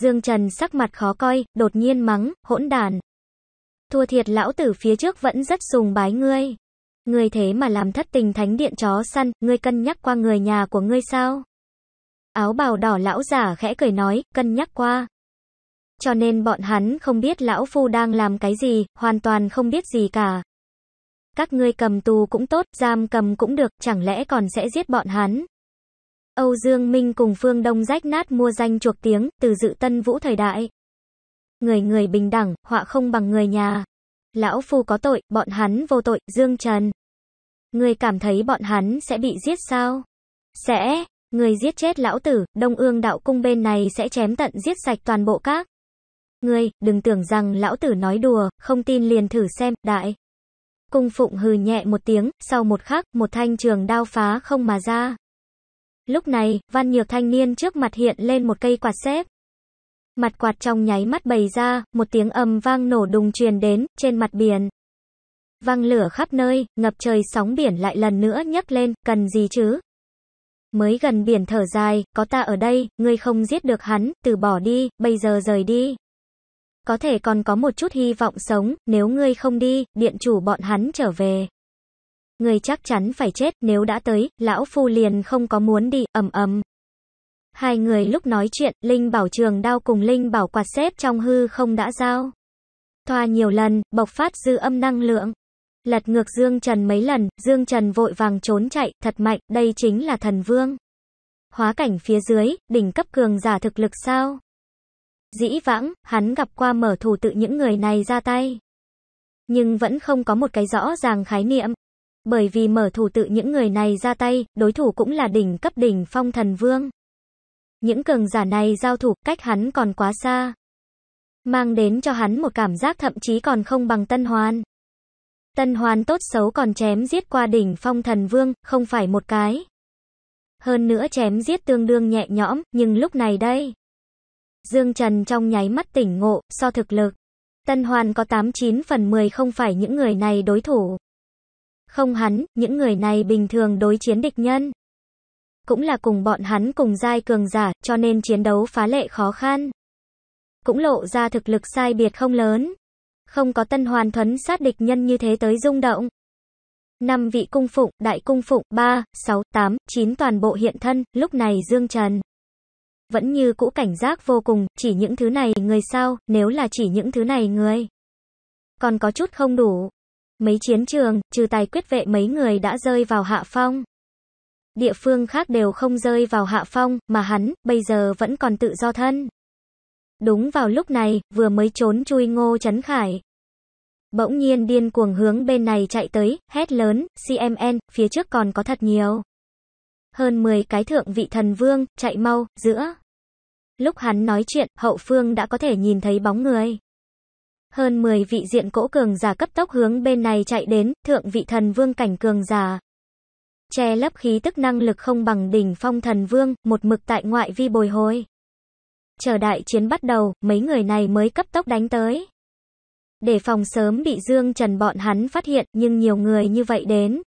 S1: Dương Trần sắc mặt khó coi, đột nhiên mắng, hỗn đàn. Thua thiệt lão tử phía trước vẫn rất sùng bái ngươi. Ngươi thế mà làm thất tình thánh điện chó săn, ngươi cân nhắc qua người nhà của ngươi sao? Áo bào đỏ lão giả khẽ cười nói, cân nhắc qua. Cho nên bọn hắn không biết lão phu đang làm cái gì, hoàn toàn không biết gì cả. Các ngươi cầm tù cũng tốt, giam cầm cũng được, chẳng lẽ còn sẽ giết bọn hắn? Âu Dương Minh cùng Phương Đông rách nát mua danh chuộc tiếng, từ dự tân vũ thời đại. Người người bình đẳng, họa không bằng người nhà. Lão phu có tội, bọn hắn vô tội, Dương Trần. Người cảm thấy bọn hắn sẽ bị giết sao? Sẽ, người giết chết lão tử, Đông Ương đạo cung bên này sẽ chém tận giết sạch toàn bộ các. Ngươi, đừng tưởng rằng lão tử nói đùa, không tin liền thử xem, đại. Cung phụng hừ nhẹ một tiếng, sau một khắc, một thanh trường đao phá không mà ra. Lúc này, văn nhược thanh niên trước mặt hiện lên một cây quạt xếp. Mặt quạt trong nháy mắt bày ra, một tiếng ầm vang nổ đùng truyền đến, trên mặt biển. Văng lửa khắp nơi, ngập trời sóng biển lại lần nữa nhấc lên, cần gì chứ? Mới gần biển thở dài, có ta ở đây, ngươi không giết được hắn, từ bỏ đi, bây giờ rời đi có thể còn có một chút hy vọng sống, nếu ngươi không đi, điện chủ bọn hắn trở về. Ngươi chắc chắn phải chết, nếu đã tới, lão phu liền không có muốn đi, ầm ầm. Hai người lúc nói chuyện, Linh Bảo Trường đao cùng Linh Bảo quạt xếp trong hư không đã giao. Thoa nhiều lần, bộc phát dư âm năng lượng. Lật ngược Dương Trần mấy lần, Dương Trần vội vàng trốn chạy, thật mạnh, đây chính là thần vương. Hóa cảnh phía dưới, đỉnh cấp cường giả thực lực sao? Dĩ vãng, hắn gặp qua mở thủ tự những người này ra tay. Nhưng vẫn không có một cái rõ ràng khái niệm. Bởi vì mở thủ tự những người này ra tay, đối thủ cũng là đỉnh cấp đỉnh phong thần vương. Những cường giả này giao thủ cách hắn còn quá xa. Mang đến cho hắn một cảm giác thậm chí còn không bằng tân hoàn. Tân hoàn tốt xấu còn chém giết qua đỉnh phong thần vương, không phải một cái. Hơn nữa chém giết tương đương nhẹ nhõm, nhưng lúc này đây. Dương Trần trong nháy mắt tỉnh ngộ, so thực lực. Tân Hoàn có 89 phần 10 không phải những người này đối thủ. Không hắn, những người này bình thường đối chiến địch nhân. Cũng là cùng bọn hắn cùng giai cường giả, cho nên chiến đấu phá lệ khó khăn. Cũng lộ ra thực lực sai biệt không lớn. Không có tân hoàn thuấn sát địch nhân như thế tới rung động. Năm vị cung phụng, đại cung phụng, 3, 6, 8, 9 toàn bộ hiện thân, lúc này Dương Trần vẫn như cũ cảnh giác vô cùng, chỉ những thứ này người sao, nếu là chỉ những thứ này người. Còn có chút không đủ. Mấy chiến trường, trừ tài quyết vệ mấy người đã rơi vào hạ phong. Địa phương khác đều không rơi vào hạ phong, mà hắn, bây giờ vẫn còn tự do thân. Đúng vào lúc này, vừa mới trốn chui ngô chấn khải. Bỗng nhiên điên cuồng hướng bên này chạy tới, hét lớn, CMN, phía trước còn có thật nhiều hơn 10 cái thượng vị thần vương, chạy mau, giữa. Lúc hắn nói chuyện, hậu phương đã có thể nhìn thấy bóng người. Hơn 10 vị diện cỗ cường giả cấp tốc hướng bên này chạy đến, thượng vị thần vương cảnh cường giả. Che lấp khí tức năng lực không bằng đỉnh phong thần vương, một mực tại ngoại vi bồi hồi. Chờ đại chiến bắt đầu, mấy người này mới cấp tốc đánh tới. Để phòng sớm bị Dương Trần bọn hắn phát hiện, nhưng nhiều người như vậy đến.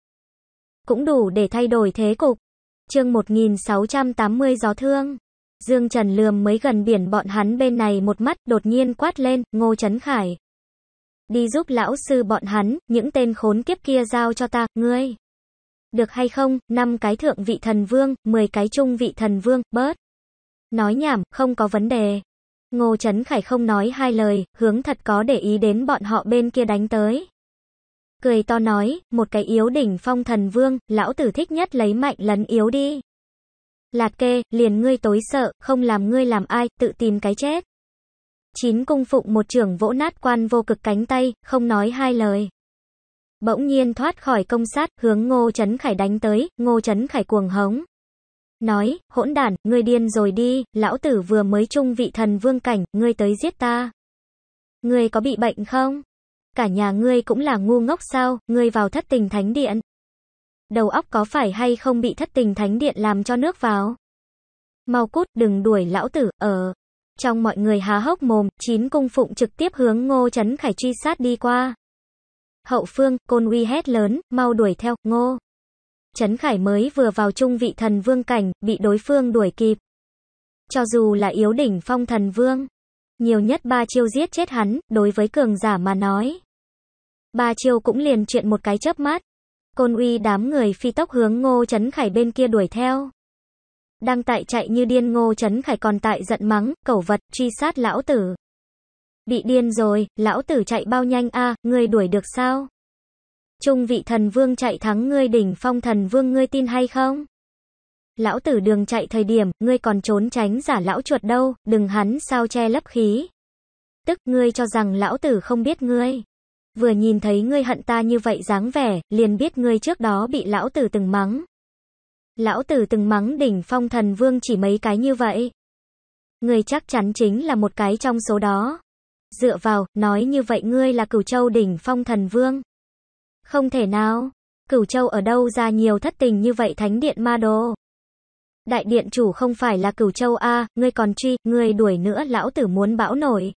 S1: Cũng đủ để thay đổi thế cục. Chương 1680 gió thương. Dương Trần lườm mới gần biển bọn hắn bên này một mắt, đột nhiên quát lên, Ngô chấn Khải. Đi giúp lão sư bọn hắn, những tên khốn kiếp kia giao cho ta, ngươi. Được hay không, năm cái thượng vị thần vương, 10 cái trung vị thần vương, bớt. Nói nhảm, không có vấn đề. Ngô Trấn Khải không nói hai lời, hướng thật có để ý đến bọn họ bên kia đánh tới. Cười to nói, một cái yếu đỉnh phong thần vương, lão tử thích nhất lấy mạnh lấn yếu đi. Lạt kê, liền ngươi tối sợ, không làm ngươi làm ai, tự tìm cái chết. Chín cung phụng một trưởng vỗ nát quan vô cực cánh tay, không nói hai lời. Bỗng nhiên thoát khỏi công sát, hướng Ngô chấn Khải đánh tới, Ngô chấn Khải cuồng hống. Nói, hỗn đản, ngươi điên rồi đi, lão tử vừa mới chung vị thần vương cảnh, ngươi tới giết ta. Ngươi có bị bệnh không? cả nhà ngươi cũng là ngu ngốc sao, ngươi vào thất tình thánh điện. Đầu óc có phải hay không bị thất tình thánh điện làm cho nước vào? Mau cút, đừng đuổi lão tử, ở. Ờ. Trong mọi người há hốc mồm, chín cung phụng trực tiếp hướng ngô chấn khải truy sát đi qua. Hậu phương, côn uy hét lớn, mau đuổi theo, ngô. Chấn Khải mới vừa vào trung vị thần vương cảnh, bị đối phương đuổi kịp. Cho dù là yếu đỉnh phong thần vương, nhiều nhất ba chiêu giết chết hắn, đối với cường giả mà nói ba chiêu cũng liền chuyện một cái chớp mắt. Côn uy đám người phi tốc hướng ngô chấn khải bên kia đuổi theo. Đang tại chạy như điên ngô chấn khải còn tại giận mắng, cẩu vật, truy sát lão tử. Bị điên rồi, lão tử chạy bao nhanh a à, ngươi đuổi được sao? Trung vị thần vương chạy thắng ngươi đỉnh phong thần vương ngươi tin hay không? Lão tử đường chạy thời điểm, ngươi còn trốn tránh giả lão chuột đâu, đừng hắn sao che lấp khí. Tức ngươi cho rằng lão tử không biết ngươi vừa nhìn thấy ngươi hận ta như vậy dáng vẻ, liền biết ngươi trước đó bị lão tử từng mắng. Lão tử từng mắng đỉnh phong thần vương chỉ mấy cái như vậy. Ngươi chắc chắn chính là một cái trong số đó. Dựa vào, nói như vậy ngươi là cửu châu đỉnh phong thần vương. Không thể nào. Cửu châu ở đâu ra nhiều thất tình như vậy thánh điện ma đồ. Đại điện chủ không phải là cửu châu A, ngươi còn truy, ngươi đuổi nữa lão tử muốn bão nổi.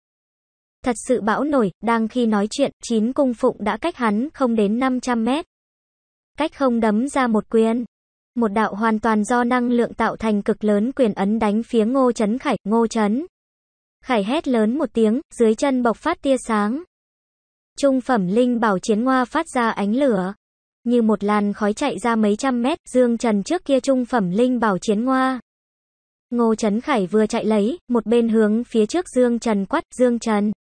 S1: Thật sự bão nổi, đang khi nói chuyện, chín cung phụng đã cách hắn không đến 500 mét. Cách không đấm ra một quyền. Một đạo hoàn toàn do năng lượng tạo thành cực lớn quyền ấn đánh phía ngô chấn khải, ngô chấn. Khải hét lớn một tiếng, dưới chân bộc phát tia sáng. Trung phẩm linh bảo chiến hoa phát ra ánh lửa. Như một làn khói chạy ra mấy trăm mét, dương trần trước kia trung phẩm linh bảo chiến hoa. Ngô Trấn Khải vừa chạy lấy, một bên hướng phía trước Dương Trần quát, Dương Trần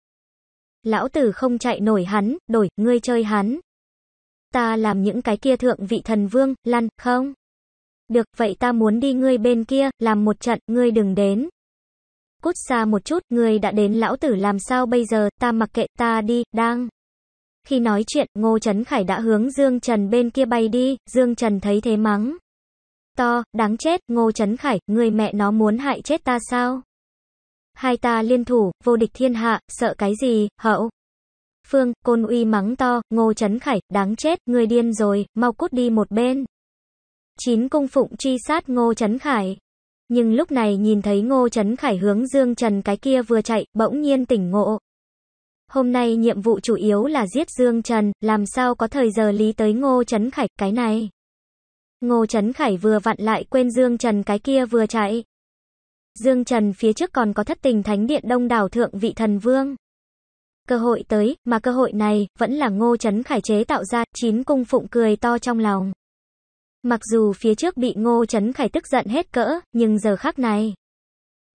S1: lão tử không chạy nổi hắn, đổi, ngươi chơi hắn. Ta làm những cái kia thượng vị thần vương, lăn, không? Được, vậy ta muốn đi ngươi bên kia, làm một trận, ngươi đừng đến. Cút xa một chút, ngươi đã đến lão tử làm sao bây giờ, ta mặc kệ, ta đi, đang. Khi nói chuyện, Ngô Trấn Khải đã hướng Dương Trần bên kia bay đi, Dương Trần thấy thế mắng. To, đáng chết, Ngô Trấn Khải, người mẹ nó muốn hại chết ta sao? hai ta liên thủ, vô địch thiên hạ, sợ cái gì, hậu. Phương, Côn Uy mắng to, Ngô Chấn Khải, đáng chết, người điên rồi, mau cút đi một bên. Chín cung phụng truy sát Ngô Chấn Khải. Nhưng lúc này nhìn thấy Ngô Chấn Khải hướng Dương Trần cái kia vừa chạy, bỗng nhiên tỉnh ngộ. Hôm nay nhiệm vụ chủ yếu là giết Dương Trần, làm sao có thời giờ lý tới Ngô Chấn Khải, cái này. Ngô Chấn Khải vừa vặn lại quên Dương Trần cái kia vừa chạy. Dương Trần phía trước còn có thất tình thánh điện đông đảo thượng vị thần vương. Cơ hội tới, mà cơ hội này, vẫn là ngô chấn khải chế tạo ra, chín cung phụng cười to trong lòng. Mặc dù phía trước bị ngô chấn khải tức giận hết cỡ, nhưng giờ khác này.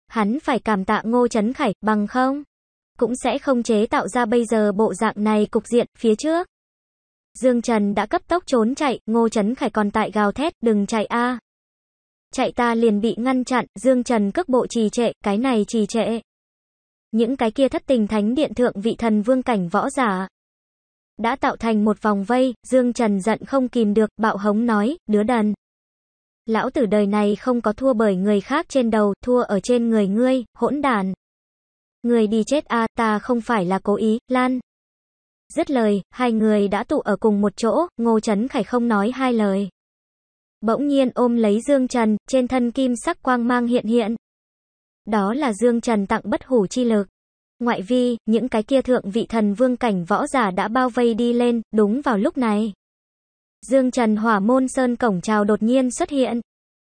S1: Hắn phải cảm tạ ngô chấn khải, bằng không? Cũng sẽ không chế tạo ra bây giờ bộ dạng này cục diện, phía trước. Dương Trần đã cấp tốc trốn chạy, ngô chấn khải còn tại gào thét, đừng chạy a chạy ta liền bị ngăn chặn, Dương Trần cước bộ trì trệ, cái này trì trệ. Những cái kia thất tình thánh điện thượng vị thần vương cảnh võ giả. Đã tạo thành một vòng vây, Dương Trần giận không kìm được, bạo hống nói, đứa đần. Lão tử đời này không có thua bởi người khác trên đầu, thua ở trên người ngươi, hỗn đàn. Người đi chết a ta không phải là cố ý, Lan. Dứt lời, hai người đã tụ ở cùng một chỗ, Ngô Trấn Khải không nói hai lời. Bỗng nhiên ôm lấy Dương Trần, trên thân kim sắc quang mang hiện hiện. Đó là Dương Trần tặng bất hủ chi lực. Ngoại vi, những cái kia thượng vị thần vương cảnh võ giả đã bao vây đi lên, đúng vào lúc này. Dương Trần hỏa môn sơn cổng trào đột nhiên xuất hiện.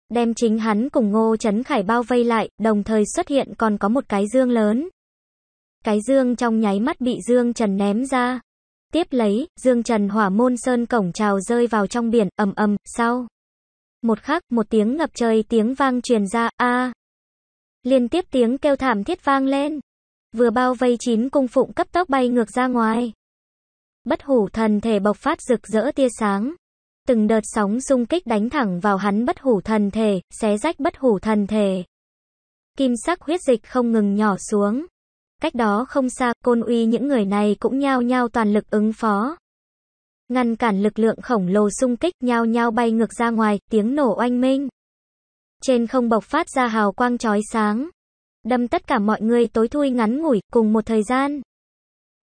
S1: Đem chính hắn cùng Ngô Trấn Khải bao vây lại, đồng thời xuất hiện còn có một cái dương lớn. Cái dương trong nháy mắt bị Dương Trần ném ra. Tiếp lấy, Dương Trần hỏa môn sơn cổng trào rơi vào trong biển, ầm ầm, sau một khắc, một tiếng ngập trời tiếng vang truyền ra, a Liên tiếp tiếng kêu thảm thiết vang lên. Vừa bao vây chín cung phụng cấp tốc bay ngược ra ngoài. Bất hủ thần thể bộc phát rực rỡ tia sáng. Từng đợt sóng xung kích đánh thẳng vào hắn bất hủ thần thể, xé rách bất hủ thần thể. Kim sắc huyết dịch không ngừng nhỏ xuống. Cách đó không xa, côn uy những người này cũng nhao nhao toàn lực ứng phó ngăn cản lực lượng khổng lồ xung kích nhao nhao bay ngược ra ngoài, tiếng nổ oanh minh. Trên không bộc phát ra hào quang chói sáng, đâm tất cả mọi người tối thui ngắn ngủi cùng một thời gian.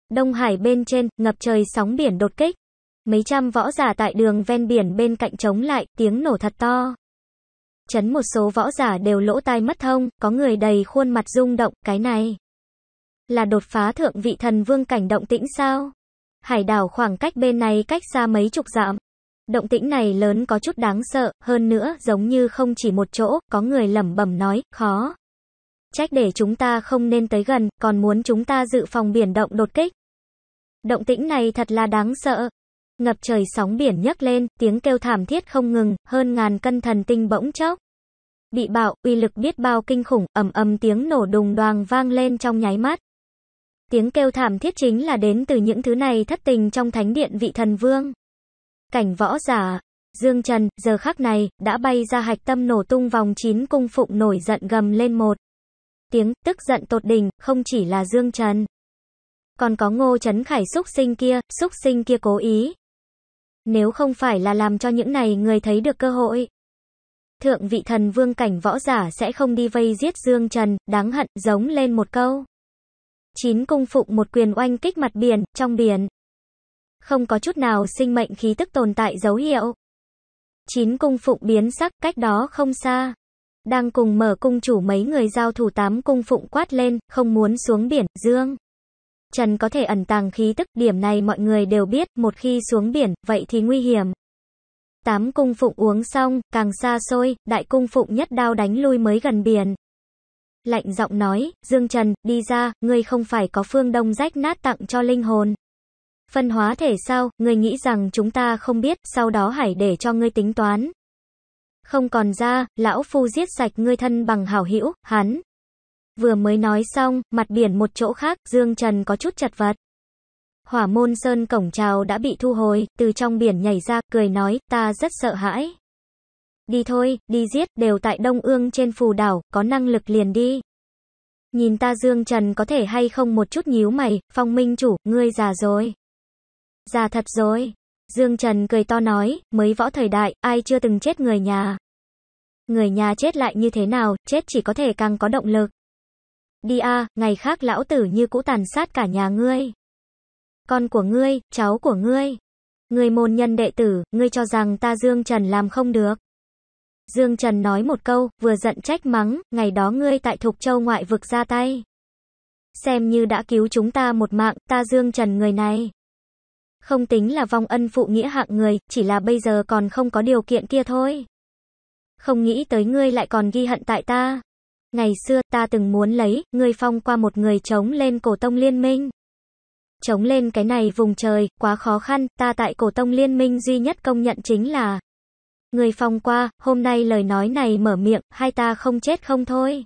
S1: Đông Hải bên trên, ngập trời sóng biển đột kích. Mấy trăm võ giả tại đường ven biển bên cạnh chống lại, tiếng nổ thật to. Chấn một số võ giả đều lỗ tai mất thông, có người đầy khuôn mặt rung động, cái này. Là đột phá thượng vị thần vương cảnh động tĩnh sao? Hải đảo khoảng cách bên này cách xa mấy chục dặm. Động tĩnh này lớn có chút đáng sợ, hơn nữa giống như không chỉ một chỗ, có người lẩm bẩm nói, khó. Trách để chúng ta không nên tới gần, còn muốn chúng ta dự phòng biển động đột kích. Động tĩnh này thật là đáng sợ. Ngập trời sóng biển nhấc lên, tiếng kêu thảm thiết không ngừng, hơn ngàn cân thần tinh bỗng chốc. Bị bạo, uy lực biết bao kinh khủng, ầm ầm tiếng nổ đùng đoàng vang lên trong nháy mắt. Tiếng kêu thảm thiết chính là đến từ những thứ này thất tình trong thánh điện vị thần vương. Cảnh võ giả, Dương Trần, giờ khắc này, đã bay ra hạch tâm nổ tung vòng chín cung phụng nổi giận gầm lên một. Tiếng, tức giận tột đỉnh, không chỉ là Dương Trần. Còn có ngô chấn khải xúc sinh kia, xúc sinh kia cố ý. Nếu không phải là làm cho những này người thấy được cơ hội. Thượng vị thần vương cảnh võ giả sẽ không đi vây giết Dương Trần, đáng hận, giống lên một câu. Chín cung phụng một quyền oanh kích mặt biển, trong biển. Không có chút nào sinh mệnh khí tức tồn tại dấu hiệu. Chín cung phụng biến sắc cách đó không xa. Đang cùng mở cung chủ mấy người giao thủ tám cung phụng quát lên, không muốn xuống biển, dương. Trần có thể ẩn tàng khí tức, điểm này mọi người đều biết, một khi xuống biển, vậy thì nguy hiểm. Tám cung phụng uống xong, càng xa xôi, đại cung phụng nhất đao đánh lui mới gần biển lạnh giọng nói, Dương Trần, đi ra, ngươi không phải có phương đông rách nát tặng cho linh hồn. Phân hóa thể sao, ngươi nghĩ rằng chúng ta không biết, sau đó hãy để cho ngươi tính toán. Không còn ra, lão phu giết sạch ngươi thân bằng hảo hữu, hắn. Vừa mới nói xong, mặt biển một chỗ khác, Dương Trần có chút chật vật. Hỏa môn sơn cổng trào đã bị thu hồi, từ trong biển nhảy ra, cười nói, ta rất sợ hãi. Đi thôi, đi giết, đều tại Đông Ương trên phù đảo, có năng lực liền đi. Nhìn ta Dương Trần có thể hay không một chút nhíu mày, phong minh chủ, ngươi già rồi. Già thật rồi. Dương Trần cười to nói, mới võ thời đại, ai chưa từng chết người nhà. Người nhà chết lại như thế nào, chết chỉ có thể càng có động lực. Đi a, ngày khác lão tử như cũ tàn sát cả nhà ngươi. Con của ngươi, cháu của ngươi. Ngươi môn nhân đệ tử, ngươi cho rằng ta Dương Trần làm không được. Dương Trần nói một câu, vừa giận trách mắng, ngày đó ngươi tại Thục Châu ngoại vực ra tay. Xem như đã cứu chúng ta một mạng, ta Dương Trần người này. Không tính là vong ân phụ nghĩa hạng người, chỉ là bây giờ còn không có điều kiện kia thôi. Không nghĩ tới ngươi lại còn ghi hận tại ta. Ngày xưa ta từng muốn lấy, ngươi phong qua một người chống lên cổ tông liên minh. Chống lên cái này vùng trời, quá khó khăn, ta tại cổ tông liên minh duy nhất công nhận chính là, Người phòng qua, hôm nay lời nói này mở miệng, hai ta không chết không thôi.